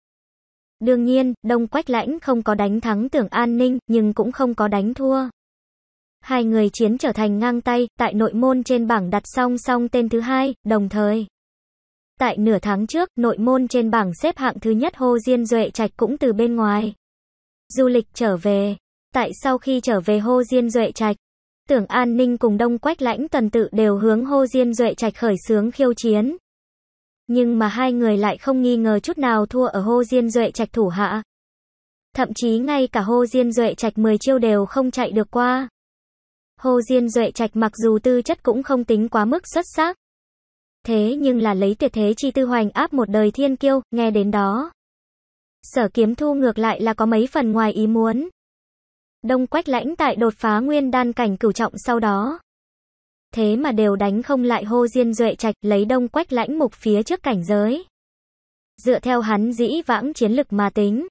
[SPEAKER 1] Đương nhiên, Đông Quách Lãnh không có đánh thắng tưởng an ninh, nhưng cũng không có đánh thua. Hai người chiến trở thành ngang tay, tại nội môn trên bảng đặt song song tên thứ hai, đồng thời tại nửa tháng trước, nội môn trên bảng xếp hạng thứ nhất Hồ Diên Duệ Trạch cũng từ bên ngoài. Du lịch trở về. Tại sau khi trở về Hồ Diên Duệ Trạch, tưởng an ninh cùng đông quách lãnh tần tự đều hướng Hồ Diên Duệ Trạch khởi sướng khiêu chiến. Nhưng mà hai người lại không nghi ngờ chút nào thua ở Hồ Diên Duệ Trạch thủ hạ. Thậm chí ngay cả Hồ Diên Duệ Trạch 10 chiêu đều không chạy được qua. Hồ Diên Duệ Trạch mặc dù tư chất cũng không tính quá mức xuất sắc, Thế nhưng là lấy tuyệt thế chi tư hoành áp một đời thiên kiêu, nghe đến đó. Sở kiếm thu ngược lại là có mấy phần ngoài ý muốn. Đông quách lãnh tại đột phá nguyên đan cảnh cửu trọng sau đó. Thế mà đều đánh không lại hô diên duệ trạch lấy đông quách lãnh mục phía trước cảnh giới. Dựa theo hắn dĩ vãng chiến lực mà tính.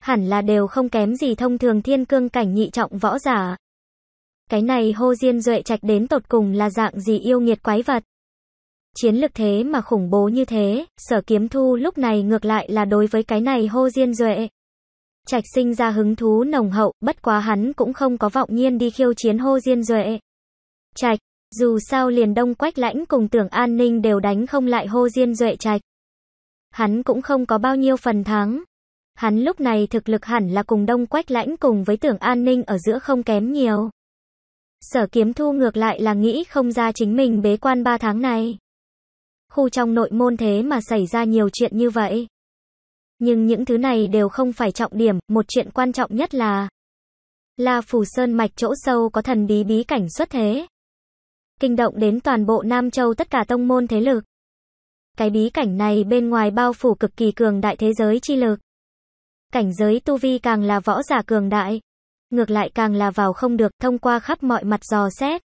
[SPEAKER 1] Hẳn là đều không kém gì thông thường thiên cương cảnh nhị trọng võ giả. Cái này hô diên duệ trạch đến tột cùng là dạng gì yêu nghiệt quái vật. Chiến lược thế mà khủng bố như thế, sở kiếm thu lúc này ngược lại là đối với cái này hô diên duệ. Trạch sinh ra hứng thú nồng hậu, bất quá hắn cũng không có vọng nhiên đi khiêu chiến hô diên duệ. Trạch, dù sao liền đông quách lãnh cùng tưởng an ninh đều đánh không lại hô diên duệ trạch. Hắn cũng không có bao nhiêu phần thắng. Hắn lúc này thực lực hẳn là cùng đông quách lãnh cùng với tưởng an ninh ở giữa không kém nhiều. Sở kiếm thu ngược lại là nghĩ không ra chính mình bế quan 3 tháng này khu trong nội môn thế mà xảy ra nhiều chuyện như vậy. Nhưng những thứ này đều không phải trọng điểm, một chuyện quan trọng nhất là là Phù Sơn Mạch chỗ sâu có thần bí bí cảnh xuất thế. Kinh động đến toàn bộ Nam Châu tất cả tông môn thế lực. Cái bí cảnh này bên ngoài bao phủ cực kỳ cường đại thế giới chi lực. Cảnh giới tu vi càng là võ giả cường đại. Ngược lại càng là vào không được thông qua khắp mọi mặt dò xét.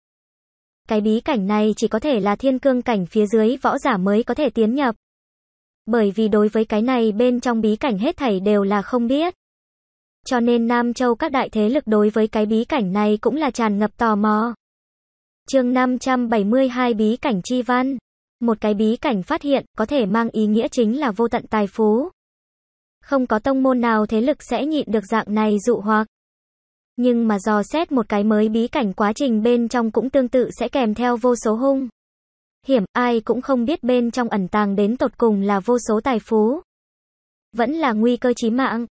[SPEAKER 1] Cái bí cảnh này chỉ có thể là thiên cương cảnh phía dưới võ giả mới có thể tiến nhập. Bởi vì đối với cái này bên trong bí cảnh hết thảy đều là không biết. Cho nên Nam Châu các đại thế lực đối với cái bí cảnh này cũng là tràn ngập tò mò. chương 572 Bí cảnh Chi Văn Một cái bí cảnh phát hiện có thể mang ý nghĩa chính là vô tận tài phú. Không có tông môn nào thế lực sẽ nhịn được dạng này dụ hoặc nhưng mà dò xét một cái mới bí cảnh quá trình bên trong cũng tương tự sẽ kèm theo vô số hung. Hiểm, ai cũng không biết bên trong ẩn tàng đến tột cùng là vô số tài phú. Vẫn là nguy cơ chí mạng.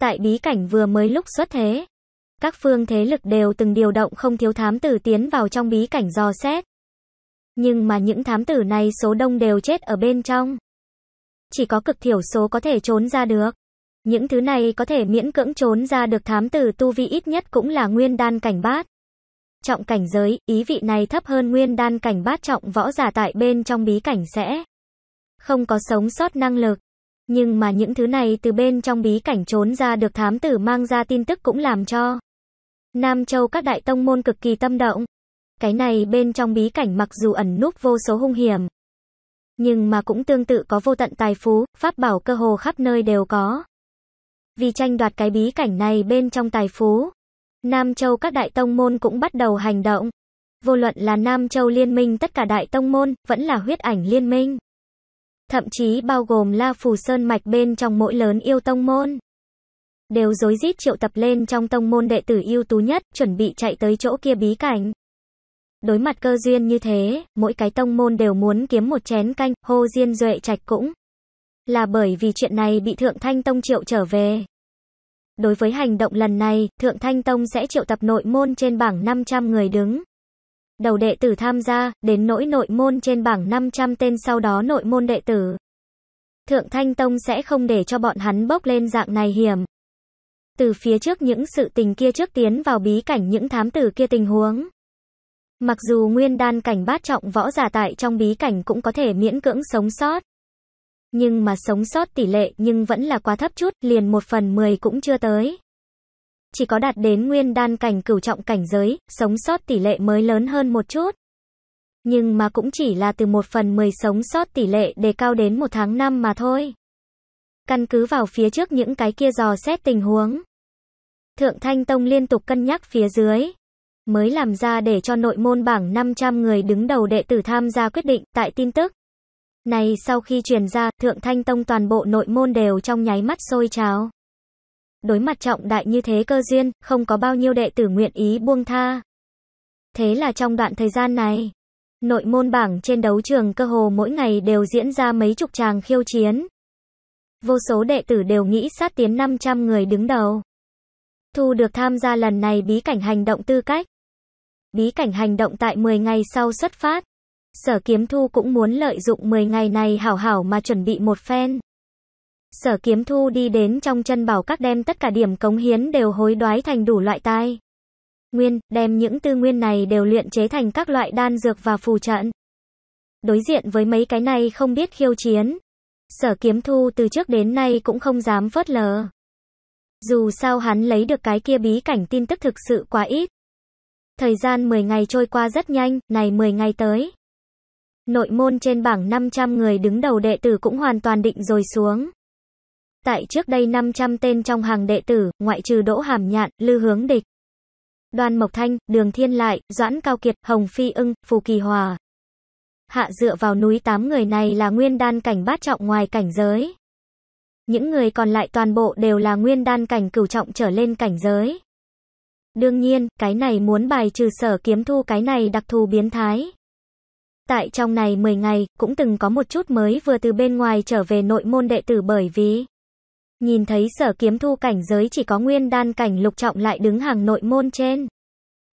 [SPEAKER 1] Tại bí cảnh vừa mới lúc xuất thế, các phương thế lực đều từng điều động không thiếu thám tử tiến vào trong bí cảnh dò xét. Nhưng mà những thám tử này số đông đều chết ở bên trong. Chỉ có cực thiểu số có thể trốn ra được. Những thứ này có thể miễn cưỡng trốn ra được thám tử tu vi ít nhất cũng là nguyên đan cảnh bát. Trọng cảnh giới, ý vị này thấp hơn nguyên đan cảnh bát trọng võ giả tại bên trong bí cảnh sẽ không có sống sót năng lực. Nhưng mà những thứ này từ bên trong bí cảnh trốn ra được thám tử mang ra tin tức cũng làm cho Nam Châu các đại tông môn cực kỳ tâm động. Cái này bên trong bí cảnh mặc dù ẩn núp vô số hung hiểm, nhưng mà cũng tương tự có vô tận tài phú, pháp bảo cơ hồ khắp nơi đều có vì tranh đoạt cái bí cảnh này bên trong tài phú. Nam Châu các đại tông môn cũng bắt đầu hành động. Vô luận là Nam Châu liên minh tất cả đại tông môn, vẫn là huyết ảnh liên minh. Thậm chí bao gồm La Phù Sơn Mạch bên trong mỗi lớn yêu tông môn. Đều dối rít triệu tập lên trong tông môn đệ tử ưu tú nhất, chuẩn bị chạy tới chỗ kia bí cảnh. Đối mặt cơ duyên như thế, mỗi cái tông môn đều muốn kiếm một chén canh, hô diên duệ trạch cũng là bởi vì chuyện này bị Thượng Thanh Tông triệu trở về. Đối với hành động lần này, Thượng Thanh Tông sẽ triệu tập nội môn trên bảng 500 người đứng. Đầu đệ tử tham gia, đến nỗi nội môn trên bảng 500 tên sau đó nội môn đệ tử. Thượng Thanh Tông sẽ không để cho bọn hắn bốc lên dạng này hiểm. Từ phía trước những sự tình kia trước tiến vào bí cảnh những thám tử kia tình huống. Mặc dù nguyên đan cảnh bát trọng võ giả tại trong bí cảnh cũng có thể miễn cưỡng sống sót nhưng mà sống sót tỷ lệ nhưng vẫn là quá thấp chút, liền một phần mười cũng chưa tới. Chỉ có đạt đến nguyên đan cảnh cửu trọng cảnh giới, sống sót tỷ lệ mới lớn hơn một chút. Nhưng mà cũng chỉ là từ một phần mười sống sót tỷ lệ đề cao đến một tháng năm mà thôi. Căn cứ vào phía trước những cái kia dò xét tình huống. Thượng Thanh Tông liên tục cân nhắc phía dưới. Mới làm ra để cho nội môn bảng 500 người đứng đầu đệ tử tham gia quyết định tại tin tức này sau khi truyền ra, Thượng Thanh Tông toàn bộ nội môn đều trong nháy mắt sôi trào. Đối mặt trọng đại như thế cơ duyên, không có bao nhiêu đệ tử nguyện ý buông tha. Thế là trong đoạn thời gian này, nội môn bảng trên đấu trường cơ hồ mỗi ngày đều diễn ra mấy chục tràng khiêu chiến. Vô số đệ tử đều nghĩ sát tiến 500 người đứng đầu. Thu được tham gia lần này bí cảnh hành động tư cách. Bí cảnh hành động tại 10 ngày sau xuất phát. Sở Kiếm Thu cũng muốn lợi dụng 10 ngày này hảo hảo mà chuẩn bị một phen. Sở Kiếm Thu đi đến trong chân bảo các đem tất cả điểm cống hiến đều hối đoái thành đủ loại tai. Nguyên, đem những tư nguyên này đều luyện chế thành các loại đan dược và phù trận. Đối diện với mấy cái này không biết khiêu chiến. Sở Kiếm Thu từ trước đến nay cũng không dám phớt lờ. Dù sao hắn lấy được cái kia bí cảnh tin tức thực sự quá ít. Thời gian 10 ngày trôi qua rất nhanh, này 10 ngày tới. Nội môn trên bảng 500 người đứng đầu đệ tử cũng hoàn toàn định rồi xuống. Tại trước đây 500 tên trong hàng đệ tử, ngoại trừ Đỗ Hàm Nhạn, Lư Hướng Địch, Đoàn Mộc Thanh, Đường Thiên Lại, Doãn Cao Kiệt, Hồng Phi ưng, Phù Kỳ Hòa. Hạ dựa vào núi 8 người này là nguyên đan cảnh bát trọng ngoài cảnh giới. Những người còn lại toàn bộ đều là nguyên đan cảnh cửu trọng trở lên cảnh giới. Đương nhiên, cái này muốn bài trừ sở kiếm thu cái này đặc thù biến thái. Tại trong này 10 ngày, cũng từng có một chút mới vừa từ bên ngoài trở về nội môn đệ tử bởi vì nhìn thấy sở kiếm thu cảnh giới chỉ có nguyên đan cảnh lục trọng lại đứng hàng nội môn trên.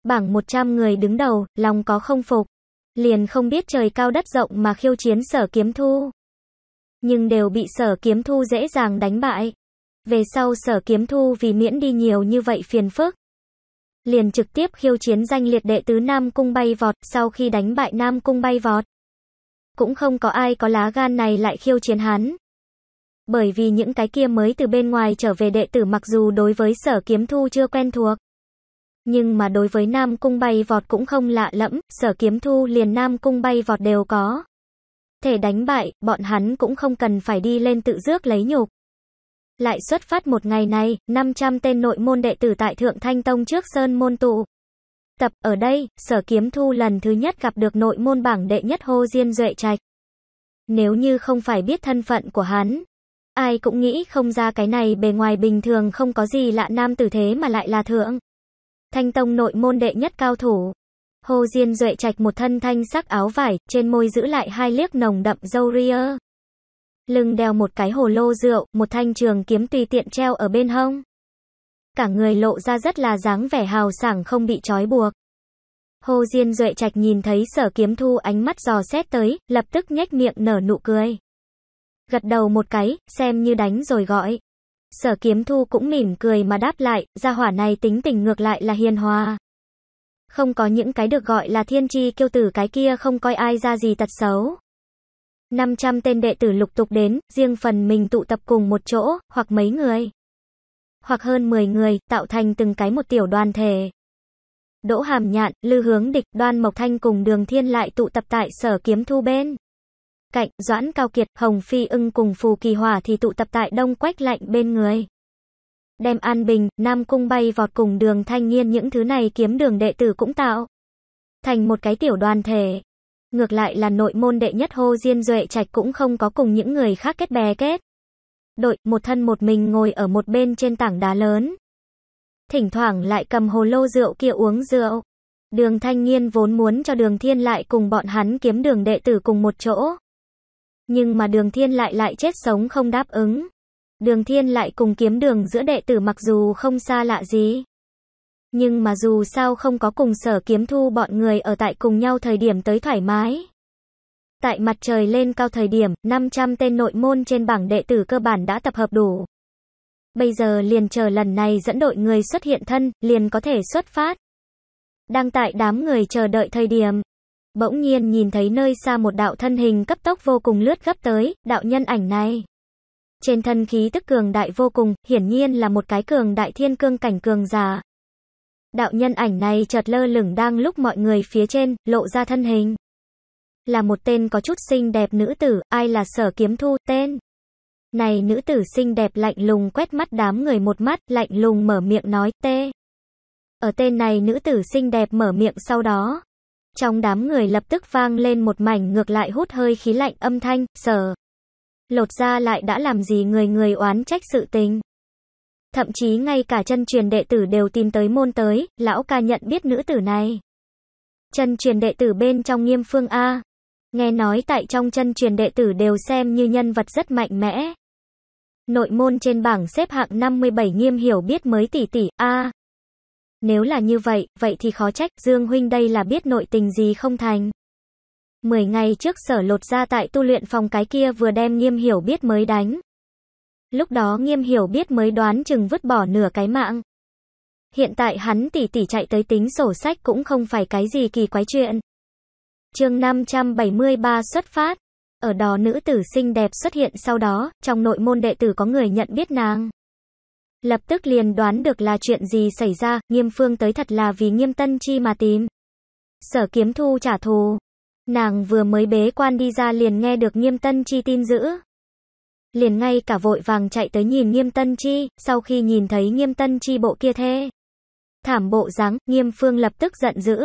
[SPEAKER 1] Bảng 100 người đứng đầu, lòng có không phục. Liền không biết trời cao đất rộng mà khiêu chiến sở kiếm thu. Nhưng đều bị sở kiếm thu dễ dàng đánh bại. Về sau sở kiếm thu vì miễn đi nhiều như vậy phiền phức liền trực tiếp khiêu chiến danh liệt đệ tứ Nam Cung bay vọt, sau khi đánh bại Nam Cung bay vọt. Cũng không có ai có lá gan này lại khiêu chiến hắn. Bởi vì những cái kia mới từ bên ngoài trở về đệ tử mặc dù đối với sở kiếm thu chưa quen thuộc. Nhưng mà đối với Nam Cung bay vọt cũng không lạ lẫm, sở kiếm thu liền Nam Cung bay vọt đều có. Thể đánh bại, bọn hắn cũng không cần phải đi lên tự dước lấy nhục. Lại xuất phát một ngày này, 500 tên nội môn đệ tử tại Thượng Thanh Tông trước Sơn Môn tụ. Tập ở đây, sở kiếm thu lần thứ nhất gặp được nội môn bảng đệ nhất hô diên duệ trạch. Nếu như không phải biết thân phận của hắn, ai cũng nghĩ không ra cái này bề ngoài bình thường không có gì lạ nam tử thế mà lại là thượng. Thanh Tông nội môn đệ nhất cao thủ. hô Diên Duệ Trạch một thân thanh sắc áo vải, trên môi giữ lại hai liếc nồng đậm dâu ria lưng đeo một cái hồ lô rượu, một thanh trường kiếm tùy tiện treo ở bên hông. Cả người lộ ra rất là dáng vẻ hào sảng không bị trói buộc. Hồ Diên Duệ Trạch nhìn thấy sở kiếm thu ánh mắt giò xét tới, lập tức nhếch miệng nở nụ cười. Gật đầu một cái, xem như đánh rồi gọi. Sở kiếm thu cũng mỉm cười mà đáp lại, gia hỏa này tính tình ngược lại là hiền hòa. Không có những cái được gọi là thiên tri kiêu tử cái kia không coi ai ra gì tật xấu. 500 tên đệ tử lục tục đến, riêng phần mình tụ tập cùng một chỗ, hoặc mấy người, hoặc hơn 10 người, tạo thành từng cái một tiểu đoàn thể. Đỗ Hàm Nhạn, Lư Hướng Địch, Đoan Mộc Thanh cùng Đường Thiên lại tụ tập tại Sở Kiếm Thu bên. Cạnh, Doãn Cao Kiệt, Hồng Phi ưng cùng Phù Kỳ Hòa thì tụ tập tại Đông Quách Lạnh bên người. Đem An Bình, Nam Cung bay vọt cùng đường thanh Nhiên những thứ này kiếm đường đệ tử cũng tạo. Thành một cái tiểu đoàn thể. Ngược lại là nội môn đệ nhất hô Diên Duệ Trạch cũng không có cùng những người khác kết bè kết. Đội, một thân một mình ngồi ở một bên trên tảng đá lớn. Thỉnh thoảng lại cầm hồ lô rượu kia uống rượu. Đường Thanh Nghiên vốn muốn cho Đường Thiên lại cùng bọn hắn kiếm đường đệ tử cùng một chỗ. Nhưng mà Đường Thiên lại lại chết sống không đáp ứng. Đường Thiên lại cùng kiếm đường giữa đệ tử mặc dù không xa lạ gì. Nhưng mà dù sao không có cùng sở kiếm thu bọn người ở tại cùng nhau thời điểm tới thoải mái. Tại mặt trời lên cao thời điểm, 500 tên nội môn trên bảng đệ tử cơ bản đã tập hợp đủ. Bây giờ liền chờ lần này dẫn đội người xuất hiện thân, liền có thể xuất phát. Đang tại đám người chờ đợi thời điểm. Bỗng nhiên nhìn thấy nơi xa một đạo thân hình cấp tốc vô cùng lướt gấp tới, đạo nhân ảnh này. Trên thân khí tức cường đại vô cùng, hiển nhiên là một cái cường đại thiên cương cảnh cường giả Đạo nhân ảnh này chợt lơ lửng đang lúc mọi người phía trên, lộ ra thân hình. Là một tên có chút xinh đẹp nữ tử, ai là sở kiếm thu, tên. Này nữ tử xinh đẹp lạnh lùng quét mắt đám người một mắt, lạnh lùng mở miệng nói, tê. Ở tên này nữ tử xinh đẹp mở miệng sau đó. Trong đám người lập tức vang lên một mảnh ngược lại hút hơi khí lạnh âm thanh, sở. Lột ra lại đã làm gì người người oán trách sự tình. Thậm chí ngay cả chân truyền đệ tử đều tìm tới môn tới, lão ca nhận biết nữ tử này. Chân truyền đệ tử bên trong nghiêm phương A. Nghe nói tại trong chân truyền đệ tử đều xem như nhân vật rất mạnh mẽ. Nội môn trên bảng xếp hạng 57 nghiêm hiểu biết mới tỷ tỷ A. Nếu là như vậy, vậy thì khó trách Dương Huynh đây là biết nội tình gì không thành. Mười ngày trước sở lột ra tại tu luyện phòng cái kia vừa đem nghiêm hiểu biết mới đánh. Lúc đó nghiêm hiểu biết mới đoán chừng vứt bỏ nửa cái mạng. Hiện tại hắn tỉ tỉ chạy tới tính sổ sách cũng không phải cái gì kỳ quái chuyện. chương 573 xuất phát. Ở đó nữ tử xinh đẹp xuất hiện sau đó, trong nội môn đệ tử có người nhận biết nàng. Lập tức liền đoán được là chuyện gì xảy ra, nghiêm phương tới thật là vì nghiêm tân chi mà tìm. Sở kiếm thu trả thù. Nàng vừa mới bế quan đi ra liền nghe được nghiêm tân chi tin dữ, liền ngay cả vội vàng chạy tới nhìn Nghiêm Tân Chi, sau khi nhìn thấy Nghiêm Tân Chi bộ kia thê. Thảm bộ dáng, Nghiêm Phương lập tức giận dữ.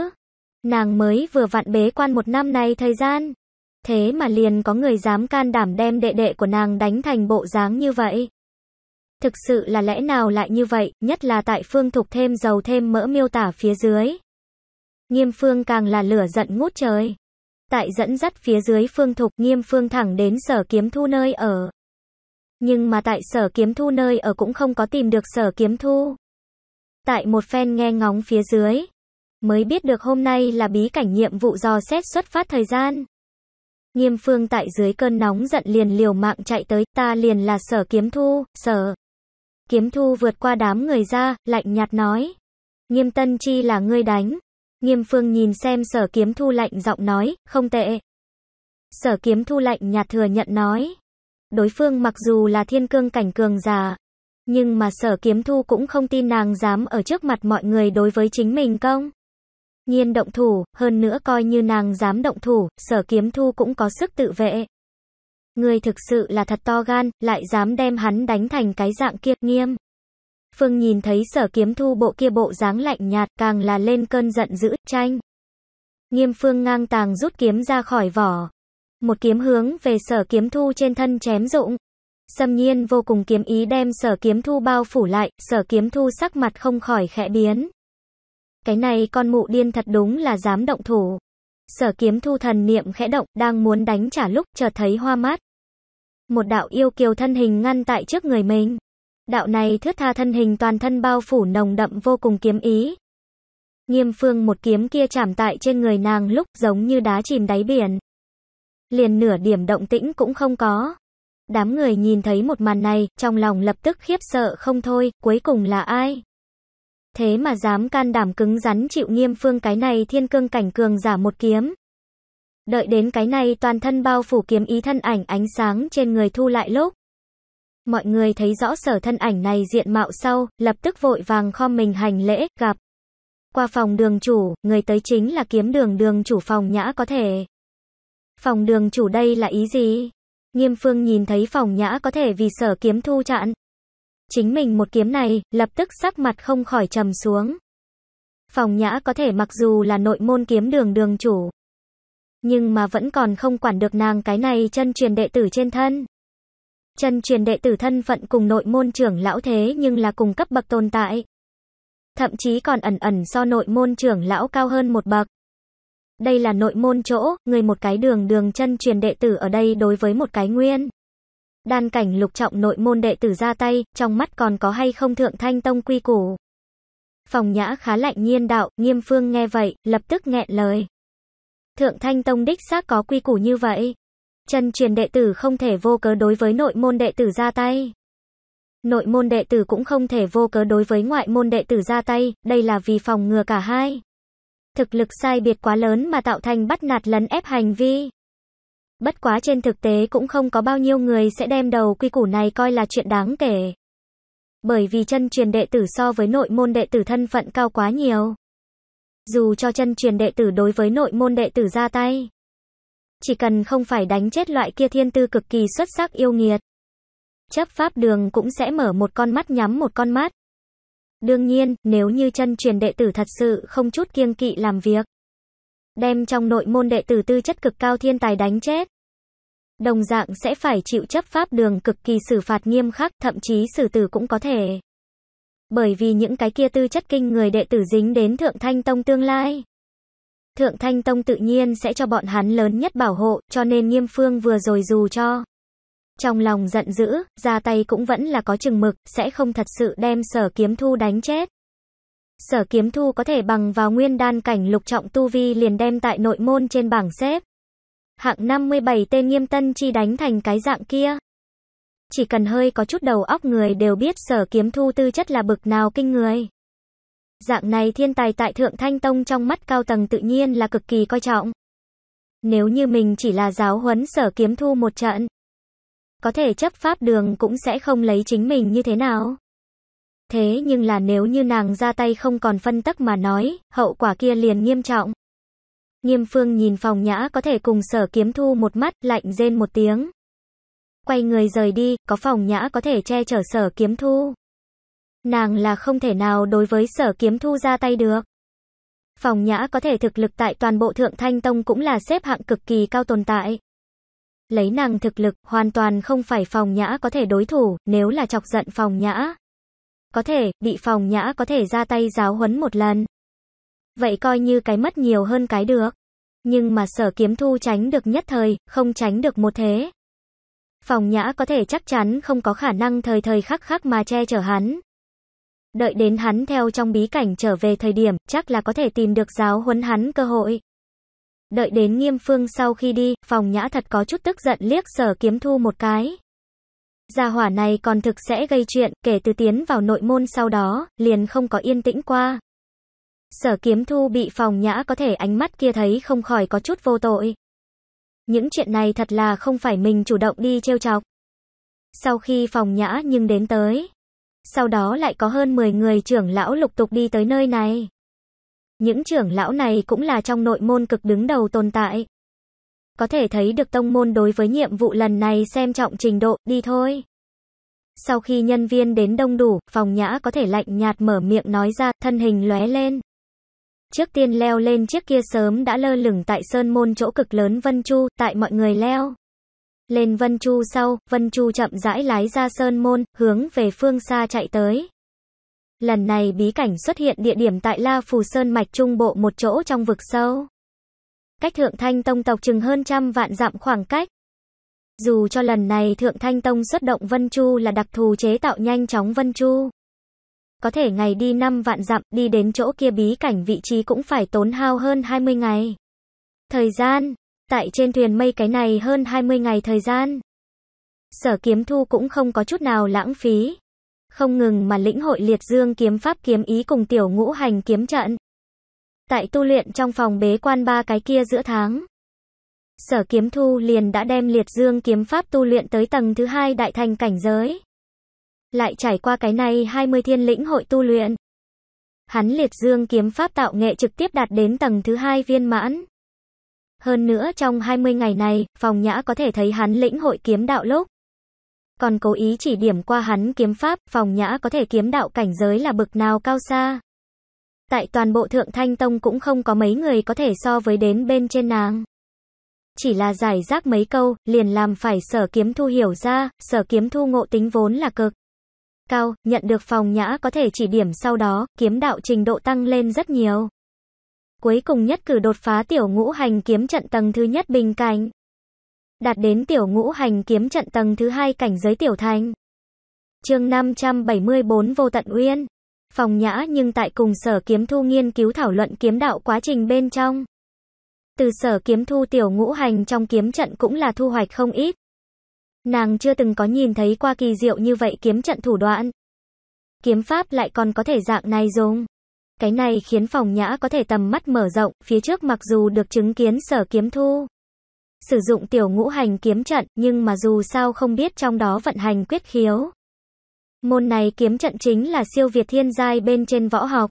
[SPEAKER 1] Nàng mới vừa vặn bế quan một năm này thời gian. Thế mà liền có người dám can đảm đem đệ đệ của nàng đánh thành bộ dáng như vậy. Thực sự là lẽ nào lại như vậy, nhất là tại phương thục thêm dầu thêm mỡ miêu tả phía dưới. Nghiêm phương càng là lửa giận ngút trời. Tại dẫn dắt phía dưới phương thục nghiêm phương thẳng đến sở kiếm thu nơi ở. Nhưng mà tại sở kiếm thu nơi ở cũng không có tìm được sở kiếm thu. Tại một phen nghe ngóng phía dưới, mới biết được hôm nay là bí cảnh nhiệm vụ dò xét xuất phát thời gian. Nghiêm phương tại dưới cơn nóng giận liền liều mạng chạy tới, ta liền là sở kiếm thu, sở. Kiếm thu vượt qua đám người ra, lạnh nhạt nói. Nghiêm tân chi là ngươi đánh. Nghiêm phương nhìn xem sở kiếm thu lạnh giọng nói, không tệ. Sở kiếm thu lạnh nhạt thừa nhận nói đối phương mặc dù là thiên cương cảnh cường già nhưng mà sở kiếm thu cũng không tin nàng dám ở trước mặt mọi người đối với chính mình công. Nhiên động thủ, hơn nữa coi như nàng dám động thủ, sở kiếm thu cũng có sức tự vệ. Người thực sự là thật to gan, lại dám đem hắn đánh thành cái dạng kia, nghiêm. Phương nhìn thấy sở kiếm thu bộ kia bộ dáng lạnh nhạt, càng là lên cơn giận dữ, tranh. Nghiêm phương ngang tàng rút kiếm ra khỏi vỏ, một kiếm hướng về sở kiếm thu trên thân chém dụng. Xâm nhiên vô cùng kiếm ý đem sở kiếm thu bao phủ lại, sở kiếm thu sắc mặt không khỏi khẽ biến. Cái này con mụ điên thật đúng là dám động thủ. Sở kiếm thu thần niệm khẽ động, đang muốn đánh trả lúc chợt thấy hoa mắt, Một đạo yêu kiều thân hình ngăn tại trước người mình. Đạo này thướt tha thân hình toàn thân bao phủ nồng đậm vô cùng kiếm ý. Nghiêm phương một kiếm kia chạm tại trên người nàng lúc giống như đá chìm đáy biển liền nửa điểm động tĩnh cũng không có. Đám người nhìn thấy một màn này, trong lòng lập tức khiếp sợ không thôi, cuối cùng là ai? Thế mà dám can đảm cứng rắn chịu nghiêm phương cái này thiên cương cảnh cường giả một kiếm. Đợi đến cái này toàn thân bao phủ kiếm ý thân ảnh ánh sáng trên người thu lại lúc. Mọi người thấy rõ sở thân ảnh này diện mạo sau, lập tức vội vàng kho mình hành lễ, gặp. Qua phòng đường chủ, người tới chính là kiếm đường đường chủ phòng nhã có thể. Phòng đường chủ đây là ý gì? Nghiêm phương nhìn thấy phòng nhã có thể vì sở kiếm thu chặn. Chính mình một kiếm này, lập tức sắc mặt không khỏi trầm xuống. Phòng nhã có thể mặc dù là nội môn kiếm đường đường chủ. Nhưng mà vẫn còn không quản được nàng cái này chân truyền đệ tử trên thân. Chân truyền đệ tử thân phận cùng nội môn trưởng lão thế nhưng là cùng cấp bậc tồn tại. Thậm chí còn ẩn ẩn so nội môn trưởng lão cao hơn một bậc. Đây là nội môn chỗ, người một cái đường đường chân truyền đệ tử ở đây đối với một cái nguyên. Đan cảnh lục trọng nội môn đệ tử ra tay, trong mắt còn có hay không thượng thanh tông quy củ. Phòng nhã khá lạnh nhiên đạo, nghiêm phương nghe vậy, lập tức nghẹn lời. Thượng thanh tông đích xác có quy củ như vậy. Chân truyền đệ tử không thể vô cớ đối với nội môn đệ tử ra tay. Nội môn đệ tử cũng không thể vô cớ đối với ngoại môn đệ tử ra tay, đây là vì phòng ngừa cả hai thực lực sai biệt quá lớn mà tạo thành bắt nạt lấn ép hành vi. Bất quá trên thực tế cũng không có bao nhiêu người sẽ đem đầu quy củ này coi là chuyện đáng kể. Bởi vì chân truyền đệ tử so với nội môn đệ tử thân phận cao quá nhiều. Dù cho chân truyền đệ tử đối với nội môn đệ tử ra tay. Chỉ cần không phải đánh chết loại kia thiên tư cực kỳ xuất sắc yêu nghiệt. Chấp pháp đường cũng sẽ mở một con mắt nhắm một con mắt. Đương nhiên, nếu như chân truyền đệ tử thật sự không chút kiêng kỵ làm việc, đem trong nội môn đệ tử tư chất cực cao thiên tài đánh chết, đồng dạng sẽ phải chịu chấp pháp đường cực kỳ xử phạt nghiêm khắc, thậm chí xử tử cũng có thể. Bởi vì những cái kia tư chất kinh người đệ tử dính đến Thượng Thanh Tông tương lai. Thượng Thanh Tông tự nhiên sẽ cho bọn hắn lớn nhất bảo hộ, cho nên Nghiêm Phương vừa rồi dù cho trong lòng giận dữ, ra tay cũng vẫn là có chừng mực, sẽ không thật sự đem sở kiếm thu đánh chết. Sở kiếm thu có thể bằng vào nguyên đan cảnh lục trọng tu vi liền đem tại nội môn trên bảng xếp. Hạng 57 tên nghiêm tân chi đánh thành cái dạng kia. Chỉ cần hơi có chút đầu óc người đều biết sở kiếm thu tư chất là bực nào kinh người. Dạng này thiên tài tại Thượng Thanh Tông trong mắt cao tầng tự nhiên là cực kỳ coi trọng. Nếu như mình chỉ là giáo huấn sở kiếm thu một trận, có thể chấp pháp đường cũng sẽ không lấy chính mình như thế nào. Thế nhưng là nếu như nàng ra tay không còn phân tắc mà nói, hậu quả kia liền nghiêm trọng. Nghiêm phương nhìn phòng nhã có thể cùng sở kiếm thu một mắt, lạnh rên một tiếng. Quay người rời đi, có phòng nhã có thể che chở sở kiếm thu. Nàng là không thể nào đối với sở kiếm thu ra tay được. Phòng nhã có thể thực lực tại toàn bộ thượng thanh tông cũng là xếp hạng cực kỳ cao tồn tại. Lấy nàng thực lực, hoàn toàn không phải phòng nhã có thể đối thủ, nếu là chọc giận phòng nhã. Có thể, bị phòng nhã có thể ra tay giáo huấn một lần. Vậy coi như cái mất nhiều hơn cái được. Nhưng mà sở kiếm thu tránh được nhất thời, không tránh được một thế. Phòng nhã có thể chắc chắn không có khả năng thời thời khắc khắc mà che chở hắn. Đợi đến hắn theo trong bí cảnh trở về thời điểm, chắc là có thể tìm được giáo huấn hắn cơ hội. Đợi đến nghiêm phương sau khi đi, phòng nhã thật có chút tức giận liếc sở kiếm thu một cái. Gia hỏa này còn thực sẽ gây chuyện, kể từ tiến vào nội môn sau đó, liền không có yên tĩnh qua. Sở kiếm thu bị phòng nhã có thể ánh mắt kia thấy không khỏi có chút vô tội. Những chuyện này thật là không phải mình chủ động đi trêu chọc. Sau khi phòng nhã nhưng đến tới, sau đó lại có hơn 10 người trưởng lão lục tục đi tới nơi này. Những trưởng lão này cũng là trong nội môn cực đứng đầu tồn tại. Có thể thấy được tông môn đối với nhiệm vụ lần này xem trọng trình độ, đi thôi. Sau khi nhân viên đến đông đủ, phòng nhã có thể lạnh nhạt mở miệng nói ra, thân hình lóe lên. Trước tiên leo lên chiếc kia sớm đã lơ lửng tại sơn môn chỗ cực lớn Vân Chu, tại mọi người leo. Lên Vân Chu sau, Vân Chu chậm rãi lái ra sơn môn, hướng về phương xa chạy tới. Lần này bí cảnh xuất hiện địa điểm tại La Phù Sơn Mạch Trung Bộ một chỗ trong vực sâu. Cách Thượng Thanh Tông tộc chừng hơn trăm vạn dặm khoảng cách. Dù cho lần này Thượng Thanh Tông xuất động Vân Chu là đặc thù chế tạo nhanh chóng Vân Chu. Có thể ngày đi 5 vạn dặm đi đến chỗ kia bí cảnh vị trí cũng phải tốn hao hơn 20 ngày. Thời gian, tại trên thuyền mây cái này hơn 20 ngày thời gian. Sở kiếm thu cũng không có chút nào lãng phí không ngừng mà lĩnh hội liệt dương kiếm pháp kiếm ý cùng tiểu ngũ hành kiếm trận. Tại tu luyện trong phòng bế quan ba cái kia giữa tháng, Sở Kiếm Thu liền đã đem liệt dương kiếm pháp tu luyện tới tầng thứ hai đại thành cảnh giới. Lại trải qua cái này 20 thiên lĩnh hội tu luyện. Hắn liệt dương kiếm pháp tạo nghệ trực tiếp đạt đến tầng thứ hai viên mãn. Hơn nữa trong 20 ngày này, phòng nhã có thể thấy hắn lĩnh hội kiếm đạo lúc còn cố ý chỉ điểm qua hắn kiếm pháp, phòng nhã có thể kiếm đạo cảnh giới là bực nào cao xa. Tại toàn bộ Thượng Thanh Tông cũng không có mấy người có thể so với đến bên trên nàng. Chỉ là giải rác mấy câu, liền làm phải sở kiếm thu hiểu ra, sở kiếm thu ngộ tính vốn là cực. Cao, nhận được phòng nhã có thể chỉ điểm sau đó, kiếm đạo trình độ tăng lên rất nhiều. Cuối cùng nhất cử đột phá tiểu ngũ hành kiếm trận tầng thứ nhất bình cảnh đạt đến tiểu ngũ hành kiếm trận tầng thứ hai cảnh giới tiểu thành. Chương 574 Vô tận uyên. Phòng nhã nhưng tại cùng Sở Kiếm Thu nghiên cứu thảo luận kiếm đạo quá trình bên trong. Từ Sở Kiếm Thu tiểu ngũ hành trong kiếm trận cũng là thu hoạch không ít. Nàng chưa từng có nhìn thấy qua kỳ diệu như vậy kiếm trận thủ đoạn. Kiếm pháp lại còn có thể dạng này dùng. Cái này khiến phòng nhã có thể tầm mắt mở rộng, phía trước mặc dù được chứng kiến sở kiếm thu sử dụng tiểu ngũ hành kiếm trận, nhưng mà dù sao không biết trong đó vận hành quyết khiếu. Môn này kiếm trận chính là siêu việt thiên giai bên trên võ học.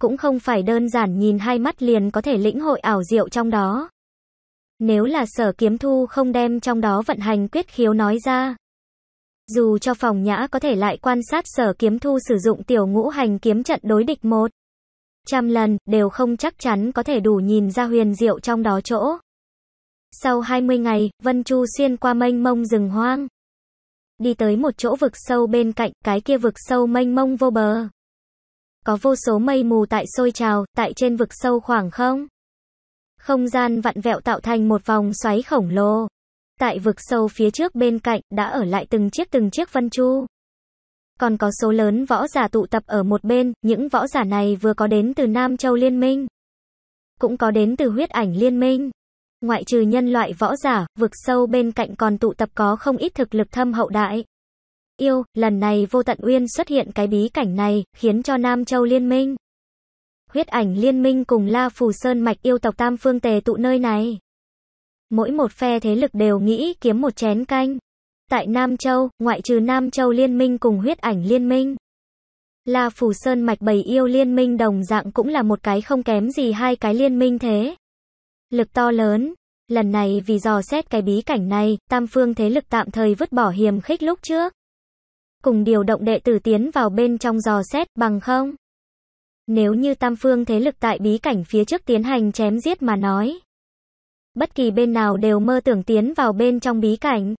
[SPEAKER 1] Cũng không phải đơn giản nhìn hai mắt liền có thể lĩnh hội ảo diệu trong đó. Nếu là sở kiếm thu không đem trong đó vận hành quyết khiếu nói ra. Dù cho phòng nhã có thể lại quan sát sở kiếm thu sử dụng tiểu ngũ hành kiếm trận đối địch một trăm lần, đều không chắc chắn có thể đủ nhìn ra huyền diệu trong đó chỗ. Sau 20 ngày, Vân Chu xuyên qua mênh mông rừng hoang. Đi tới một chỗ vực sâu bên cạnh, cái kia vực sâu mênh mông vô bờ. Có vô số mây mù tại sôi trào, tại trên vực sâu khoảng không. Không gian vặn vẹo tạo thành một vòng xoáy khổng lồ. Tại vực sâu phía trước bên cạnh, đã ở lại từng chiếc từng chiếc Vân Chu. Còn có số lớn võ giả tụ tập ở một bên, những võ giả này vừa có đến từ Nam Châu Liên Minh. Cũng có đến từ huyết ảnh Liên Minh ngoại trừ nhân loại võ giả, vực sâu bên cạnh còn tụ tập có không ít thực lực thâm hậu đại. Yêu, lần này vô tận uyên xuất hiện cái bí cảnh này, khiến cho Nam Châu liên minh. Huyết ảnh liên minh cùng La Phù Sơn mạch yêu tộc Tam Phương tề tụ nơi này. Mỗi một phe thế lực đều nghĩ kiếm một chén canh. Tại Nam Châu, ngoại trừ Nam Châu liên minh cùng huyết ảnh liên minh. La Phù Sơn mạch bầy yêu liên minh đồng dạng cũng là một cái không kém gì hai cái liên minh thế lực to lớn. Lần này vì dò xét cái bí cảnh này, tam phương thế lực tạm thời vứt bỏ hiềm khích lúc trước. Cùng điều động đệ tử tiến vào bên trong dò xét bằng không. Nếu như tam phương thế lực tại bí cảnh phía trước tiến hành chém giết mà nói. Bất kỳ bên nào đều mơ tưởng tiến vào bên trong bí cảnh.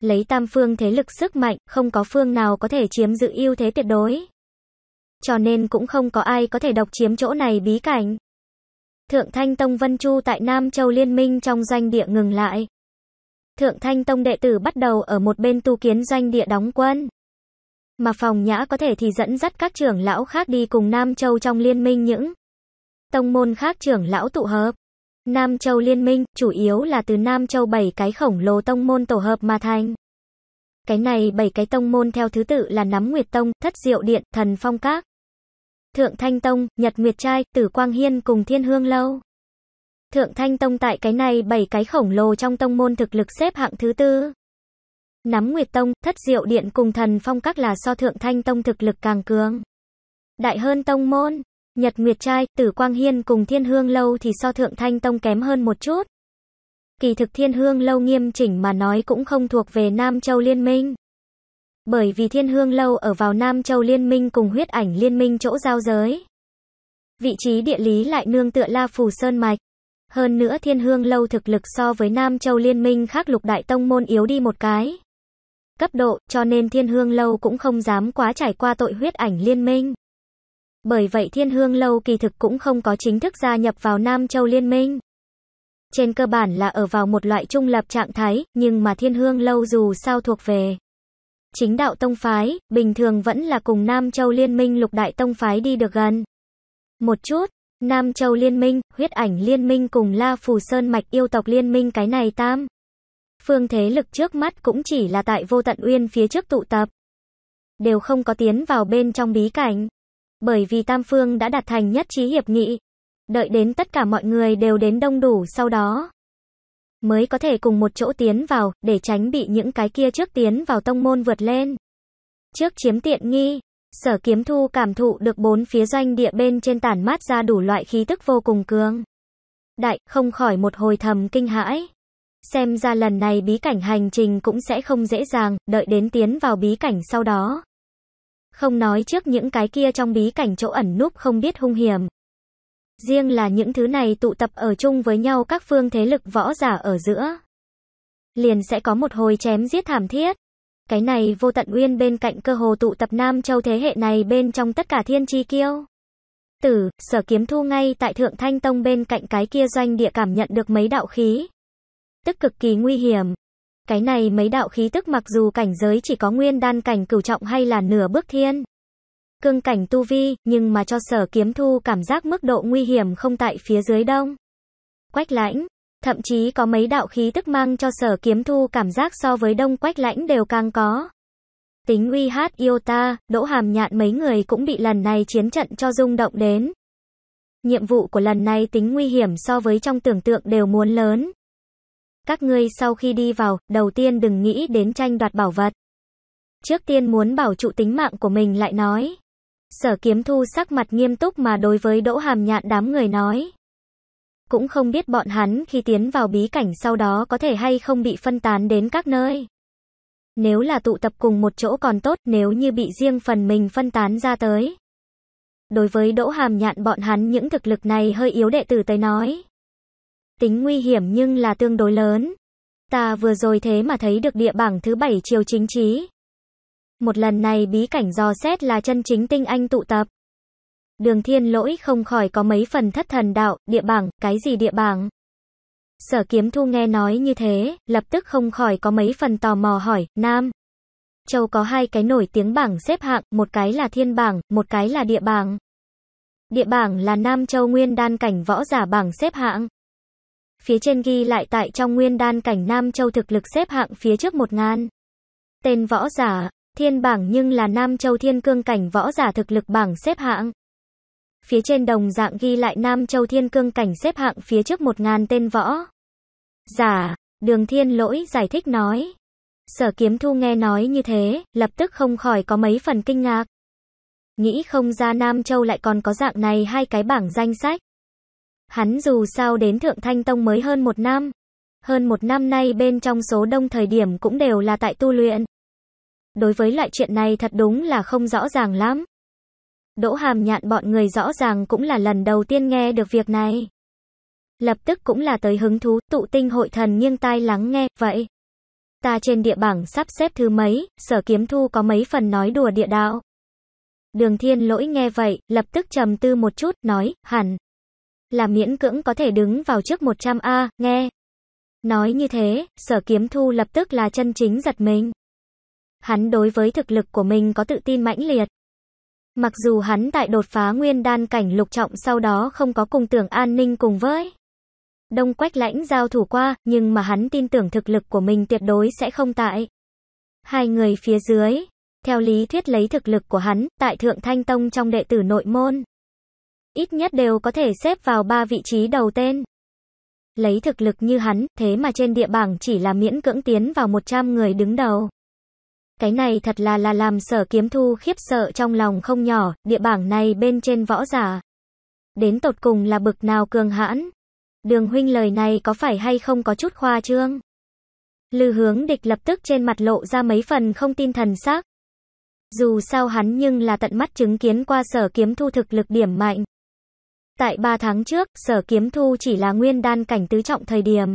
[SPEAKER 1] Lấy tam phương thế lực sức mạnh, không có phương nào có thể chiếm giữ ưu thế tuyệt đối. Cho nên cũng không có ai có thể độc chiếm chỗ này bí cảnh. Thượng Thanh Tông Vân Chu tại Nam Châu Liên Minh trong danh địa ngừng lại. Thượng Thanh Tông đệ tử bắt đầu ở một bên tu kiến danh địa đóng quân. Mà phòng nhã có thể thì dẫn dắt các trưởng lão khác đi cùng Nam Châu trong liên minh những tông môn khác trưởng lão tụ hợp. Nam Châu Liên Minh chủ yếu là từ Nam Châu 7 cái khổng lồ tông môn tổ hợp mà thành. Cái này 7 cái tông môn theo thứ tự là Nắm Nguyệt Tông, Thất Diệu Điện, Thần Phong Các, Thượng Thanh Tông, Nhật Nguyệt Trai, Tử Quang Hiên cùng Thiên Hương Lâu. Thượng Thanh Tông tại cái này bảy cái khổng lồ trong tông môn thực lực xếp hạng thứ tư. Nắm Nguyệt Tông, Thất Diệu Điện cùng Thần Phong các là so Thượng Thanh Tông thực lực càng cường. Đại hơn tông môn, Nhật Nguyệt Trai, Tử Quang Hiên cùng Thiên Hương Lâu thì so Thượng Thanh Tông kém hơn một chút. Kỳ thực Thiên Hương Lâu nghiêm chỉnh mà nói cũng không thuộc về Nam Châu Liên Minh bởi vì Thiên Hương Lâu ở vào Nam Châu Liên minh cùng huyết ảnh liên minh chỗ giao giới. Vị trí địa lý lại nương tựa La Phù Sơn Mạch. Hơn nữa Thiên Hương Lâu thực lực so với Nam Châu Liên minh khác lục đại tông môn yếu đi một cái. Cấp độ, cho nên Thiên Hương Lâu cũng không dám quá trải qua tội huyết ảnh liên minh. Bởi vậy Thiên Hương Lâu kỳ thực cũng không có chính thức gia nhập vào Nam Châu Liên minh. Trên cơ bản là ở vào một loại trung lập trạng thái, nhưng mà Thiên Hương Lâu dù sao thuộc về Chính đạo tông phái, bình thường vẫn là cùng Nam Châu Liên minh lục đại tông phái đi được gần. Một chút, Nam Châu Liên minh, huyết ảnh Liên minh cùng La Phù Sơn Mạch yêu tộc Liên minh cái này tam. Phương thế lực trước mắt cũng chỉ là tại vô tận uyên phía trước tụ tập. Đều không có tiến vào bên trong bí cảnh. Bởi vì tam phương đã đạt thành nhất trí hiệp nghị. Đợi đến tất cả mọi người đều đến đông đủ sau đó mới có thể cùng một chỗ tiến vào, để tránh bị những cái kia trước tiến vào tông môn vượt lên. Trước chiếm tiện nghi, sở kiếm thu cảm thụ được bốn phía doanh địa bên trên tản mát ra đủ loại khí tức vô cùng cường. Đại, không khỏi một hồi thầm kinh hãi. Xem ra lần này bí cảnh hành trình cũng sẽ không dễ dàng, đợi đến tiến vào bí cảnh sau đó. Không nói trước những cái kia trong bí cảnh chỗ ẩn núp không biết hung hiểm, Riêng là những thứ này tụ tập ở chung với nhau các phương thế lực võ giả ở giữa. Liền sẽ có một hồi chém giết thảm thiết. Cái này vô tận uyên bên cạnh cơ hồ tụ tập Nam Châu thế hệ này bên trong tất cả thiên chi kiêu. Tử, sở kiếm thu ngay tại Thượng Thanh Tông bên cạnh cái kia doanh địa cảm nhận được mấy đạo khí. Tức cực kỳ nguy hiểm. Cái này mấy đạo khí tức mặc dù cảnh giới chỉ có nguyên đan cảnh cửu trọng hay là nửa bước thiên cương cảnh tu vi, nhưng mà cho sở kiếm thu cảm giác mức độ nguy hiểm không tại phía dưới đông. Quách lãnh, thậm chí có mấy đạo khí tức mang cho sở kiếm thu cảm giác so với đông quách lãnh đều càng có. Tính uy hát yêu ta, đỗ hàm nhạn mấy người cũng bị lần này chiến trận cho rung động đến. Nhiệm vụ của lần này tính nguy hiểm so với trong tưởng tượng đều muốn lớn. Các ngươi sau khi đi vào, đầu tiên đừng nghĩ đến tranh đoạt bảo vật. Trước tiên muốn bảo trụ tính mạng của mình lại nói. Sở kiếm thu sắc mặt nghiêm túc mà đối với Đỗ Hàm Nhạn đám người nói. Cũng không biết bọn hắn khi tiến vào bí cảnh sau đó có thể hay không bị phân tán đến các nơi. Nếu là tụ tập cùng một chỗ còn tốt nếu như bị riêng phần mình phân tán ra tới. Đối với Đỗ Hàm Nhạn bọn hắn những thực lực này hơi yếu đệ tử tới nói. Tính nguy hiểm nhưng là tương đối lớn. Ta vừa rồi thế mà thấy được địa bảng thứ bảy chiều chính trí. Một lần này bí cảnh dò xét là chân chính tinh anh tụ tập. Đường thiên lỗi không khỏi có mấy phần thất thần đạo, địa bảng, cái gì địa bảng? Sở kiếm thu nghe nói như thế, lập tức không khỏi có mấy phần tò mò hỏi, Nam. Châu có hai cái nổi tiếng bảng xếp hạng, một cái là thiên bảng, một cái là địa bảng. Địa bảng là Nam Châu Nguyên Đan Cảnh võ giả bảng xếp hạng. Phía trên ghi lại tại trong Nguyên Đan Cảnh Nam Châu thực lực xếp hạng phía trước một ngàn. Tên võ giả, Thiên bảng nhưng là Nam Châu Thiên Cương cảnh võ giả thực lực bảng xếp hạng. Phía trên đồng dạng ghi lại Nam Châu Thiên Cương cảnh xếp hạng phía trước 1000 tên võ giả. Đường Thiên Lỗi giải thích nói. Sở Kiếm Thu nghe nói như thế, lập tức không khỏi có mấy phần kinh ngạc. Nghĩ không ra Nam Châu lại còn có dạng này hai cái bảng danh sách. Hắn dù sao đến Thượng Thanh Tông mới hơn một năm. Hơn một năm nay bên trong số đông thời điểm cũng đều là tại tu luyện đối với loại chuyện này thật đúng là không rõ ràng lắm. Đỗ hàm nhạn bọn người rõ ràng cũng là lần đầu tiên nghe được việc này. Lập tức cũng là tới hứng thú, tụ tinh hội thần nghiêng tai lắng nghe, vậy. Ta trên địa bảng sắp xếp thứ mấy, sở kiếm thu có mấy phần nói đùa địa đạo. Đường thiên lỗi nghe vậy, lập tức trầm tư một chút, nói, hẳn. Là miễn cưỡng có thể đứng vào trước 100A, nghe. Nói như thế, sở kiếm thu lập tức là chân chính giật mình hắn đối với thực lực của mình có tự tin mãnh liệt. Mặc dù hắn tại đột phá nguyên đan cảnh lục trọng sau đó không có cùng tưởng an ninh cùng với Đông Quách Lãnh giao thủ qua, nhưng mà hắn tin tưởng thực lực của mình tuyệt đối sẽ không tại. Hai người phía dưới, theo lý thuyết lấy thực lực của hắn, tại Thượng Thanh Tông trong đệ tử nội môn. Ít nhất đều có thể xếp vào ba vị trí đầu tên. Lấy thực lực như hắn, thế mà trên địa bảng chỉ là miễn cưỡng tiến vào 100 người đứng đầu. Cái này thật là là làm sở kiếm thu khiếp sợ trong lòng không nhỏ, địa bảng này bên trên võ giả. Đến tột cùng là bực nào cường hãn. Đường huynh lời này có phải hay không có chút khoa trương? Lư hướng địch lập tức trên mặt lộ ra mấy phần không tin thần sắc Dù sao hắn nhưng là tận mắt chứng kiến qua sở kiếm thu thực lực điểm mạnh. Tại 3 tháng trước, sở kiếm thu chỉ là nguyên đan cảnh tứ trọng thời điểm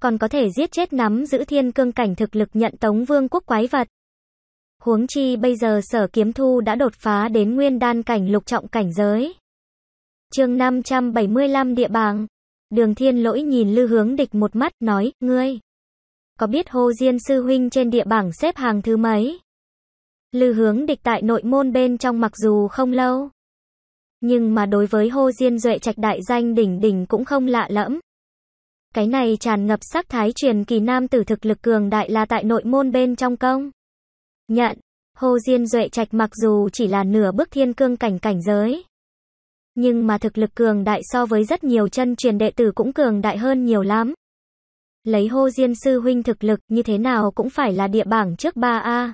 [SPEAKER 1] còn có thể giết chết nắm giữ thiên cương cảnh thực lực nhận tống vương quốc quái vật. Huống chi bây giờ sở kiếm thu đã đột phá đến nguyên đan cảnh lục trọng cảnh giới. chương 575 địa bàng. Đường thiên lỗi nhìn lư hướng địch một mắt, nói, ngươi. Có biết hô Diên Sư Huynh trên địa bảng xếp hàng thứ mấy? Lư hướng địch tại nội môn bên trong mặc dù không lâu. Nhưng mà đối với hô Diên Duệ Trạch Đại Danh đỉnh đỉnh cũng không lạ lẫm. Cái này tràn ngập sắc thái truyền kỳ nam tử thực lực cường đại là tại nội môn bên trong công. Nhận, Hồ Diên Duệ Trạch mặc dù chỉ là nửa bước thiên cương cảnh cảnh giới, nhưng mà thực lực cường đại so với rất nhiều chân truyền đệ tử cũng cường đại hơn nhiều lắm. Lấy Hồ Diên sư huynh thực lực như thế nào cũng phải là địa bảng trước 3A.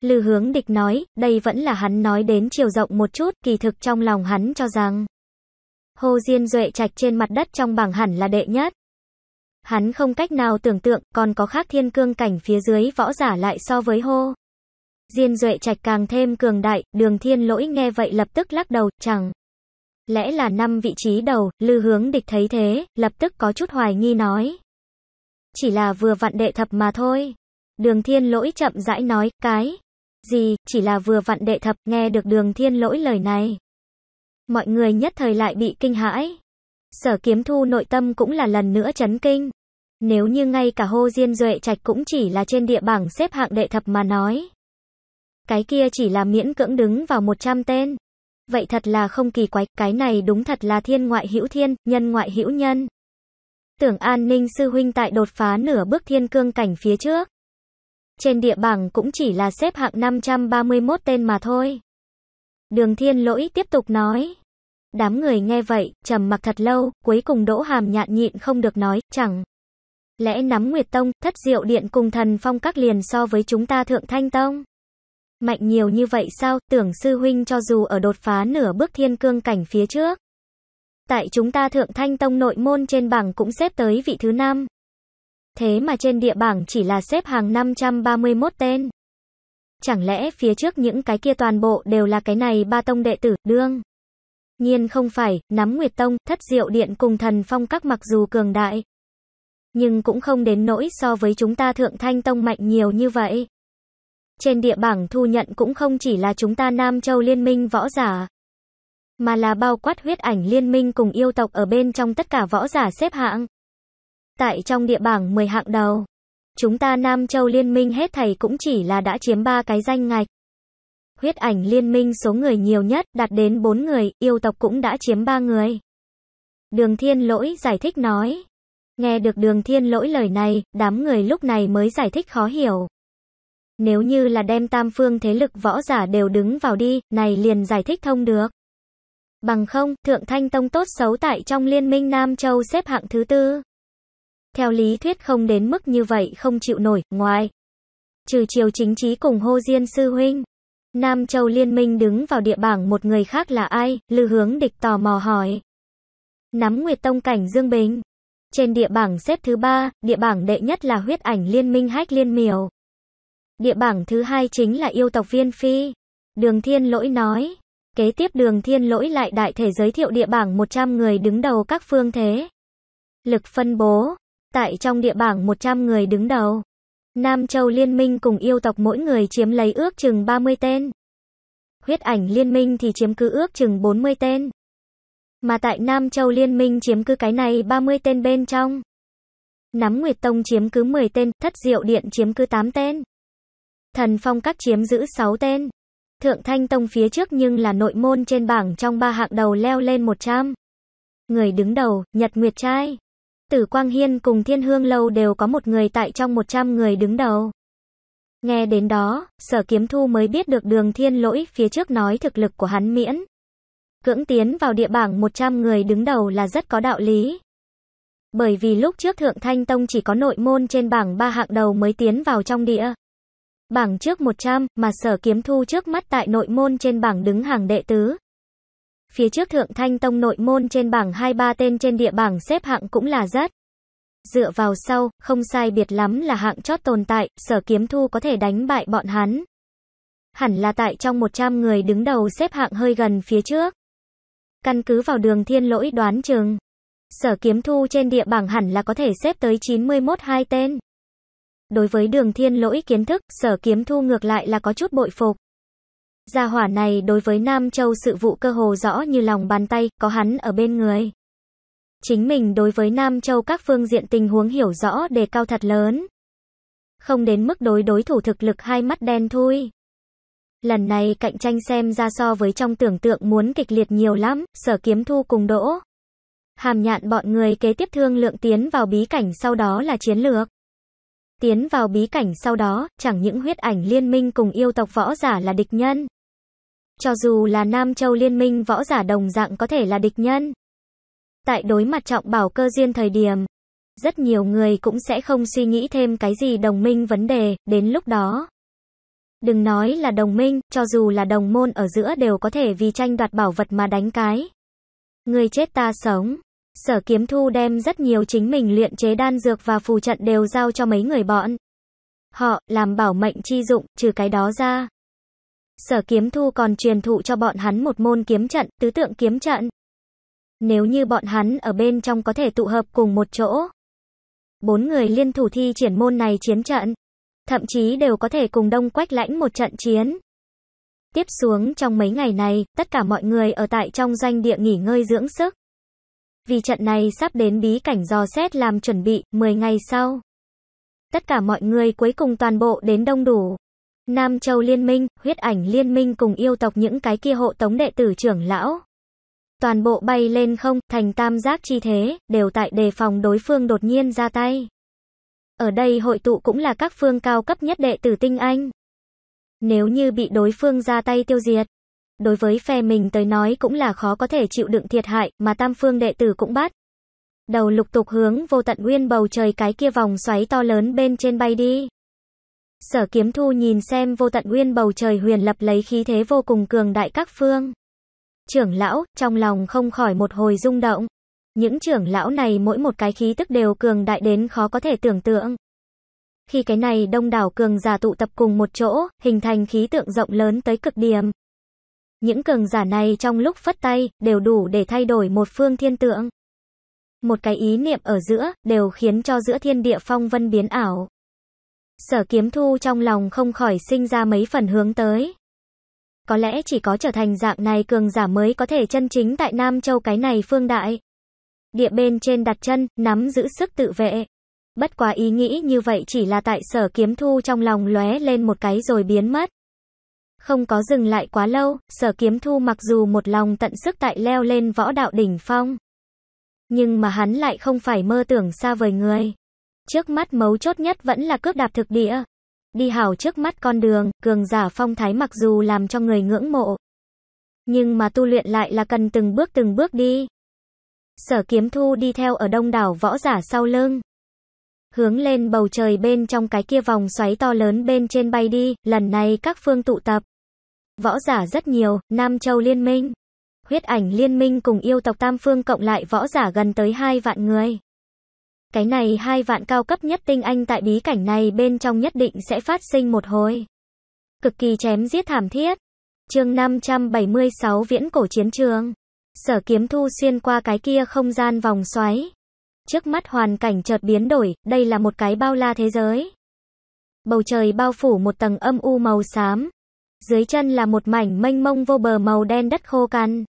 [SPEAKER 1] Lư hướng địch nói, đây vẫn là hắn nói đến chiều rộng một chút, kỳ thực trong lòng hắn cho rằng. Hồ Diên Duệ Trạch trên mặt đất trong bảng hẳn là đệ nhất. Hắn không cách nào tưởng tượng, còn có khác thiên cương cảnh phía dưới võ giả lại so với hô. Diên Duệ Trạch càng thêm cường đại, đường thiên lỗi nghe vậy lập tức lắc đầu, chẳng. Lẽ là năm vị trí đầu, lư hướng địch thấy thế, lập tức có chút hoài nghi nói. Chỉ là vừa vặn đệ thập mà thôi. Đường thiên lỗi chậm rãi nói, cái. Gì, chỉ là vừa vặn đệ thập, nghe được đường thiên lỗi lời này. Mọi người nhất thời lại bị kinh hãi. Sở kiếm thu nội tâm cũng là lần nữa chấn kinh. Nếu như ngay cả hô diên duệ trạch cũng chỉ là trên địa bảng xếp hạng đệ thập mà nói. Cái kia chỉ là miễn cưỡng đứng vào 100 tên. Vậy thật là không kỳ quái, cái này đúng thật là thiên ngoại hữu thiên, nhân ngoại hữu nhân. Tưởng an ninh sư huynh tại đột phá nửa bước thiên cương cảnh phía trước. Trên địa bảng cũng chỉ là xếp hạng 531 tên mà thôi. Đường Thiên Lỗi tiếp tục nói. Đám người nghe vậy, trầm mặc thật lâu, cuối cùng Đỗ Hàm nhạn nhịn không được nói, chẳng. Lẽ nắm Nguyệt Tông, thất diệu điện cùng thần phong các liền so với chúng ta thượng thanh tông. Mạnh nhiều như vậy sao, tưởng sư huynh cho dù ở đột phá nửa bước thiên cương cảnh phía trước. Tại chúng ta thượng thanh tông nội môn trên bảng cũng xếp tới vị thứ năm Thế mà trên địa bảng chỉ là xếp hàng 531 tên. Chẳng lẽ phía trước những cái kia toàn bộ đều là cái này ba tông đệ tử, đương? Nhiên không phải, nắm Nguyệt Tông, thất diệu điện cùng thần phong các mặc dù cường đại. Nhưng cũng không đến nỗi so với chúng ta thượng thanh tông mạnh nhiều như vậy. Trên địa bảng thu nhận cũng không chỉ là chúng ta Nam Châu Liên minh võ giả, mà là bao quát huyết ảnh liên minh cùng yêu tộc ở bên trong tất cả võ giả xếp hạng. Tại trong địa bảng 10 hạng đầu, Chúng ta Nam Châu Liên minh hết thầy cũng chỉ là đã chiếm ba cái danh ngạch. Huyết ảnh liên minh số người nhiều nhất, đạt đến 4 người, yêu tộc cũng đã chiếm 3 người. Đường Thiên Lỗi giải thích nói. Nghe được đường Thiên Lỗi lời này, đám người lúc này mới giải thích khó hiểu. Nếu như là đem tam phương thế lực võ giả đều đứng vào đi, này liền giải thích thông được. Bằng không, Thượng Thanh Tông tốt xấu tại trong liên minh Nam Châu xếp hạng thứ tư theo lý thuyết không đến mức như vậy không chịu nổi, ngoài. Trừ chiều chính trí cùng hô diên sư huynh. Nam Châu Liên Minh đứng vào địa bảng một người khác là ai, lư hướng địch tò mò hỏi. Nắm Nguyệt Tông Cảnh Dương Bình. Trên địa bảng xếp thứ ba, địa bảng đệ nhất là huyết ảnh liên minh hách liên miểu. Địa bảng thứ hai chính là yêu tộc viên phi. Đường Thiên Lỗi nói. Kế tiếp đường Thiên Lỗi lại đại thể giới thiệu địa bảng 100 người đứng đầu các phương thế. Lực phân bố, tại trong địa bảng 100 người đứng đầu. Nam Châu Liên minh cùng yêu tộc mỗi người chiếm lấy ước chừng 30 tên. Huyết ảnh Liên minh thì chiếm cứ ước chừng 40 tên. Mà tại Nam Châu Liên minh chiếm cứ cái này 30 tên bên trong. Nắm Nguyệt Tông chiếm cứ 10 tên, Thất Diệu Điện chiếm cứ 8 tên. Thần Phong Các chiếm giữ 6 tên. Thượng Thanh Tông phía trước nhưng là nội môn trên bảng trong ba hạng đầu leo lên 100. Người đứng đầu, Nhật Nguyệt Trai. Tử Quang Hiên cùng Thiên Hương Lâu đều có một người tại trong 100 người đứng đầu. Nghe đến đó, sở kiếm thu mới biết được đường thiên lỗi phía trước nói thực lực của hắn miễn. Cưỡng tiến vào địa bảng 100 người đứng đầu là rất có đạo lý. Bởi vì lúc trước Thượng Thanh Tông chỉ có nội môn trên bảng 3 hạng đầu mới tiến vào trong địa. Bảng trước 100 mà sở kiếm thu trước mắt tại nội môn trên bảng đứng hàng đệ tứ, phía trước Thượng Thanh Tông nội môn trên bảng 23 tên trên địa bảng xếp hạng cũng là rất. Dựa vào sau, không sai biệt lắm là hạng chót tồn tại, sở kiếm thu có thể đánh bại bọn hắn. Hẳn là tại trong 100 người đứng đầu xếp hạng hơi gần phía trước. Căn cứ vào đường thiên lỗi đoán chừng. Sở kiếm thu trên địa bảng hẳn là có thể xếp tới 91 hai tên. Đối với đường thiên lỗi kiến thức, sở kiếm thu ngược lại là có chút bội phục. Gia hỏa này đối với Nam Châu sự vụ cơ hồ rõ như lòng bàn tay, có hắn ở bên người. Chính mình đối với Nam Châu các phương diện tình huống hiểu rõ đề cao thật lớn. Không đến mức đối đối thủ thực lực hai mắt đen thui. Lần này cạnh tranh xem ra so với trong tưởng tượng muốn kịch liệt nhiều lắm, sở kiếm thu cùng đỗ. Hàm nhạn bọn người kế tiếp thương lượng tiến vào bí cảnh sau đó là chiến lược. Tiến vào bí cảnh sau đó, chẳng những huyết ảnh liên minh cùng yêu tộc võ giả là địch nhân. Cho dù là Nam Châu Liên minh võ giả đồng dạng có thể là địch nhân. Tại đối mặt trọng bảo cơ duyên thời điểm, rất nhiều người cũng sẽ không suy nghĩ thêm cái gì đồng minh vấn đề, đến lúc đó. Đừng nói là đồng minh, cho dù là đồng môn ở giữa đều có thể vì tranh đoạt bảo vật mà đánh cái. Người chết ta sống. Sở kiếm thu đem rất nhiều chính mình luyện chế đan dược và phù trận đều giao cho mấy người bọn. Họ, làm bảo mệnh chi dụng, trừ cái đó ra. Sở Kiếm Thu còn truyền thụ cho bọn hắn một môn kiếm trận, tứ tượng kiếm trận. Nếu như bọn hắn ở bên trong có thể tụ hợp cùng một chỗ, bốn người liên thủ thi triển môn này chiến trận, thậm chí đều có thể cùng Đông Quách Lãnh một trận chiến. Tiếp xuống trong mấy ngày này, tất cả mọi người ở tại trong doanh địa nghỉ ngơi dưỡng sức. Vì trận này sắp đến bí cảnh dò xét làm chuẩn bị, 10 ngày sau. Tất cả mọi người cuối cùng toàn bộ đến đông đủ. Nam Châu Liên minh, huyết ảnh liên minh cùng yêu tộc những cái kia hộ tống đệ tử trưởng lão. Toàn bộ bay lên không, thành tam giác chi thế, đều tại đề phòng đối phương đột nhiên ra tay. Ở đây hội tụ cũng là các phương cao cấp nhất đệ tử tinh anh. Nếu như bị đối phương ra tay tiêu diệt, đối với phe mình tới nói cũng là khó có thể chịu đựng thiệt hại mà tam phương đệ tử cũng bắt. Đầu lục tục hướng vô tận nguyên bầu trời cái kia vòng xoáy to lớn bên trên bay đi. Sở kiếm thu nhìn xem vô tận nguyên bầu trời huyền lập lấy khí thế vô cùng cường đại các phương. Trưởng lão, trong lòng không khỏi một hồi rung động. Những trưởng lão này mỗi một cái khí tức đều cường đại đến khó có thể tưởng tượng. Khi cái này đông đảo cường giả tụ tập cùng một chỗ, hình thành khí tượng rộng lớn tới cực điểm. Những cường giả này trong lúc phất tay, đều đủ để thay đổi một phương thiên tượng. Một cái ý niệm ở giữa, đều khiến cho giữa thiên địa phong vân biến ảo. Sở kiếm thu trong lòng không khỏi sinh ra mấy phần hướng tới. Có lẽ chỉ có trở thành dạng này cường giả mới có thể chân chính tại Nam Châu cái này phương đại. Địa bên trên đặt chân, nắm giữ sức tự vệ. Bất quá ý nghĩ như vậy chỉ là tại sở kiếm thu trong lòng lóe lên một cái rồi biến mất. Không có dừng lại quá lâu, sở kiếm thu mặc dù một lòng tận sức tại leo lên võ đạo đỉnh phong. Nhưng mà hắn lại không phải mơ tưởng xa vời người. Trước mắt mấu chốt nhất vẫn là cướp đạp thực địa. Đi hảo trước mắt con đường, cường giả phong thái mặc dù làm cho người ngưỡng mộ. Nhưng mà tu luyện lại là cần từng bước từng bước đi. Sở kiếm thu đi theo ở đông đảo võ giả sau lưng. Hướng lên bầu trời bên trong cái kia vòng xoáy to lớn bên trên bay đi, lần này các phương tụ tập. Võ giả rất nhiều, Nam Châu Liên minh, huyết ảnh liên minh cùng yêu tộc Tam Phương cộng lại võ giả gần tới 2 vạn người. Cái này hai vạn cao cấp nhất tinh anh tại bí cảnh này bên trong nhất định sẽ phát sinh một hồi. Cực kỳ chém giết thảm thiết. chương 576 viễn cổ chiến trường. Sở kiếm thu xuyên qua cái kia không gian vòng xoáy. Trước mắt hoàn cảnh chợt biến đổi, đây là một cái bao la thế giới. Bầu trời bao phủ một tầng âm u màu xám. Dưới chân là một mảnh mênh mông vô bờ màu đen đất khô cằn.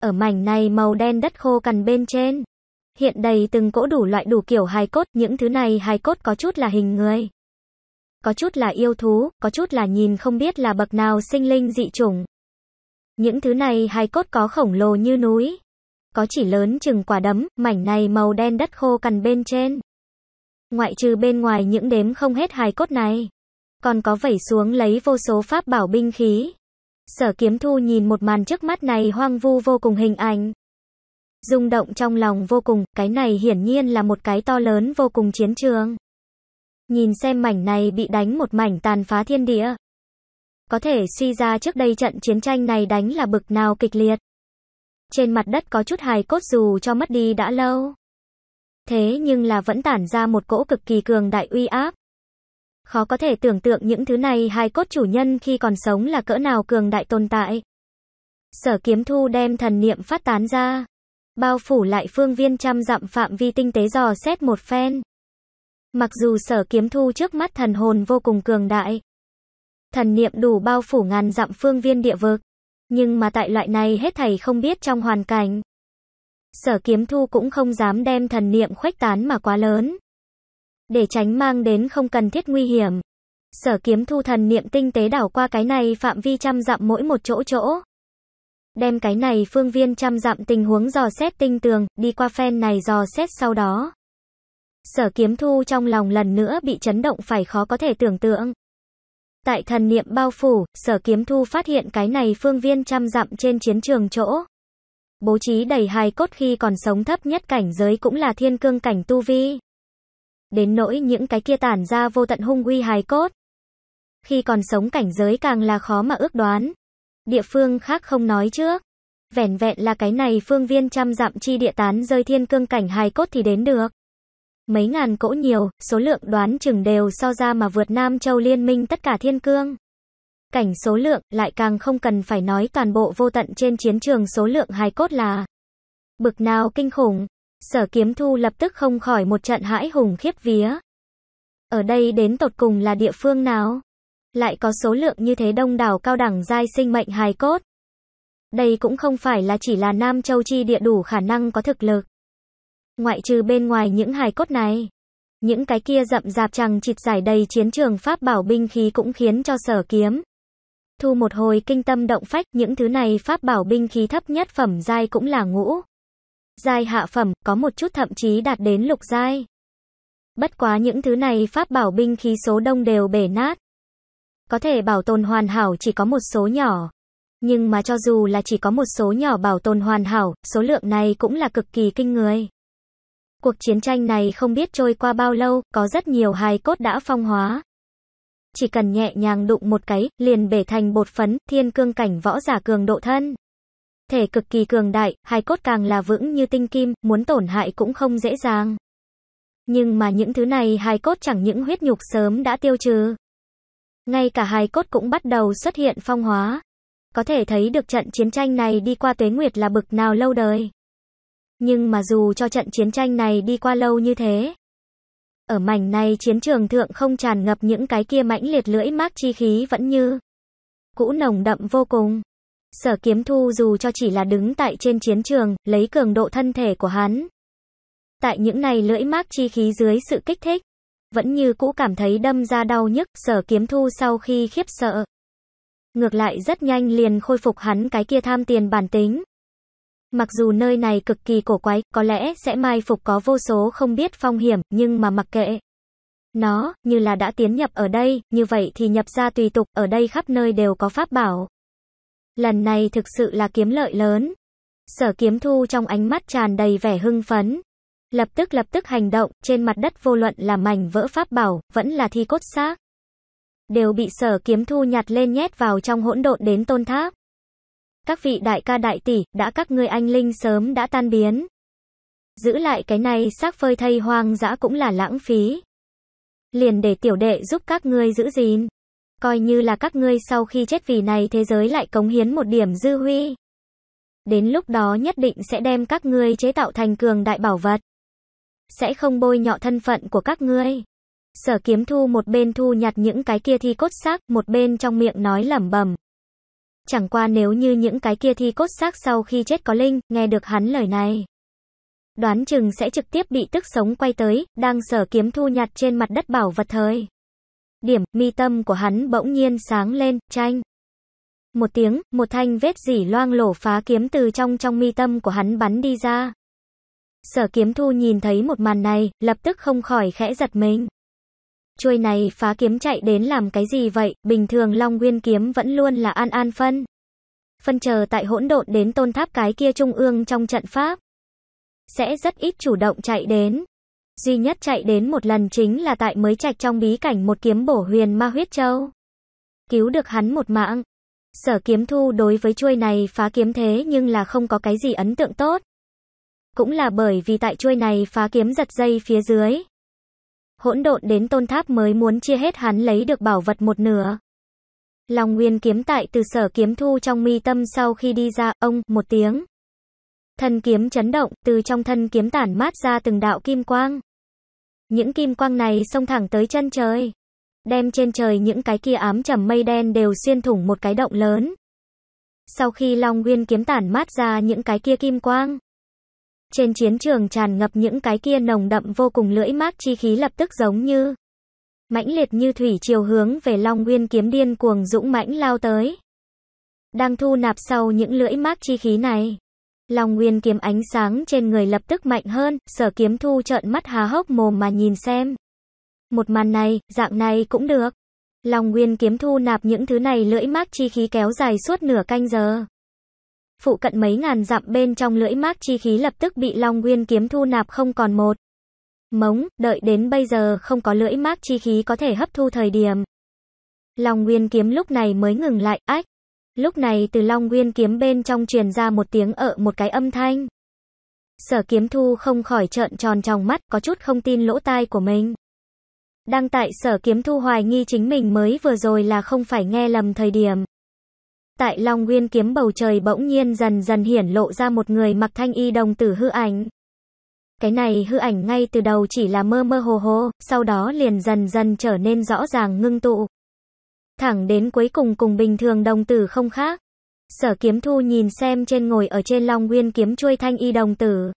[SPEAKER 1] Ở mảnh này màu đen đất khô cằn bên trên, Hiện đầy từng cỗ đủ loại đủ kiểu hài cốt, những thứ này hài cốt có chút là hình người. Có chút là yêu thú, có chút là nhìn không biết là bậc nào sinh linh dị chủng. Những thứ này hài cốt có khổng lồ như núi. Có chỉ lớn chừng quả đấm, mảnh này màu đen đất khô cằn bên trên. Ngoại trừ bên ngoài những đếm không hết hài cốt này. Còn có vẩy xuống lấy vô số pháp bảo binh khí. Sở kiếm thu nhìn một màn trước mắt này hoang vu vô cùng hình ảnh rung động trong lòng vô cùng, cái này hiển nhiên là một cái to lớn vô cùng chiến trường. Nhìn xem mảnh này bị đánh một mảnh tàn phá thiên địa. Có thể suy ra trước đây trận chiến tranh này đánh là bực nào kịch liệt. Trên mặt đất có chút hài cốt dù cho mất đi đã lâu. Thế nhưng là vẫn tản ra một cỗ cực kỳ cường đại uy áp. Khó có thể tưởng tượng những thứ này hài cốt chủ nhân khi còn sống là cỡ nào cường đại tồn tại. Sở kiếm thu đem thần niệm phát tán ra bao phủ lại phương viên trăm dặm phạm vi tinh tế dò xét một phen. Mặc dù sở kiếm thu trước mắt thần hồn vô cùng cường đại, thần niệm đủ bao phủ ngàn dặm phương viên địa vực, nhưng mà tại loại này hết thầy không biết trong hoàn cảnh. Sở kiếm thu cũng không dám đem thần niệm khuếch tán mà quá lớn. Để tránh mang đến không cần thiết nguy hiểm. Sở kiếm thu thần niệm tinh tế đảo qua cái này phạm vi trăm dặm mỗi một chỗ chỗ. Đem cái này phương viên chăm dặm tình huống dò xét tinh tường, đi qua phen này dò xét sau đó. Sở kiếm thu trong lòng lần nữa bị chấn động phải khó có thể tưởng tượng. Tại thần niệm bao phủ, sở kiếm thu phát hiện cái này phương viên chăm dặm trên chiến trường chỗ. Bố trí đầy hài cốt khi còn sống thấp nhất cảnh giới cũng là thiên cương cảnh tu vi. Đến nỗi những cái kia tản ra vô tận hung uy hài cốt. Khi còn sống cảnh giới càng là khó mà ước đoán địa phương khác không nói trước. Vẻn vẹn là cái này phương viên trăm dặm chi địa tán rơi thiên cương cảnh hài cốt thì đến được. Mấy ngàn cỗ nhiều, số lượng đoán chừng đều so ra mà vượt Nam Châu liên minh tất cả thiên cương. Cảnh số lượng lại càng không cần phải nói toàn bộ vô tận trên chiến trường số lượng hài cốt là bực nào kinh khủng. Sở kiếm thu lập tức không khỏi một trận hãi hùng khiếp vía. Ở đây đến tột cùng là địa phương nào? lại có số lượng như thế đông đảo cao đẳng giai sinh mệnh hài cốt. Đây cũng không phải là chỉ là Nam Châu chi địa đủ khả năng có thực lực. Ngoại trừ bên ngoài những hài cốt này, những cái kia rậm rạp chẳng chịt giải đầy chiến trường pháp bảo binh khí cũng khiến cho sở kiếm. Thu một hồi kinh tâm động phách, những thứ này pháp bảo binh khí thấp nhất phẩm giai cũng là ngũ. Giai hạ phẩm, có một chút thậm chí đạt đến lục giai. Bất quá những thứ này pháp bảo binh khí số đông đều bể nát. Có thể bảo tồn hoàn hảo chỉ có một số nhỏ. Nhưng mà cho dù là chỉ có một số nhỏ bảo tồn hoàn hảo, số lượng này cũng là cực kỳ kinh người. Cuộc chiến tranh này không biết trôi qua bao lâu, có rất nhiều hài cốt đã phong hóa. Chỉ cần nhẹ nhàng đụng một cái, liền bể thành bột phấn, thiên cương cảnh võ giả cường độ thân. Thể cực kỳ cường đại, hài cốt càng là vững như tinh kim, muốn tổn hại cũng không dễ dàng. Nhưng mà những thứ này hài cốt chẳng những huyết nhục sớm đã tiêu trừ ngay cả hài cốt cũng bắt đầu xuất hiện phong hóa. Có thể thấy được trận chiến tranh này đi qua tuế nguyệt là bực nào lâu đời. Nhưng mà dù cho trận chiến tranh này đi qua lâu như thế, ở mảnh này chiến trường thượng không tràn ngập những cái kia mãnh liệt lưỡi mát chi khí vẫn như cũ nồng đậm vô cùng. Sở kiếm thu dù cho chỉ là đứng tại trên chiến trường, lấy cường độ thân thể của hắn. Tại những này lưỡi mát chi khí dưới sự kích thích, vẫn như cũ cảm thấy đâm ra đau nhức, sở kiếm thu sau khi khiếp sợ. Ngược lại rất nhanh liền khôi phục hắn cái kia tham tiền bản tính. Mặc dù nơi này cực kỳ cổ quái, có lẽ sẽ mai phục có vô số không biết phong hiểm, nhưng mà mặc kệ. Nó, như là đã tiến nhập ở đây, như vậy thì nhập ra tùy tục, ở đây khắp nơi đều có pháp bảo. Lần này thực sự là kiếm lợi lớn. Sở kiếm thu trong ánh mắt tràn đầy vẻ hưng phấn. Lập tức lập tức hành động, trên mặt đất vô luận là mảnh vỡ pháp bảo, vẫn là thi cốt xác. Đều bị sở kiếm thu nhặt lên nhét vào trong hỗn độn đến tôn tháp. Các vị đại ca đại tỷ, đã các ngươi anh linh sớm đã tan biến. Giữ lại cái này xác phơi thây hoang dã cũng là lãng phí. Liền để tiểu đệ giúp các ngươi giữ gìn. Coi như là các ngươi sau khi chết vì này thế giới lại cống hiến một điểm dư huy. Đến lúc đó nhất định sẽ đem các ngươi chế tạo thành cường đại bảo vật sẽ không bôi nhọ thân phận của các ngươi. Sở kiếm thu một bên thu nhặt những cái kia thi cốt xác, một bên trong miệng nói lẩm bẩm. Chẳng qua nếu như những cái kia thi cốt xác sau khi chết có linh, nghe được hắn lời này. Đoán chừng sẽ trực tiếp bị tức sống quay tới, đang sở kiếm thu nhặt trên mặt đất bảo vật thời. Điểm, mi tâm của hắn bỗng nhiên sáng lên, tranh. Một tiếng, một thanh vết dỉ loang lổ phá kiếm từ trong trong mi tâm của hắn bắn đi ra. Sở kiếm thu nhìn thấy một màn này, lập tức không khỏi khẽ giật mình. Chuôi này phá kiếm chạy đến làm cái gì vậy, bình thường Long Nguyên kiếm vẫn luôn là an an phân. Phân chờ tại hỗn độn đến tôn tháp cái kia trung ương trong trận pháp. Sẽ rất ít chủ động chạy đến. Duy nhất chạy đến một lần chính là tại mới trạch trong bí cảnh một kiếm bổ huyền ma huyết châu. Cứu được hắn một mạng. Sở kiếm thu đối với chuôi này phá kiếm thế nhưng là không có cái gì ấn tượng tốt. Cũng là bởi vì tại chuôi này phá kiếm giật dây phía dưới. Hỗn độn đến tôn tháp mới muốn chia hết hắn lấy được bảo vật một nửa. Long Nguyên kiếm tại từ sở kiếm thu trong mi tâm sau khi đi ra, ông, một tiếng. Thân kiếm chấn động, từ trong thân kiếm tản mát ra từng đạo kim quang. Những kim quang này xông thẳng tới chân trời. Đem trên trời những cái kia ám trầm mây đen đều xuyên thủng một cái động lớn. Sau khi Long Nguyên kiếm tản mát ra những cái kia kim quang, trên chiến trường tràn ngập những cái kia nồng đậm vô cùng lưỡi mát chi khí lập tức giống như mãnh liệt như thủy chiều hướng về Long Nguyên kiếm điên cuồng dũng mãnh lao tới. Đang thu nạp sau những lưỡi mát chi khí này, Long Nguyên kiếm ánh sáng trên người lập tức mạnh hơn, Sở Kiếm Thu trợn mắt há hốc mồm mà nhìn xem. Một màn này, dạng này cũng được. Long Nguyên kiếm thu nạp những thứ này lưỡi mát chi khí kéo dài suốt nửa canh giờ phụ cận mấy ngàn dặm bên trong lưỡi mác chi khí lập tức bị Long Nguyên kiếm thu nạp không còn một. Mống, đợi đến bây giờ không có lưỡi mác chi khí có thể hấp thu thời điểm. Long Nguyên kiếm lúc này mới ngừng lại, ách. Lúc này từ Long Nguyên kiếm bên trong truyền ra một tiếng ở một cái âm thanh. Sở kiếm thu không khỏi trợn tròn trong mắt, có chút không tin lỗ tai của mình. Đang tại sở kiếm thu hoài nghi chính mình mới vừa rồi là không phải nghe lầm thời điểm. Tại Long Nguyên kiếm bầu trời bỗng nhiên dần dần hiển lộ ra một người mặc thanh y đồng tử hư ảnh. Cái này hư ảnh ngay từ đầu chỉ là mơ mơ hồ hồ, sau đó liền dần dần trở nên rõ ràng ngưng tụ. Thẳng đến cuối cùng cùng bình thường đồng tử không khác. Sở kiếm thu nhìn xem trên ngồi ở trên Long Nguyên kiếm chuôi thanh y đồng tử.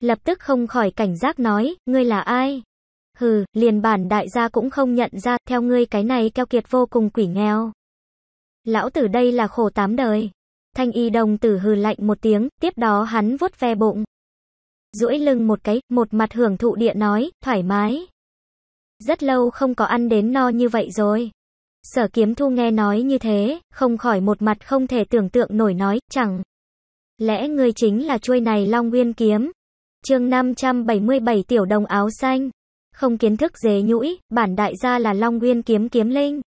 [SPEAKER 1] Lập tức không khỏi cảnh giác nói, ngươi là ai? Hừ, liền bản đại gia cũng không nhận ra, theo ngươi cái này keo kiệt vô cùng quỷ nghèo lão tử đây là khổ tám đời. Thanh y đồng tử hừ lạnh một tiếng, tiếp đó hắn vuốt ve bụng. duỗi lưng một cái, một mặt hưởng thụ địa nói, thoải mái. Rất lâu không có ăn đến no như vậy rồi. Sở kiếm thu nghe nói như thế, không khỏi một mặt không thể tưởng tượng nổi nói, chẳng. Lẽ người chính là chuôi này Long Nguyên Kiếm. chương 577 tiểu đồng áo xanh. Không kiến thức dế nhũi, bản đại gia là Long Nguyên Kiếm Kiếm Linh.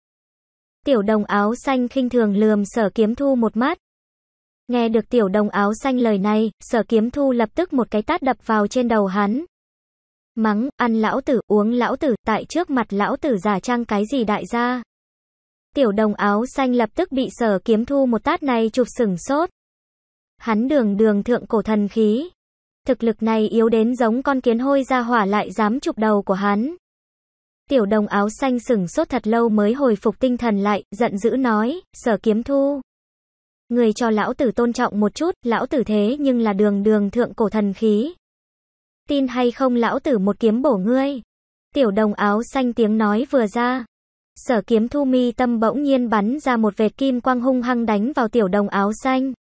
[SPEAKER 1] Tiểu đồng áo xanh khinh thường lườm sở kiếm thu một mát. Nghe được tiểu đồng áo xanh lời này, sở kiếm thu lập tức một cái tát đập vào trên đầu hắn. Mắng, ăn lão tử, uống lão tử, tại trước mặt lão tử giả trang cái gì đại gia. Tiểu đồng áo xanh lập tức bị sở kiếm thu một tát này chụp sừng sốt. Hắn đường đường thượng cổ thần khí. Thực lực này yếu đến giống con kiến hôi ra hỏa lại dám chụp đầu của hắn. Tiểu đồng áo xanh sừng sốt thật lâu mới hồi phục tinh thần lại, giận dữ nói, sở kiếm thu. Người cho lão tử tôn trọng một chút, lão tử thế nhưng là đường đường thượng cổ thần khí. Tin hay không lão tử một kiếm bổ ngươi. Tiểu đồng áo xanh tiếng nói vừa ra. Sở kiếm thu mi tâm bỗng nhiên bắn ra một vệt kim quang hung hăng đánh vào tiểu đồng áo xanh.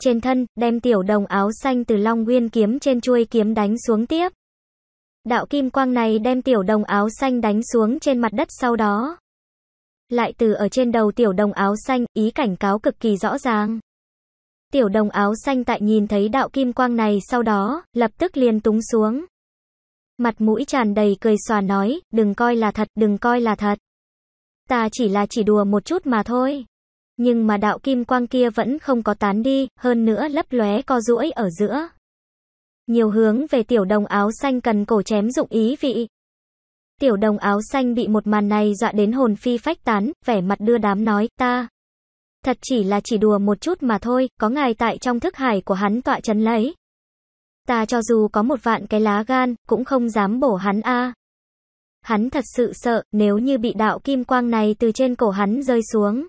[SPEAKER 1] Trên thân, đem tiểu đồng áo xanh từ long nguyên kiếm trên chuôi kiếm đánh xuống tiếp. Đạo kim quang này đem tiểu đồng áo xanh đánh xuống trên mặt đất sau đó. Lại từ ở trên đầu tiểu đồng áo xanh, ý cảnh cáo cực kỳ rõ ràng. Tiểu đồng áo xanh tại nhìn thấy đạo kim quang này sau đó, lập tức liền túng xuống. Mặt mũi tràn đầy cười xòa nói, đừng coi là thật, đừng coi là thật. Ta chỉ là chỉ đùa một chút mà thôi. Nhưng mà đạo kim quang kia vẫn không có tán đi, hơn nữa lấp lóe co rũi ở giữa. Nhiều hướng về tiểu đồng áo xanh cần cổ chém dụng ý vị. Tiểu đồng áo xanh bị một màn này dọa đến hồn phi phách tán, vẻ mặt đưa đám nói, ta. Thật chỉ là chỉ đùa một chút mà thôi, có ngài tại trong thức hải của hắn tọa chấn lấy. Ta cho dù có một vạn cái lá gan, cũng không dám bổ hắn a. Hắn thật sự sợ, nếu như bị đạo kim quang này từ trên cổ hắn rơi xuống.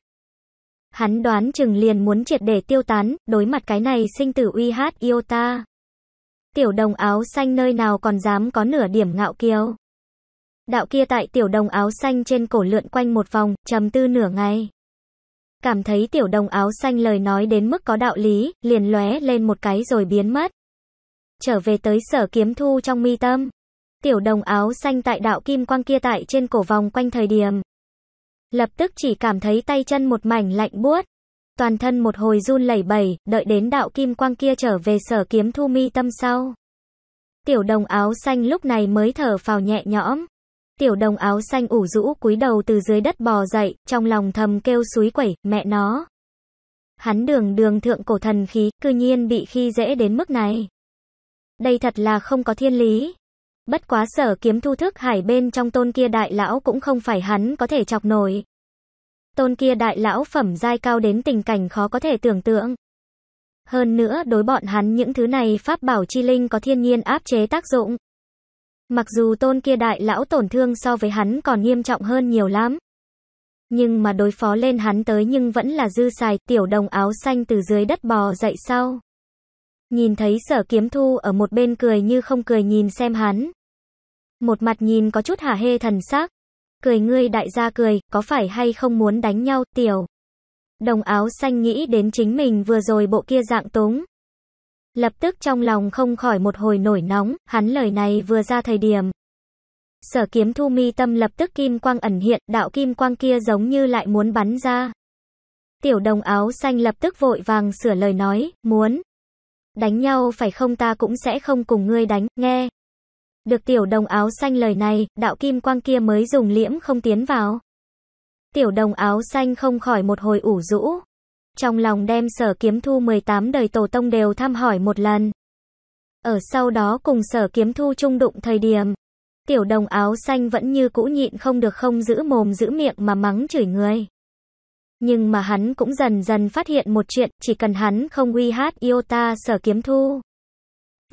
[SPEAKER 1] Hắn đoán chừng liền muốn triệt để tiêu tán, đối mặt cái này sinh tử uy hát yêu ta. Tiểu đồng áo xanh nơi nào còn dám có nửa điểm ngạo kiêu. Đạo kia tại tiểu đồng áo xanh trên cổ lượn quanh một vòng, trầm tư nửa ngày. Cảm thấy tiểu đồng áo xanh lời nói đến mức có đạo lý, liền lóe lên một cái rồi biến mất. Trở về tới sở kiếm thu trong mi tâm. Tiểu đồng áo xanh tại đạo kim quang kia tại trên cổ vòng quanh thời điểm. Lập tức chỉ cảm thấy tay chân một mảnh lạnh buốt toàn thân một hồi run lẩy bẩy, đợi đến đạo kim quang kia trở về sở kiếm thu mi tâm sau. Tiểu đồng áo xanh lúc này mới thở phào nhẹ nhõm. Tiểu đồng áo xanh ủ rũ cúi đầu từ dưới đất bò dậy, trong lòng thầm kêu suối quẩy, mẹ nó. Hắn đường đường thượng cổ thần khí, cư nhiên bị khi dễ đến mức này. Đây thật là không có thiên lý. Bất quá sở kiếm thu thức hải bên trong tôn kia đại lão cũng không phải hắn có thể chọc nổi. Tôn kia đại lão phẩm giai cao đến tình cảnh khó có thể tưởng tượng. Hơn nữa đối bọn hắn những thứ này pháp bảo chi linh có thiên nhiên áp chế tác dụng. Mặc dù tôn kia đại lão tổn thương so với hắn còn nghiêm trọng hơn nhiều lắm. Nhưng mà đối phó lên hắn tới nhưng vẫn là dư xài tiểu đồng áo xanh từ dưới đất bò dậy sau. Nhìn thấy sở kiếm thu ở một bên cười như không cười nhìn xem hắn. Một mặt nhìn có chút hả hê thần sắc, cười ngươi đại gia cười, có phải hay không muốn đánh nhau, tiểu. Đồng áo xanh nghĩ đến chính mình vừa rồi bộ kia dạng túng. Lập tức trong lòng không khỏi một hồi nổi nóng, hắn lời này vừa ra thời điểm. Sở kiếm thu mi tâm lập tức kim quang ẩn hiện, đạo kim quang kia giống như lại muốn bắn ra. Tiểu đồng áo xanh lập tức vội vàng sửa lời nói, muốn. Đánh nhau phải không ta cũng sẽ không cùng ngươi đánh, nghe. Được tiểu đồng áo xanh lời này, đạo kim quang kia mới dùng liễm không tiến vào. Tiểu đồng áo xanh không khỏi một hồi ủ rũ. Trong lòng đem sở kiếm thu 18 đời tổ tông đều thăm hỏi một lần. Ở sau đó cùng sở kiếm thu trung đụng thời điểm. Tiểu đồng áo xanh vẫn như cũ nhịn không được không giữ mồm giữ miệng mà mắng chửi người. Nhưng mà hắn cũng dần dần phát hiện một chuyện, chỉ cần hắn không uy hát yêu ta sở kiếm thu.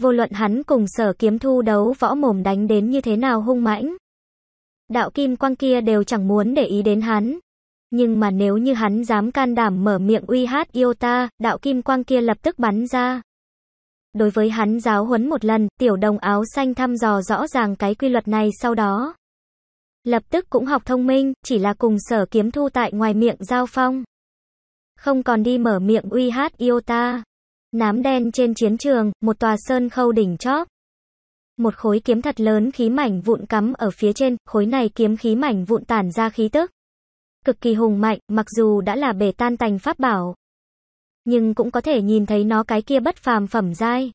[SPEAKER 1] Vô luận hắn cùng sở kiếm thu đấu võ mồm đánh đến như thế nào hung mãnh. Đạo kim quang kia đều chẳng muốn để ý đến hắn. Nhưng mà nếu như hắn dám can đảm mở miệng uy hát yêu ta, đạo kim quang kia lập tức bắn ra. Đối với hắn giáo huấn một lần, tiểu đồng áo xanh thăm dò rõ ràng cái quy luật này sau đó. Lập tức cũng học thông minh, chỉ là cùng sở kiếm thu tại ngoài miệng giao phong. Không còn đi mở miệng uy hát yêu ta. Nám đen trên chiến trường, một tòa sơn khâu đỉnh chóp. Một khối kiếm thật lớn khí mảnh vụn cắm ở phía trên, khối này kiếm khí mảnh vụn tản ra khí tức. Cực kỳ hùng mạnh, mặc dù đã là bể tan tành pháp bảo. Nhưng cũng có thể nhìn thấy nó cái kia bất phàm phẩm dai.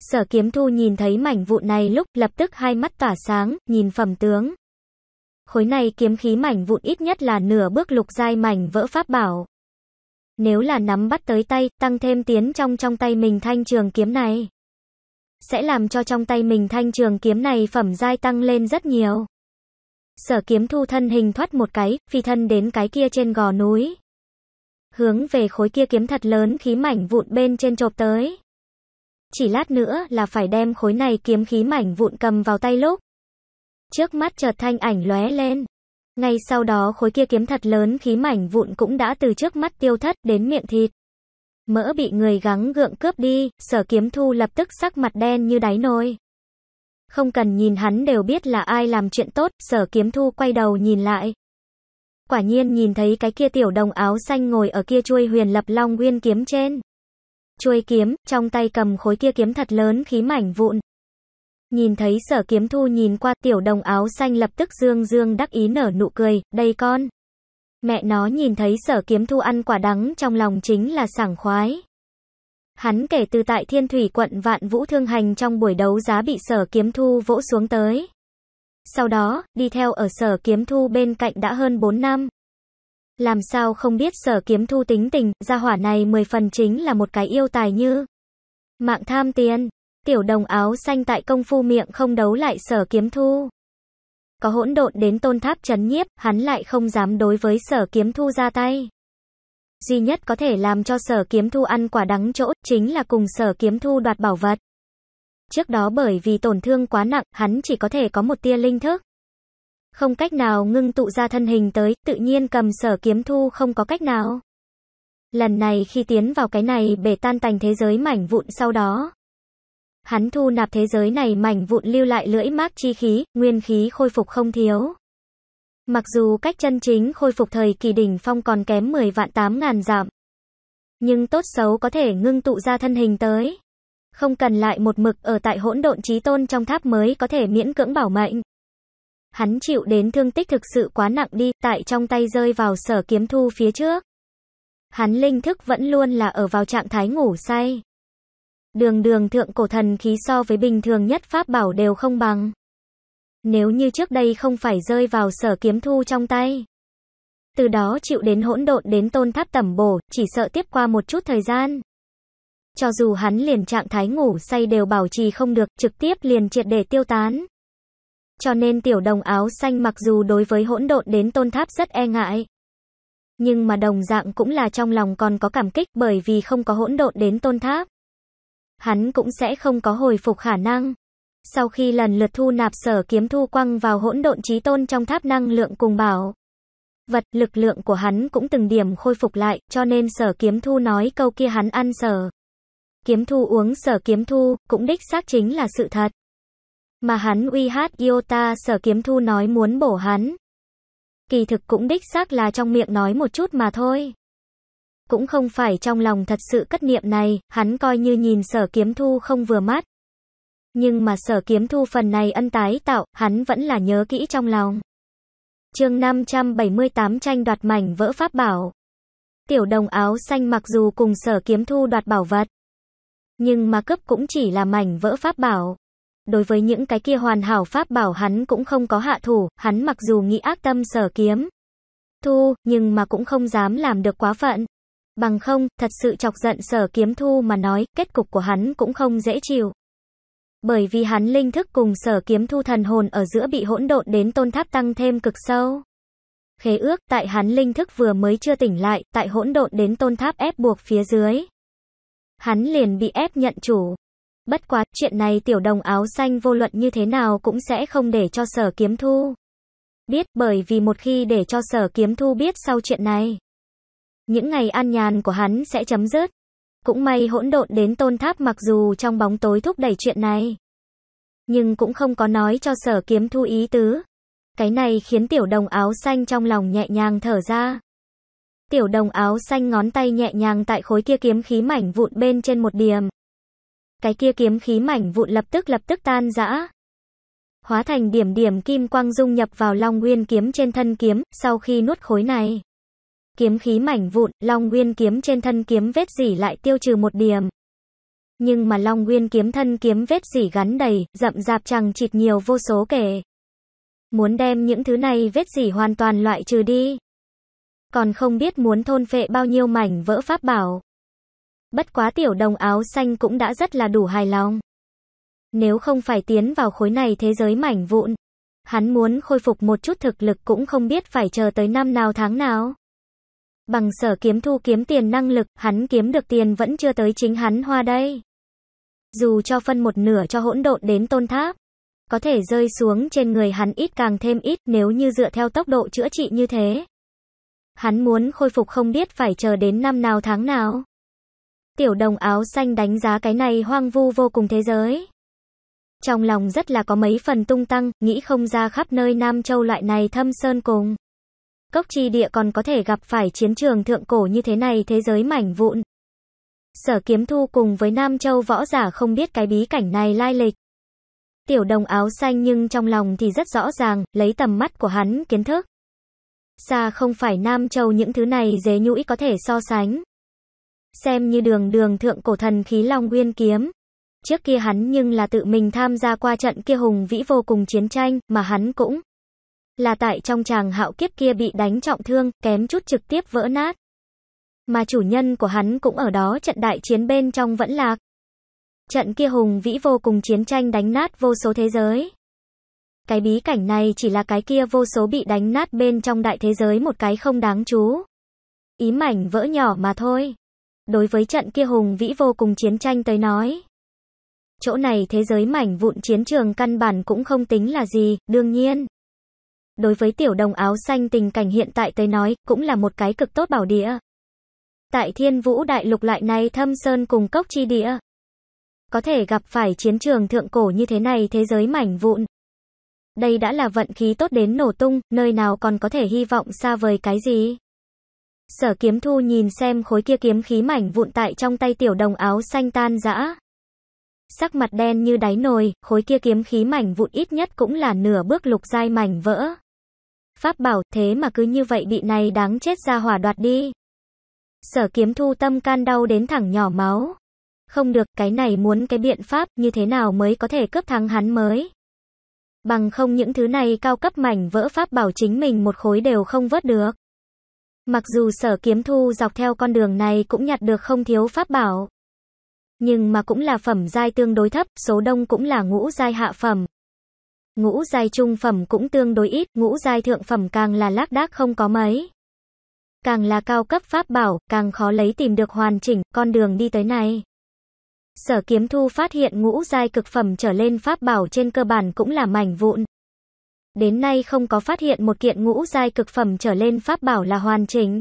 [SPEAKER 1] Sở kiếm thu nhìn thấy mảnh vụn này lúc lập tức hai mắt tỏa sáng, nhìn phẩm tướng. Khối này kiếm khí mảnh vụn ít nhất là nửa bước lục dai mảnh vỡ pháp bảo. Nếu là nắm bắt tới tay, tăng thêm tiến trong trong tay mình thanh trường kiếm này. Sẽ làm cho trong tay mình thanh trường kiếm này phẩm giai tăng lên rất nhiều. Sở kiếm thu thân hình thoát một cái, phi thân đến cái kia trên gò núi. Hướng về khối kia kiếm thật lớn khí mảnh vụn bên trên chộp tới. Chỉ lát nữa là phải đem khối này kiếm khí mảnh vụn cầm vào tay lúc. Trước mắt chợt thanh ảnh lóe lên. Ngay sau đó khối kia kiếm thật lớn khí mảnh vụn cũng đã từ trước mắt tiêu thất đến miệng thịt. Mỡ bị người gắng gượng cướp đi, sở kiếm thu lập tức sắc mặt đen như đáy nồi. Không cần nhìn hắn đều biết là ai làm chuyện tốt, sở kiếm thu quay đầu nhìn lại. Quả nhiên nhìn thấy cái kia tiểu đồng áo xanh ngồi ở kia chuôi huyền lập long nguyên kiếm trên. Chuôi kiếm, trong tay cầm khối kia kiếm thật lớn khí mảnh vụn. Nhìn thấy sở kiếm thu nhìn qua tiểu đồng áo xanh lập tức dương dương đắc ý nở nụ cười, đây con. Mẹ nó nhìn thấy sở kiếm thu ăn quả đắng trong lòng chính là sảng khoái. Hắn kể từ tại thiên thủy quận vạn vũ thương hành trong buổi đấu giá bị sở kiếm thu vỗ xuống tới. Sau đó, đi theo ở sở kiếm thu bên cạnh đã hơn 4 năm. Làm sao không biết sở kiếm thu tính tình, gia hỏa này mười phần chính là một cái yêu tài như. Mạng tham tiền, tiểu đồng áo xanh tại công phu miệng không đấu lại sở kiếm thu. Có hỗn độn đến tôn tháp chấn nhiếp, hắn lại không dám đối với sở kiếm thu ra tay. Duy nhất có thể làm cho sở kiếm thu ăn quả đắng chỗ, chính là cùng sở kiếm thu đoạt bảo vật. Trước đó bởi vì tổn thương quá nặng, hắn chỉ có thể có một tia linh thức. Không cách nào ngưng tụ ra thân hình tới, tự nhiên cầm sở kiếm thu không có cách nào. Lần này khi tiến vào cái này bể tan tành thế giới mảnh vụn sau đó, hắn thu nạp thế giới này mảnh vụn lưu lại lưỡi mác chi khí, nguyên khí khôi phục không thiếu. Mặc dù cách chân chính khôi phục thời kỳ đỉnh phong còn kém 10 vạn 8 ngàn giảm, nhưng tốt xấu có thể ngưng tụ ra thân hình tới. Không cần lại một mực ở tại hỗn độn trí tôn trong tháp mới có thể miễn cưỡng bảo mệnh. Hắn chịu đến thương tích thực sự quá nặng đi, tại trong tay rơi vào sở kiếm thu phía trước. Hắn linh thức vẫn luôn là ở vào trạng thái ngủ say đường đường thượng cổ thần khí so với bình thường nhất pháp bảo đều không bằng. Nếu như trước đây không phải rơi vào sở kiếm thu trong tay. Từ đó chịu đến hỗn độn đến tôn tháp tẩm bổ, chỉ sợ tiếp qua một chút thời gian. Cho dù hắn liền trạng thái ngủ say đều bảo trì không được, trực tiếp liền triệt để tiêu tán. Cho nên tiểu đồng áo xanh mặc dù đối với hỗn độn đến tôn tháp rất e ngại. Nhưng mà đồng dạng cũng là trong lòng còn có cảm kích bởi vì không có hỗn độn đến tôn tháp hắn cũng sẽ không có hồi phục khả năng. Sau khi lần lượt thu nạp sở kiếm thu quăng vào hỗn độn trí tôn trong tháp năng lượng cùng bảo. Vật lực lượng của hắn cũng từng điểm khôi phục lại, cho nên sở kiếm thu nói câu kia hắn ăn sở. Kiếm thu uống sở kiếm thu, cũng đích xác chính là sự thật. Mà hắn uy hát Iota sở kiếm thu nói muốn bổ hắn. Kỳ thực cũng đích xác là trong miệng nói một chút mà thôi. Cũng không phải trong lòng thật sự cất niệm này, hắn coi như nhìn sở kiếm thu không vừa mắt. Nhưng mà sở kiếm thu phần này ân tái tạo, hắn vẫn là nhớ kỹ trong lòng. chương 578 tranh đoạt mảnh vỡ pháp bảo. Tiểu đồng áo xanh mặc dù cùng sở kiếm thu đoạt bảo vật. Nhưng mà cấp cũng chỉ là mảnh vỡ pháp bảo. Đối với những cái kia hoàn hảo pháp bảo hắn cũng không có hạ thủ, hắn mặc dù nghĩ ác tâm sở kiếm. Thu, nhưng mà cũng không dám làm được quá phận. Bằng không, thật sự chọc giận sở kiếm thu mà nói, kết cục của hắn cũng không dễ chịu. Bởi vì hắn linh thức cùng sở kiếm thu thần hồn ở giữa bị hỗn độn đến tôn tháp tăng thêm cực sâu. Khế ước, tại hắn linh thức vừa mới chưa tỉnh lại, tại hỗn độn đến tôn tháp ép buộc phía dưới. Hắn liền bị ép nhận chủ. Bất quá, chuyện này tiểu đồng áo xanh vô luận như thế nào cũng sẽ không để cho sở kiếm thu. Biết bởi vì một khi để cho sở kiếm thu biết sau chuyện này. Những ngày an nhàn của hắn sẽ chấm dứt. Cũng may hỗn độn đến tôn tháp mặc dù trong bóng tối thúc đẩy chuyện này. Nhưng cũng không có nói cho sở kiếm thu ý tứ. Cái này khiến tiểu đồng áo xanh trong lòng nhẹ nhàng thở ra. Tiểu đồng áo xanh ngón tay nhẹ nhàng tại khối kia kiếm khí mảnh vụn bên trên một điểm. Cái kia kiếm khí mảnh vụn lập tức lập tức tan rã. Hóa thành điểm điểm kim quang dung nhập vào long nguyên kiếm trên thân kiếm, sau khi nuốt khối này kiếm khí mảnh vụn, Long Nguyên kiếm trên thân kiếm vết dỉ lại tiêu trừ một điểm. Nhưng mà Long Nguyên kiếm thân kiếm vết dỉ gắn đầy, rậm rạp chẳng chịt nhiều vô số kể. Muốn đem những thứ này vết dỉ hoàn toàn loại trừ đi. Còn không biết muốn thôn phệ bao nhiêu mảnh vỡ pháp bảo. Bất quá tiểu đồng áo xanh cũng đã rất là đủ hài lòng. Nếu không phải tiến vào khối này thế giới mảnh vụn, hắn muốn khôi phục một chút thực lực cũng không biết phải chờ tới năm nào tháng nào. Bằng sở kiếm thu kiếm tiền năng lực, hắn kiếm được tiền vẫn chưa tới chính hắn hoa đây. Dù cho phân một nửa cho hỗn độn đến tôn tháp, có thể rơi xuống trên người hắn ít càng thêm ít nếu như dựa theo tốc độ chữa trị như thế. Hắn muốn khôi phục không biết phải chờ đến năm nào tháng nào. Tiểu đồng áo xanh đánh giá cái này hoang vu vô cùng thế giới. Trong lòng rất là có mấy phần tung tăng, nghĩ không ra khắp nơi Nam Châu loại này thâm sơn cùng. Cốc chi địa còn có thể gặp phải chiến trường thượng cổ như thế này thế giới mảnh vụn. Sở kiếm thu cùng với Nam Châu võ giả không biết cái bí cảnh này lai lịch. Tiểu đồng áo xanh nhưng trong lòng thì rất rõ ràng, lấy tầm mắt của hắn kiến thức. Xa không phải Nam Châu những thứ này dế nhũi có thể so sánh. Xem như đường đường thượng cổ thần khí Long Nguyên Kiếm. Trước kia hắn nhưng là tự mình tham gia qua trận kia hùng vĩ vô cùng chiến tranh, mà hắn cũng là tại trong chàng hạo kiếp kia bị đánh trọng thương, kém chút trực tiếp vỡ nát. Mà chủ nhân của hắn cũng ở đó trận đại chiến bên trong vẫn lạc. Trận kia hùng vĩ vô cùng chiến tranh đánh nát vô số thế giới. Cái bí cảnh này chỉ là cái kia vô số bị đánh nát bên trong đại thế giới một cái không đáng chú. Ý mảnh vỡ nhỏ mà thôi. Đối với trận kia hùng vĩ vô cùng chiến tranh tới nói. Chỗ này thế giới mảnh vụn chiến trường căn bản cũng không tính là gì, đương nhiên. Đối với tiểu đồng áo xanh tình cảnh hiện tại tới nói, cũng là một cái cực tốt bảo địa. Tại thiên vũ đại lục lại này thâm sơn cùng cốc chi địa. Có thể gặp phải chiến trường thượng cổ như thế này thế giới mảnh vụn. Đây đã là vận khí tốt đến nổ tung, nơi nào còn có thể hy vọng xa vời cái gì. Sở kiếm thu nhìn xem khối kia kiếm khí mảnh vụn tại trong tay tiểu đồng áo xanh tan rã Sắc mặt đen như đáy nồi, khối kia kiếm khí mảnh vụn ít nhất cũng là nửa bước lục dai mảnh vỡ. Pháp bảo thế mà cứ như vậy bị này đáng chết ra hỏa đoạt đi. Sở kiếm thu tâm can đau đến thẳng nhỏ máu. Không được, cái này muốn cái biện pháp như thế nào mới có thể cướp thắng hắn mới. Bằng không những thứ này cao cấp mảnh vỡ pháp bảo chính mình một khối đều không vớt được. Mặc dù sở kiếm thu dọc theo con đường này cũng nhặt được không thiếu pháp bảo. Nhưng mà cũng là phẩm giai tương đối thấp, số đông cũng là ngũ giai hạ phẩm ngũ giai trung phẩm cũng tương đối ít, ngũ giai thượng phẩm càng là lác đác không có mấy. Càng là cao cấp pháp bảo, càng khó lấy tìm được hoàn chỉnh con đường đi tới này. Sở Kiếm Thu phát hiện ngũ giai cực phẩm trở lên pháp bảo trên cơ bản cũng là mảnh vụn. Đến nay không có phát hiện một kiện ngũ giai cực phẩm trở lên pháp bảo là hoàn chỉnh.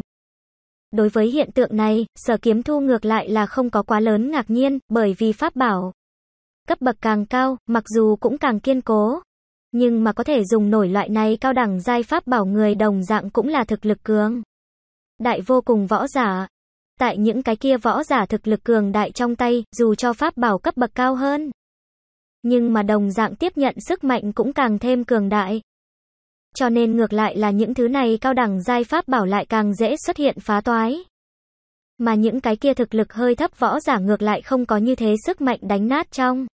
[SPEAKER 1] Đối với hiện tượng này, Sở Kiếm Thu ngược lại là không có quá lớn ngạc nhiên, bởi vì pháp bảo cấp bậc càng cao, mặc dù cũng càng kiên cố, nhưng mà có thể dùng nổi loại này cao đẳng giai pháp bảo người đồng dạng cũng là thực lực cường. Đại vô cùng võ giả. Tại những cái kia võ giả thực lực cường đại trong tay, dù cho pháp bảo cấp bậc cao hơn, nhưng mà đồng dạng tiếp nhận sức mạnh cũng càng thêm cường đại. Cho nên ngược lại là những thứ này cao đẳng giai pháp bảo lại càng dễ xuất hiện phá toái. Mà những cái kia thực lực hơi thấp võ giả ngược lại không có như thế sức mạnh đánh nát trong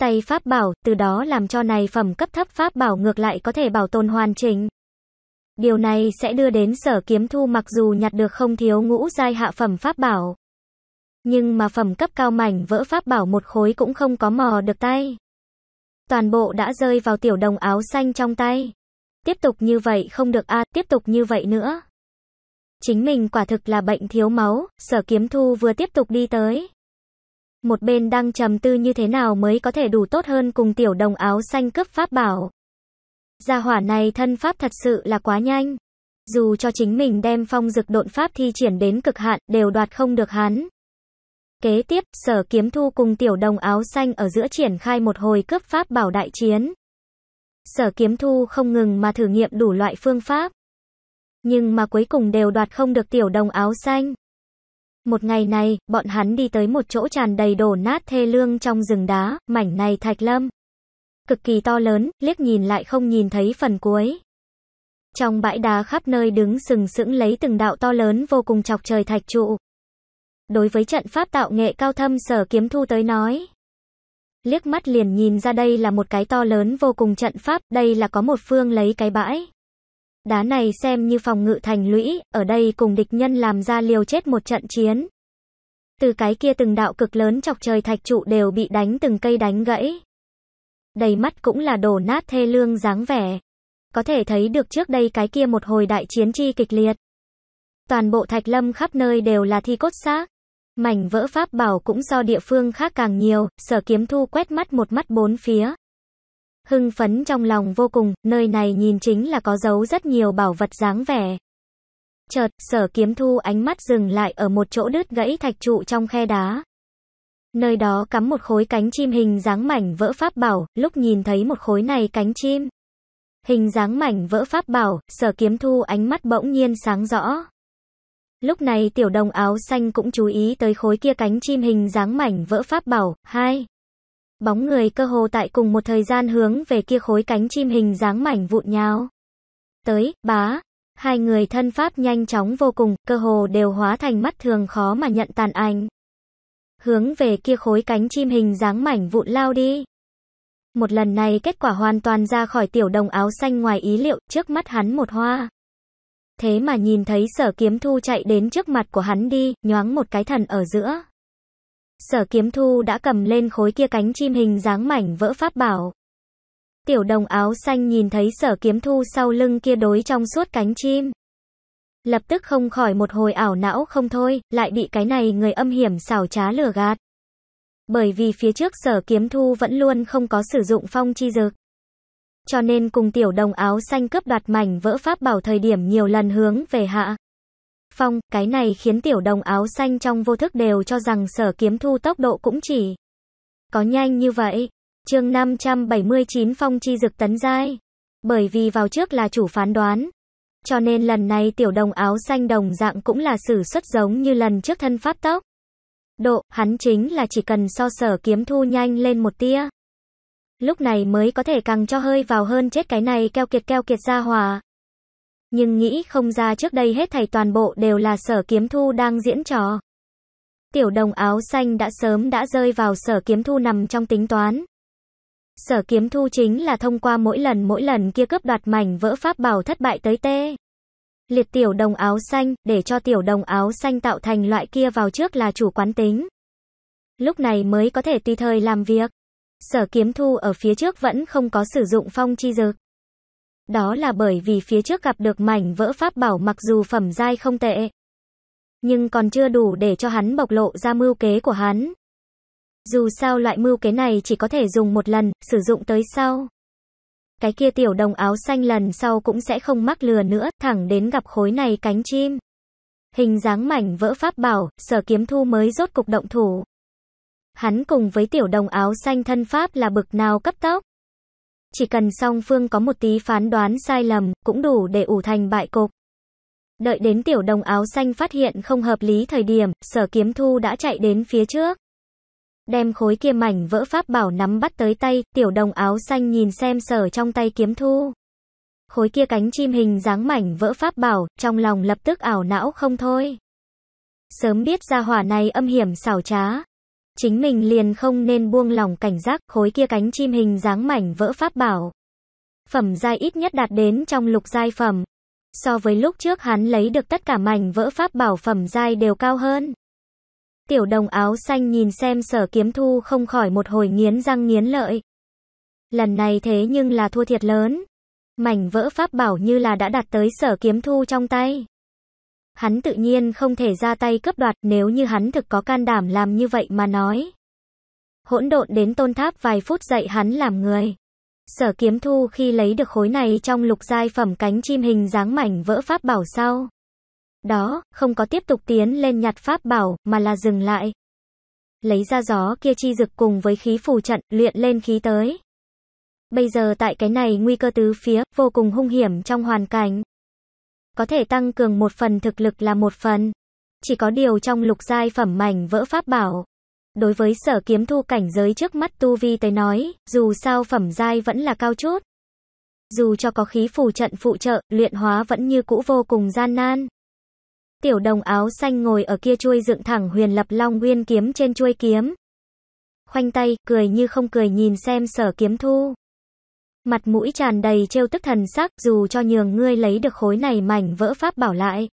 [SPEAKER 1] tay pháp bảo, từ đó làm cho này phẩm cấp thấp pháp bảo ngược lại có thể bảo tồn hoàn chỉnh. Điều này sẽ đưa đến sở kiếm thu mặc dù nhặt được không thiếu ngũ giai hạ phẩm pháp bảo. Nhưng mà phẩm cấp cao mảnh vỡ pháp bảo một khối cũng không có mò được tay. Toàn bộ đã rơi vào tiểu đồng áo xanh trong tay. Tiếp tục như vậy không được a tiếp tục như vậy nữa. Chính mình quả thực là bệnh thiếu máu, sở kiếm thu vừa tiếp tục đi tới. Một bên đang trầm tư như thế nào mới có thể đủ tốt hơn cùng tiểu đồng áo xanh cướp pháp bảo. Gia hỏa này thân pháp thật sự là quá nhanh. Dù cho chính mình đem phong dực độn pháp thi triển đến cực hạn, đều đoạt không được hắn. Kế tiếp, sở kiếm thu cùng tiểu đồng áo xanh ở giữa triển khai một hồi cướp pháp bảo đại chiến. Sở kiếm thu không ngừng mà thử nghiệm đủ loại phương pháp. Nhưng mà cuối cùng đều đoạt không được tiểu đồng áo xanh. Một ngày này, bọn hắn đi tới một chỗ tràn đầy đổ nát thê lương trong rừng đá, mảnh này thạch lâm. Cực kỳ to lớn, liếc nhìn lại không nhìn thấy phần cuối. Trong bãi đá khắp nơi đứng sừng sững lấy từng đạo to lớn vô cùng chọc trời thạch trụ. Đối với trận pháp tạo nghệ cao thâm sở kiếm thu tới nói. Liếc mắt liền nhìn ra đây là một cái to lớn vô cùng trận pháp, đây là có một phương lấy cái bãi. Đá này xem như phòng ngự thành lũy, ở đây cùng địch nhân làm ra liều chết một trận chiến. Từ cái kia từng đạo cực lớn chọc trời thạch trụ đều bị đánh từng cây đánh gãy. Đầy mắt cũng là đổ nát thê lương dáng vẻ. Có thể thấy được trước đây cái kia một hồi đại chiến chi kịch liệt. Toàn bộ thạch lâm khắp nơi đều là thi cốt xác. Mảnh vỡ pháp bảo cũng do địa phương khác càng nhiều, sở kiếm thu quét mắt một mắt bốn phía hưng phấn trong lòng vô cùng, nơi này nhìn chính là có dấu rất nhiều bảo vật dáng vẻ. Chợt, sở kiếm thu ánh mắt dừng lại ở một chỗ đứt gãy thạch trụ trong khe đá. Nơi đó cắm một khối cánh chim hình dáng mảnh vỡ pháp bảo, lúc nhìn thấy một khối này cánh chim. Hình dáng mảnh vỡ pháp bảo, sở kiếm thu ánh mắt bỗng nhiên sáng rõ. Lúc này tiểu đồng áo xanh cũng chú ý tới khối kia cánh chim hình dáng mảnh vỡ pháp bảo, hai bóng người cơ hồ tại cùng một thời gian hướng về kia khối cánh chim hình dáng mảnh vụn nhào. Tới, bá, hai người thân pháp nhanh chóng vô cùng, cơ hồ đều hóa thành mắt thường khó mà nhận tàn ảnh. Hướng về kia khối cánh chim hình dáng mảnh vụn lao đi. Một lần này kết quả hoàn toàn ra khỏi tiểu đồng áo xanh ngoài ý liệu, trước mắt hắn một hoa. Thế mà nhìn thấy sở kiếm thu chạy đến trước mặt của hắn đi, nhoáng một cái thần ở giữa sở kiếm thu đã cầm lên khối kia cánh chim hình dáng mảnh vỡ pháp bảo. Tiểu đồng áo xanh nhìn thấy sở kiếm thu sau lưng kia đối trong suốt cánh chim. Lập tức không khỏi một hồi ảo não không thôi, lại bị cái này người âm hiểm xảo trá lừa gạt. Bởi vì phía trước sở kiếm thu vẫn luôn không có sử dụng phong chi dược. Cho nên cùng tiểu đồng áo xanh cướp đoạt mảnh vỡ pháp bảo thời điểm nhiều lần hướng về hạ phong, cái này khiến tiểu đồng áo xanh trong vô thức đều cho rằng sở kiếm thu tốc độ cũng chỉ có nhanh như vậy. chương 579 phong chi dực tấn giai. Bởi vì vào trước là chủ phán đoán. Cho nên lần này tiểu đồng áo xanh đồng dạng cũng là sử xuất giống như lần trước thân pháp tốc. Độ, hắn chính là chỉ cần so sở kiếm thu nhanh lên một tia. Lúc này mới có thể càng cho hơi vào hơn chết cái này keo kiệt keo kiệt ra hòa nhưng nghĩ không ra trước đây hết thảy toàn bộ đều là sở kiếm thu đang diễn trò. Tiểu đồng áo xanh đã sớm đã rơi vào sở kiếm thu nằm trong tính toán. Sở kiếm thu chính là thông qua mỗi lần mỗi lần kia cướp đoạt mảnh vỡ pháp bảo thất bại tới tê. Liệt tiểu đồng áo xanh, để cho tiểu đồng áo xanh tạo thành loại kia vào trước là chủ quán tính. Lúc này mới có thể tùy thời làm việc. Sở kiếm thu ở phía trước vẫn không có sử dụng phong chi dược đó là bởi vì phía trước gặp được mảnh vỡ pháp bảo mặc dù phẩm giai không tệ, nhưng còn chưa đủ để cho hắn bộc lộ ra mưu kế của hắn. Dù sao loại mưu kế này chỉ có thể dùng một lần, sử dụng tới sau. Cái kia tiểu đồng áo xanh lần sau cũng sẽ không mắc lừa nữa, thẳng đến gặp khối này cánh chim. Hình dáng mảnh vỡ pháp bảo, sở kiếm thu mới rốt cục động thủ. Hắn cùng với tiểu đồng áo xanh thân pháp là bực nào cấp tốc. Chỉ cần song phương có một tí phán đoán sai lầm, cũng đủ để ủ thành bại cục. Đợi đến tiểu đồng áo xanh phát hiện không hợp lý thời điểm, sở kiếm thu đã chạy đến phía trước. Đem khối kia mảnh vỡ pháp bảo nắm bắt tới tay, tiểu đồng áo xanh nhìn xem sở trong tay kiếm thu. Khối kia cánh chim hình dáng mảnh vỡ pháp bảo, trong lòng lập tức ảo não không thôi. Sớm biết ra hỏa này âm hiểm xảo trá, chính mình liền không nên buông lòng cảnh giác, khối kia cánh chim hình dáng mảnh vỡ pháp bảo. Phẩm giai ít nhất đạt đến trong lục giai phẩm. So với lúc trước hắn lấy được tất cả mảnh vỡ pháp bảo phẩm giai đều cao hơn. Tiểu đồng áo xanh nhìn xem sở kiếm thu không khỏi một hồi nghiến răng nghiến lợi. Lần này thế nhưng là thua thiệt lớn. Mảnh vỡ pháp bảo như là đã đặt tới sở kiếm thu trong tay hắn tự nhiên không thể ra tay cướp đoạt nếu như hắn thực có can đảm làm như vậy mà nói. Hỗn độn đến tôn tháp vài phút dạy hắn làm người. Sở kiếm thu khi lấy được khối này trong lục giai phẩm cánh chim hình dáng mảnh vỡ pháp bảo sau. Đó, không có tiếp tục tiến lên nhặt pháp bảo, mà là dừng lại. Lấy ra gió kia chi dực cùng với khí phù trận, luyện lên khí tới. Bây giờ tại cái này nguy cơ tứ phía, vô cùng hung hiểm trong hoàn cảnh, có thể tăng cường một phần thực lực là một phần. Chỉ có điều trong lục giai phẩm mảnh vỡ pháp bảo. Đối với sở kiếm thu cảnh giới trước mắt Tu Vi tới nói, dù sao phẩm giai vẫn là cao chút. Dù cho có khí phù trận phụ trợ, luyện hóa vẫn như cũ vô cùng gian nan. Tiểu đồng áo xanh ngồi ở kia chuôi dựng thẳng huyền lập long nguyên kiếm trên chuôi kiếm. Khoanh tay, cười như không cười nhìn xem sở kiếm thu. Mặt mũi tràn đầy trêu tức thần sắc, dù cho nhường ngươi lấy được khối này mảnh vỡ pháp bảo lại.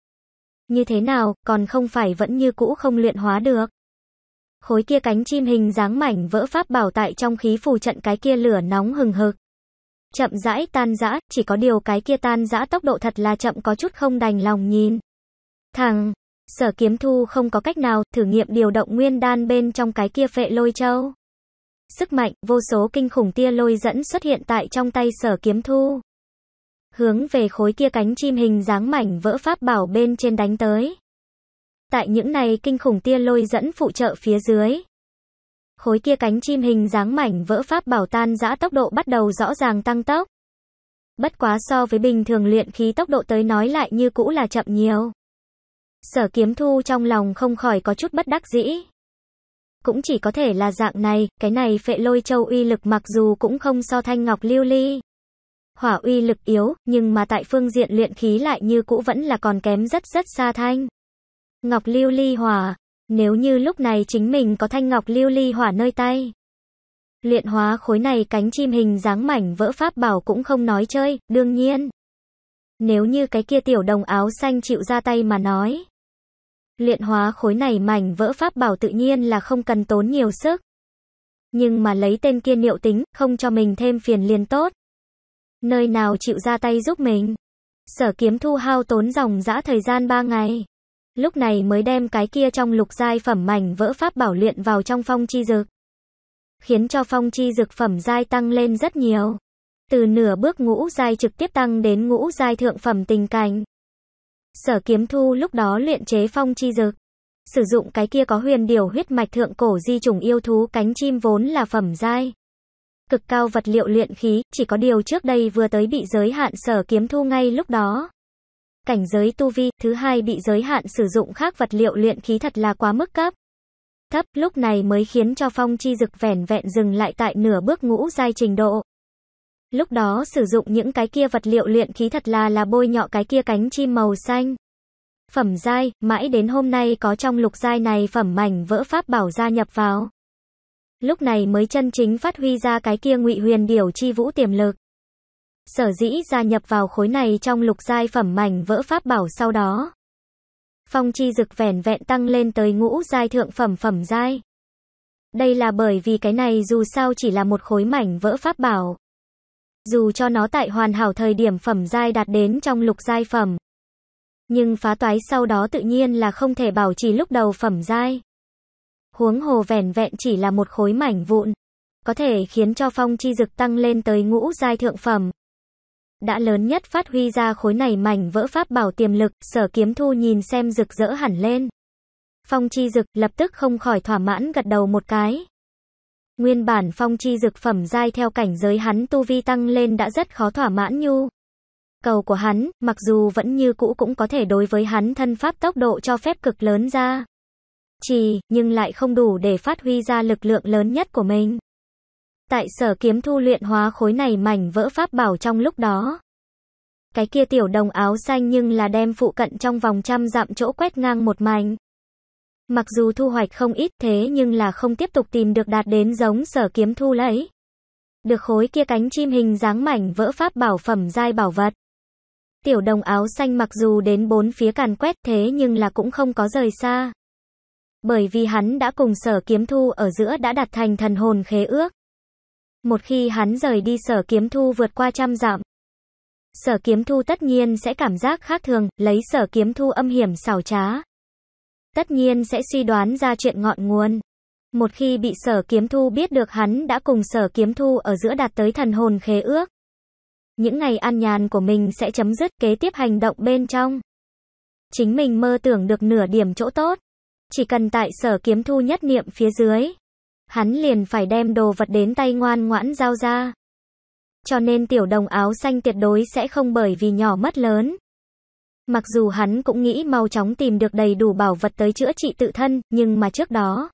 [SPEAKER 1] Như thế nào, còn không phải vẫn như cũ không luyện hóa được. Khối kia cánh chim hình dáng mảnh vỡ pháp bảo tại trong khí phù trận cái kia lửa nóng hừng hực. Chậm rãi tan rã, chỉ có điều cái kia tan rã tốc độ thật là chậm có chút không đành lòng nhìn. Thằng, sở kiếm thu không có cách nào thử nghiệm điều động nguyên đan bên trong cái kia phệ lôi châu. Sức mạnh, vô số kinh khủng tia lôi dẫn xuất hiện tại trong tay sở kiếm thu. Hướng về khối kia cánh chim hình dáng mảnh vỡ pháp bảo bên trên đánh tới. Tại những này kinh khủng tia lôi dẫn phụ trợ phía dưới. Khối kia cánh chim hình dáng mảnh vỡ pháp bảo tan giã tốc độ bắt đầu rõ ràng tăng tốc. Bất quá so với bình thường luyện khí tốc độ tới nói lại như cũ là chậm nhiều. Sở kiếm thu trong lòng không khỏi có chút bất đắc dĩ cũng chỉ có thể là dạng này, cái này phệ lôi châu uy lực mặc dù cũng không so thanh ngọc lưu ly. Hỏa uy lực yếu, nhưng mà tại phương diện luyện khí lại như cũ vẫn là còn kém rất rất xa thanh. Ngọc lưu ly hỏa, nếu như lúc này chính mình có thanh ngọc lưu ly hỏa nơi tay. Luyện hóa khối này cánh chim hình dáng mảnh vỡ pháp bảo cũng không nói chơi, đương nhiên. Nếu như cái kia tiểu đồng áo xanh chịu ra tay mà nói, Luyện hóa khối này mảnh vỡ pháp bảo tự nhiên là không cần tốn nhiều sức. Nhưng mà lấy tên kia niệu tính, không cho mình thêm phiền liền tốt. Nơi nào chịu ra tay giúp mình. Sở kiếm thu hao tốn dòng dã thời gian 3 ngày. Lúc này mới đem cái kia trong lục giai phẩm mảnh vỡ pháp bảo luyện vào trong phong chi dược. Khiến cho phong chi dược phẩm giai tăng lên rất nhiều. Từ nửa bước ngũ giai trực tiếp tăng đến ngũ giai thượng phẩm tình cảnh. Sở Kiếm Thu lúc đó luyện chế phong chi dực sử dụng cái kia có huyền điều huyết mạch thượng cổ di trùng yêu thú cánh chim vốn là phẩm giai cực cao vật liệu luyện khí, chỉ có điều trước đây vừa tới bị giới hạn sở kiếm thu ngay lúc đó. Cảnh giới tu vi, thứ hai bị giới hạn sử dụng khác vật liệu luyện khí thật là quá mức cấp. Thấp lúc này mới khiến cho phong chi dực vẻn vẹn dừng lại tại nửa bước ngũ giai trình độ. Lúc đó sử dụng những cái kia vật liệu luyện khí thật là là bôi nhọ cái kia cánh chim màu xanh. Phẩm giai, mãi đến hôm nay có trong lục giai này phẩm mảnh vỡ pháp bảo gia nhập vào. Lúc này mới chân chính phát huy ra cái kia ngụy huyền điểu chi vũ tiềm lực. Sở dĩ gia nhập vào khối này trong lục giai phẩm mảnh vỡ pháp bảo sau đó. Phong chi dực vẻn vẹn tăng lên tới ngũ giai thượng phẩm phẩm giai. Đây là bởi vì cái này dù sao chỉ là một khối mảnh vỡ pháp bảo, dù cho nó tại hoàn hảo thời điểm phẩm giai đạt đến trong lục giai phẩm. Nhưng phá toái sau đó tự nhiên là không thể bảo trì lúc đầu phẩm giai. Huống hồ vẻn vẹn chỉ là một khối mảnh vụn, có thể khiến cho phong chi dực tăng lên tới ngũ giai thượng phẩm. Đã lớn nhất phát huy ra khối này mảnh vỡ pháp bảo tiềm lực, sở kiếm thu nhìn xem rực rỡ hẳn lên. Phong chi dực lập tức không khỏi thỏa mãn gật đầu một cái. Nguyên bản phong chi dược phẩm dai theo cảnh giới hắn tu vi tăng lên đã rất khó thỏa mãn nhu. Cầu của hắn, mặc dù vẫn như cũ cũng có thể đối với hắn thân pháp tốc độ cho phép cực lớn ra. Chỉ, nhưng lại không đủ để phát huy ra lực lượng lớn nhất của mình. Tại sở kiếm thu luyện hóa khối này mảnh vỡ pháp bảo trong lúc đó. Cái kia tiểu đồng áo xanh nhưng là đem phụ cận trong vòng trăm dặm chỗ quét ngang một mảnh. Mặc dù thu hoạch không ít thế nhưng là không tiếp tục tìm được đạt đến giống sở kiếm thu lấy. Được khối kia cánh chim hình dáng mảnh vỡ pháp bảo phẩm giai bảo vật. Tiểu đồng áo xanh mặc dù đến bốn phía càn quét thế nhưng là cũng không có rời xa. Bởi vì hắn đã cùng sở kiếm thu ở giữa đã đặt thành thần hồn khế ước. Một khi hắn rời đi sở kiếm thu vượt qua trăm dặm. Sở kiếm thu tất nhiên sẽ cảm giác khác thường, lấy sở kiếm thu âm hiểm xảo trá, tất nhiên sẽ suy đoán ra chuyện ngọn nguồn. Một khi bị sở kiếm thu biết được hắn đã cùng sở kiếm thu ở giữa đạt tới thần hồn khế ước. Những ngày an nhàn của mình sẽ chấm dứt kế tiếp hành động bên trong. Chính mình mơ tưởng được nửa điểm chỗ tốt. Chỉ cần tại sở kiếm thu nhất niệm phía dưới. Hắn liền phải đem đồ vật đến tay ngoan ngoãn giao ra. Cho nên tiểu đồng áo xanh tuyệt đối sẽ không bởi vì nhỏ mất lớn. Mặc dù hắn cũng nghĩ mau chóng tìm được đầy đủ bảo vật tới chữa trị tự thân, nhưng mà trước đó.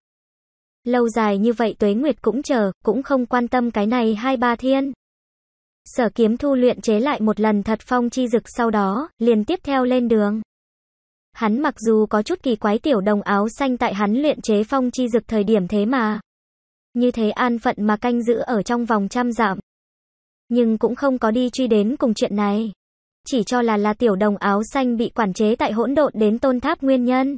[SPEAKER 1] Lâu dài như vậy Tuế Nguyệt cũng chờ, cũng không quan tâm cái này hai ba thiên. Sở kiếm thu luyện chế lại một lần thật phong chi dực sau đó, liền tiếp theo lên đường. Hắn mặc dù có chút kỳ quái tiểu đồng áo xanh tại hắn luyện chế phong chi dực thời điểm thế mà. Như thế an phận mà canh giữ ở trong vòng trăm giảm. Nhưng cũng không có đi truy đến cùng chuyện này chỉ cho là là tiểu đồng áo xanh bị quản chế tại hỗn độn đến tôn tháp nguyên nhân.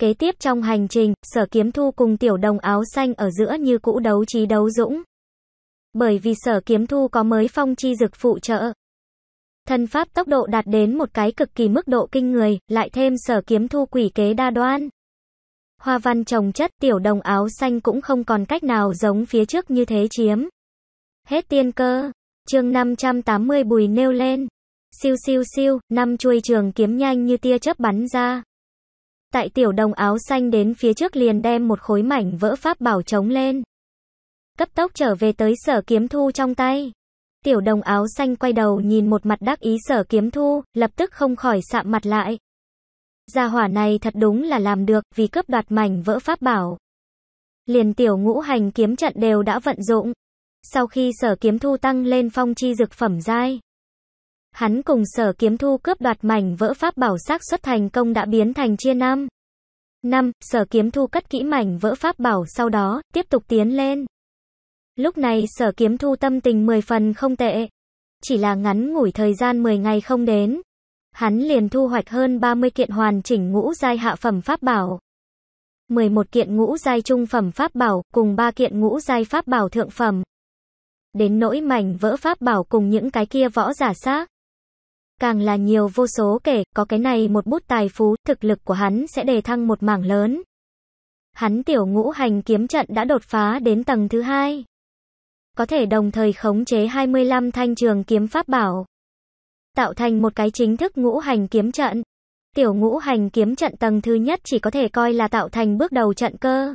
[SPEAKER 1] Kế tiếp trong hành trình, sở kiếm thu cùng tiểu đồng áo xanh ở giữa như cũ đấu trí đấu dũng. Bởi vì sở kiếm thu có mới phong chi dực phụ trợ. Thân pháp tốc độ đạt đến một cái cực kỳ mức độ kinh người, lại thêm sở kiếm thu quỷ kế đa đoan. Hoa văn trồng chất tiểu đồng áo xanh cũng không còn cách nào giống phía trước như thế chiếm. Hết tiên cơ. chương 580 bùi nêu lên. Siêu siêu siêu, năm chuôi trường kiếm nhanh như tia chớp bắn ra. Tại tiểu đồng áo xanh đến phía trước liền đem một khối mảnh vỡ pháp bảo trống lên. Cấp tốc trở về tới sở kiếm thu trong tay. Tiểu đồng áo xanh quay đầu nhìn một mặt đắc ý sở kiếm thu, lập tức không khỏi sạm mặt lại. Gia hỏa này thật đúng là làm được vì cướp đoạt mảnh vỡ pháp bảo. Liền tiểu ngũ hành kiếm trận đều đã vận dụng. Sau khi sở kiếm thu tăng lên phong chi dược phẩm dai, Hắn cùng sở kiếm thu cướp đoạt mảnh vỡ pháp bảo xác xuất thành công đã biến thành chia năm. Năm, sở kiếm thu cắt kỹ mảnh vỡ pháp bảo sau đó, tiếp tục tiến lên. Lúc này sở kiếm thu tâm tình 10 phần không tệ. Chỉ là ngắn ngủi thời gian 10 ngày không đến. Hắn liền thu hoạch hơn 30 kiện hoàn chỉnh ngũ giai hạ phẩm pháp bảo. 11 kiện ngũ giai trung phẩm pháp bảo cùng 3 kiện ngũ giai pháp bảo thượng phẩm. Đến nỗi mảnh vỡ pháp bảo cùng những cái kia võ giả xác càng là nhiều vô số kể, có cái này một bút tài phú, thực lực của hắn sẽ đề thăng một mảng lớn. Hắn tiểu ngũ hành kiếm trận đã đột phá đến tầng thứ hai. Có thể đồng thời khống chế 25 thanh trường kiếm pháp bảo. Tạo thành một cái chính thức ngũ hành kiếm trận. Tiểu ngũ hành kiếm trận tầng thứ nhất chỉ có thể coi là tạo thành bước đầu trận cơ.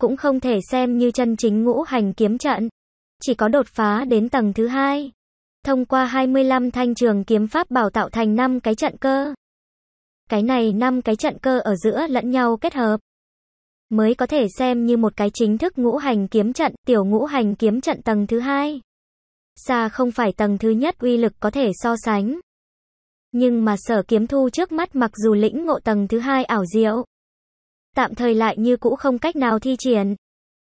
[SPEAKER 1] Cũng không thể xem như chân chính ngũ hành kiếm trận. Chỉ có đột phá đến tầng thứ hai thông qua 25 thanh trường kiếm pháp bảo tạo thành 5 cái trận cơ. Cái này 5 cái trận cơ ở giữa lẫn nhau kết hợp. Mới có thể xem như một cái chính thức ngũ hành kiếm trận, tiểu ngũ hành kiếm trận tầng thứ hai. Xa không phải tầng thứ nhất uy lực có thể so sánh. Nhưng mà sở kiếm thu trước mắt mặc dù lĩnh ngộ tầng thứ hai ảo diệu. Tạm thời lại như cũ không cách nào thi triển.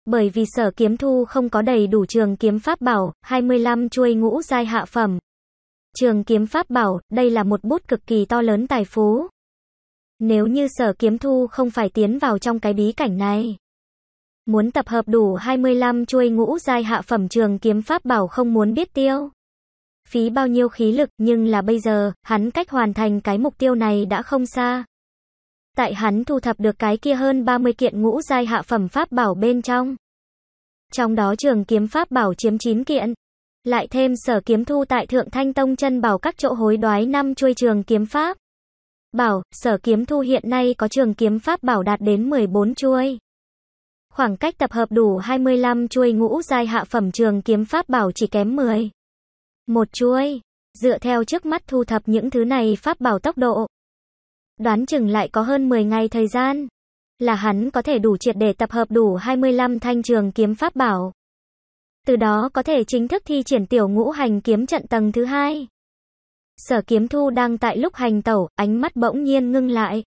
[SPEAKER 1] Bởi vì sở kiếm thu không có đầy đủ trường kiếm pháp bảo, 25 chuôi ngũ giai hạ phẩm. Trường kiếm pháp bảo, đây là một bút cực kỳ to lớn tài phú. Nếu như sở kiếm thu không phải tiến vào trong cái bí cảnh này. Muốn tập hợp đủ 25 chuôi ngũ giai hạ phẩm trường kiếm pháp bảo không muốn biết tiêu. Phí bao nhiêu khí lực nhưng là bây giờ, hắn cách hoàn thành cái mục tiêu này đã không xa. Tại hắn thu thập được cái kia hơn 30 kiện ngũ giai hạ phẩm pháp bảo bên trong. Trong đó trường kiếm pháp bảo chiếm 9 kiện. Lại thêm sở kiếm thu tại Thượng Thanh Tông chân bảo các chỗ hối đoái năm chuôi trường kiếm pháp. Bảo, sở kiếm thu hiện nay có trường kiếm pháp bảo đạt đến 14 chuôi. Khoảng cách tập hợp đủ 25 chuôi ngũ giai hạ phẩm trường kiếm pháp bảo chỉ kém 10. Một chuôi. Dựa theo trước mắt thu thập những thứ này pháp bảo tốc độ, Đoán chừng lại có hơn 10 ngày thời gian. Là hắn có thể đủ triệt để tập hợp đủ 25 thanh trường kiếm pháp bảo. Từ đó có thể chính thức thi triển tiểu ngũ hành kiếm trận tầng thứ hai. Sở kiếm thu đang tại lúc hành tẩu, ánh mắt bỗng nhiên ngưng lại.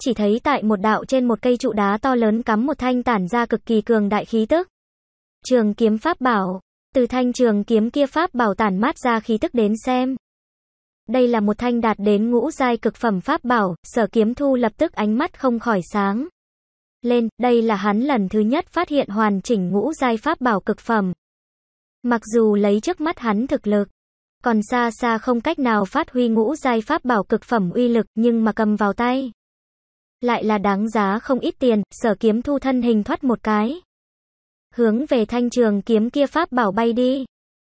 [SPEAKER 1] Chỉ thấy tại một đạo trên một cây trụ đá to lớn cắm một thanh tản ra cực kỳ cường đại khí tức. Trường kiếm pháp bảo. Từ thanh trường kiếm kia pháp bảo tản mát ra khí tức đến xem đây là một thanh đạt đến ngũ giai cực phẩm pháp bảo, sở kiếm thu lập tức ánh mắt không khỏi sáng. Lên, đây là hắn lần thứ nhất phát hiện hoàn chỉnh ngũ giai pháp bảo cực phẩm. Mặc dù lấy trước mắt hắn thực lực, còn xa xa không cách nào phát huy ngũ giai pháp bảo cực phẩm uy lực nhưng mà cầm vào tay. Lại là đáng giá không ít tiền, sở kiếm thu thân hình thoát một cái. Hướng về thanh trường kiếm kia pháp bảo bay đi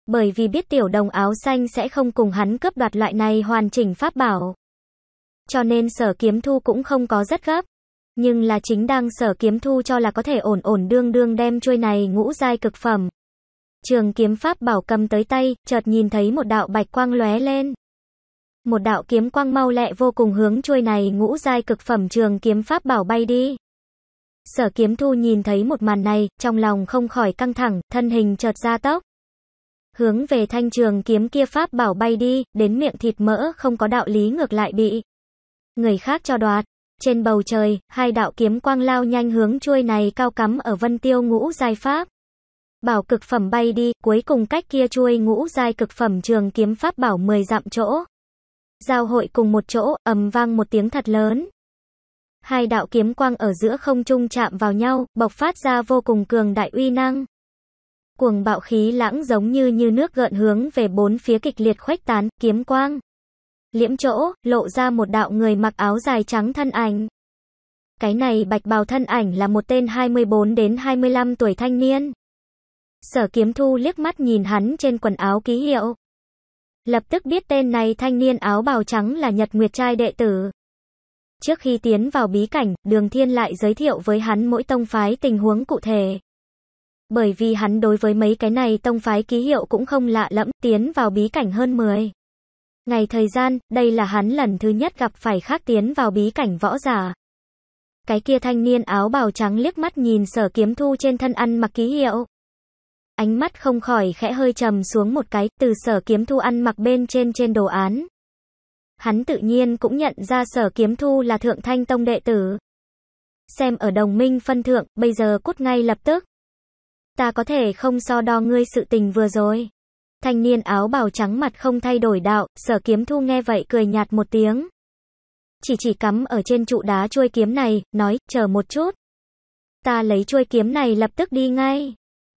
[SPEAKER 1] bởi vì biết tiểu đồng áo xanh sẽ không cùng hắn cướp đoạt loại này hoàn chỉnh pháp bảo. Cho nên sở kiếm thu cũng không có rất gấp. Nhưng là chính đang sở kiếm thu cho là có thể ổn ổn đương đương đem chuôi này ngũ giai cực phẩm. Trường kiếm pháp bảo cầm tới tay, chợt nhìn thấy một đạo bạch quang lóe lên. Một đạo kiếm quang mau lẹ vô cùng hướng chuôi này ngũ giai cực phẩm trường kiếm pháp bảo bay đi. Sở kiếm thu nhìn thấy một màn này, trong lòng không khỏi căng thẳng, thân hình chợt ra tốc hướng về thanh trường kiếm kia pháp bảo bay đi, đến miệng thịt mỡ không có đạo lý ngược lại bị người khác cho đoạt. Trên bầu trời, hai đạo kiếm quang lao nhanh hướng chuôi này cao cắm ở vân tiêu ngũ giai pháp. Bảo cực phẩm bay đi, cuối cùng cách kia chuôi ngũ giai cực phẩm trường kiếm pháp bảo 10 dặm chỗ. Giao hội cùng một chỗ, ầm vang một tiếng thật lớn. Hai đạo kiếm quang ở giữa không trung chạm vào nhau, bộc phát ra vô cùng cường đại uy năng cuồng bạo khí lãng giống như như nước gợn hướng về bốn phía kịch liệt khuếch tán, kiếm quang. Liễm chỗ, lộ ra một đạo người mặc áo dài trắng thân ảnh. Cái này bạch bào thân ảnh là một tên 24 đến 25 tuổi thanh niên. Sở kiếm thu liếc mắt nhìn hắn trên quần áo ký hiệu. Lập tức biết tên này thanh niên áo bào trắng là Nhật Nguyệt trai đệ tử. Trước khi tiến vào bí cảnh, Đường Thiên lại giới thiệu với hắn mỗi tông phái tình huống cụ thể bởi vì hắn đối với mấy cái này tông phái ký hiệu cũng không lạ lẫm, tiến vào bí cảnh hơn 10. Ngày thời gian, đây là hắn lần thứ nhất gặp phải khác tiến vào bí cảnh võ giả. Cái kia thanh niên áo bào trắng liếc mắt nhìn sở kiếm thu trên thân ăn mặc ký hiệu. Ánh mắt không khỏi khẽ hơi trầm xuống một cái, từ sở kiếm thu ăn mặc bên trên trên đồ án. Hắn tự nhiên cũng nhận ra sở kiếm thu là thượng thanh tông đệ tử. Xem ở đồng minh phân thượng, bây giờ cút ngay lập tức ta có thể không so đo ngươi sự tình vừa rồi. Thanh niên áo bào trắng mặt không thay đổi đạo, sở kiếm thu nghe vậy cười nhạt một tiếng. Chỉ chỉ cắm ở trên trụ đá chuôi kiếm này, nói, chờ một chút. Ta lấy chuôi kiếm này lập tức đi ngay.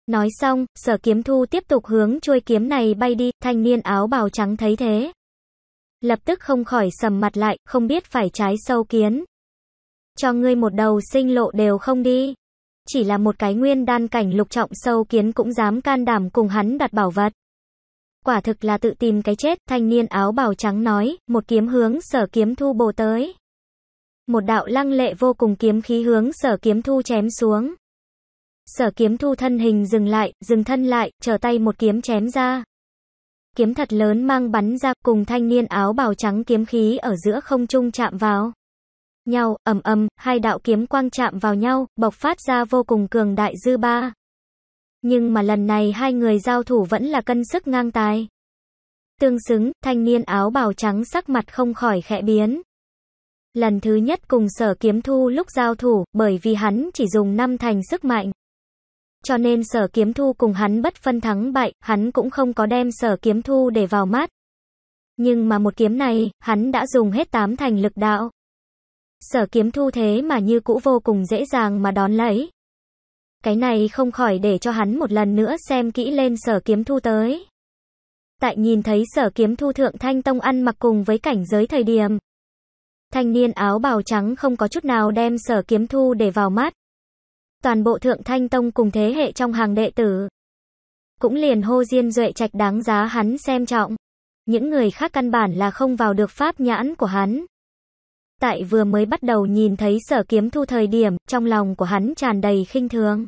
[SPEAKER 1] Nói xong, sở kiếm thu tiếp tục hướng chuôi kiếm này bay đi, thanh niên áo bào trắng thấy thế. Lập tức không khỏi sầm mặt lại, không biết phải trái sâu kiến. Cho ngươi một đầu sinh lộ đều không đi chỉ là một cái nguyên đan cảnh lục trọng sâu kiến cũng dám can đảm cùng hắn đặt bảo vật. Quả thực là tự tìm cái chết, thanh niên áo bào trắng nói, một kiếm hướng sở kiếm thu bồ tới. Một đạo lăng lệ vô cùng kiếm khí hướng sở kiếm thu chém xuống. Sở kiếm thu thân hình dừng lại, dừng thân lại, trở tay một kiếm chém ra. Kiếm thật lớn mang bắn ra, cùng thanh niên áo bào trắng kiếm khí ở giữa không trung chạm vào nhau, ầm ầm, hai đạo kiếm quang chạm vào nhau, bộc phát ra vô cùng cường đại dư ba. Nhưng mà lần này hai người giao thủ vẫn là cân sức ngang tài. Tương xứng, thanh niên áo bào trắng sắc mặt không khỏi khẽ biến. Lần thứ nhất cùng sở kiếm thu lúc giao thủ, bởi vì hắn chỉ dùng năm thành sức mạnh. Cho nên sở kiếm thu cùng hắn bất phân thắng bại, hắn cũng không có đem sở kiếm thu để vào mắt. Nhưng mà một kiếm này, hắn đã dùng hết tám thành lực đạo. Sở kiếm thu thế mà như cũ vô cùng dễ dàng mà đón lấy. Cái này không khỏi để cho hắn một lần nữa xem kỹ lên sở kiếm thu tới. Tại nhìn thấy sở kiếm thu thượng thanh tông ăn mặc cùng với cảnh giới thời điểm. Thanh niên áo bào trắng không có chút nào đem sở kiếm thu để vào mắt. Toàn bộ thượng thanh tông cùng thế hệ trong hàng đệ tử. Cũng liền hô diên duệ trạch đáng giá hắn xem trọng. Những người khác căn bản là không vào được pháp nhãn của hắn. Tại vừa mới bắt đầu nhìn thấy sở kiếm thu thời điểm, trong lòng của hắn tràn đầy khinh thường.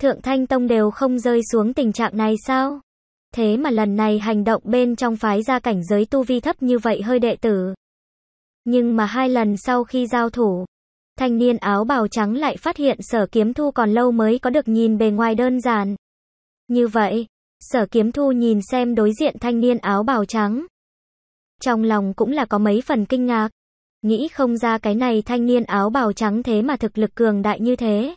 [SPEAKER 1] Thượng Thanh Tông đều không rơi xuống tình trạng này sao? Thế mà lần này hành động bên trong phái ra cảnh giới tu vi thấp như vậy hơi đệ tử. Nhưng mà hai lần sau khi giao thủ, thanh niên áo bào trắng lại phát hiện sở kiếm thu còn lâu mới có được nhìn bề ngoài đơn giản. Như vậy, sở kiếm thu nhìn xem đối diện thanh niên áo bào trắng. Trong lòng cũng là có mấy phần kinh ngạc. Nghĩ không ra cái này thanh niên áo bào trắng thế mà thực lực cường đại như thế.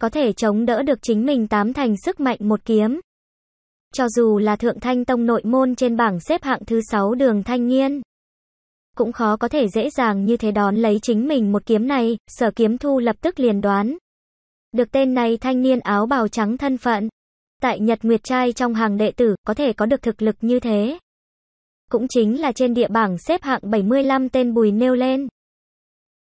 [SPEAKER 1] Có thể chống đỡ được chính mình tám thành sức mạnh một kiếm. Cho dù là thượng thanh tông nội môn trên bảng xếp hạng thứ 6 đường thanh niên. Cũng khó có thể dễ dàng như thế đón lấy chính mình một kiếm này, sở kiếm thu lập tức liền đoán. Được tên này thanh niên áo bào trắng thân phận. Tại Nhật Nguyệt Trai trong hàng đệ tử có thể có được thực lực như thế. Cũng chính là trên địa bảng xếp hạng 75 tên Bùi nêu lên.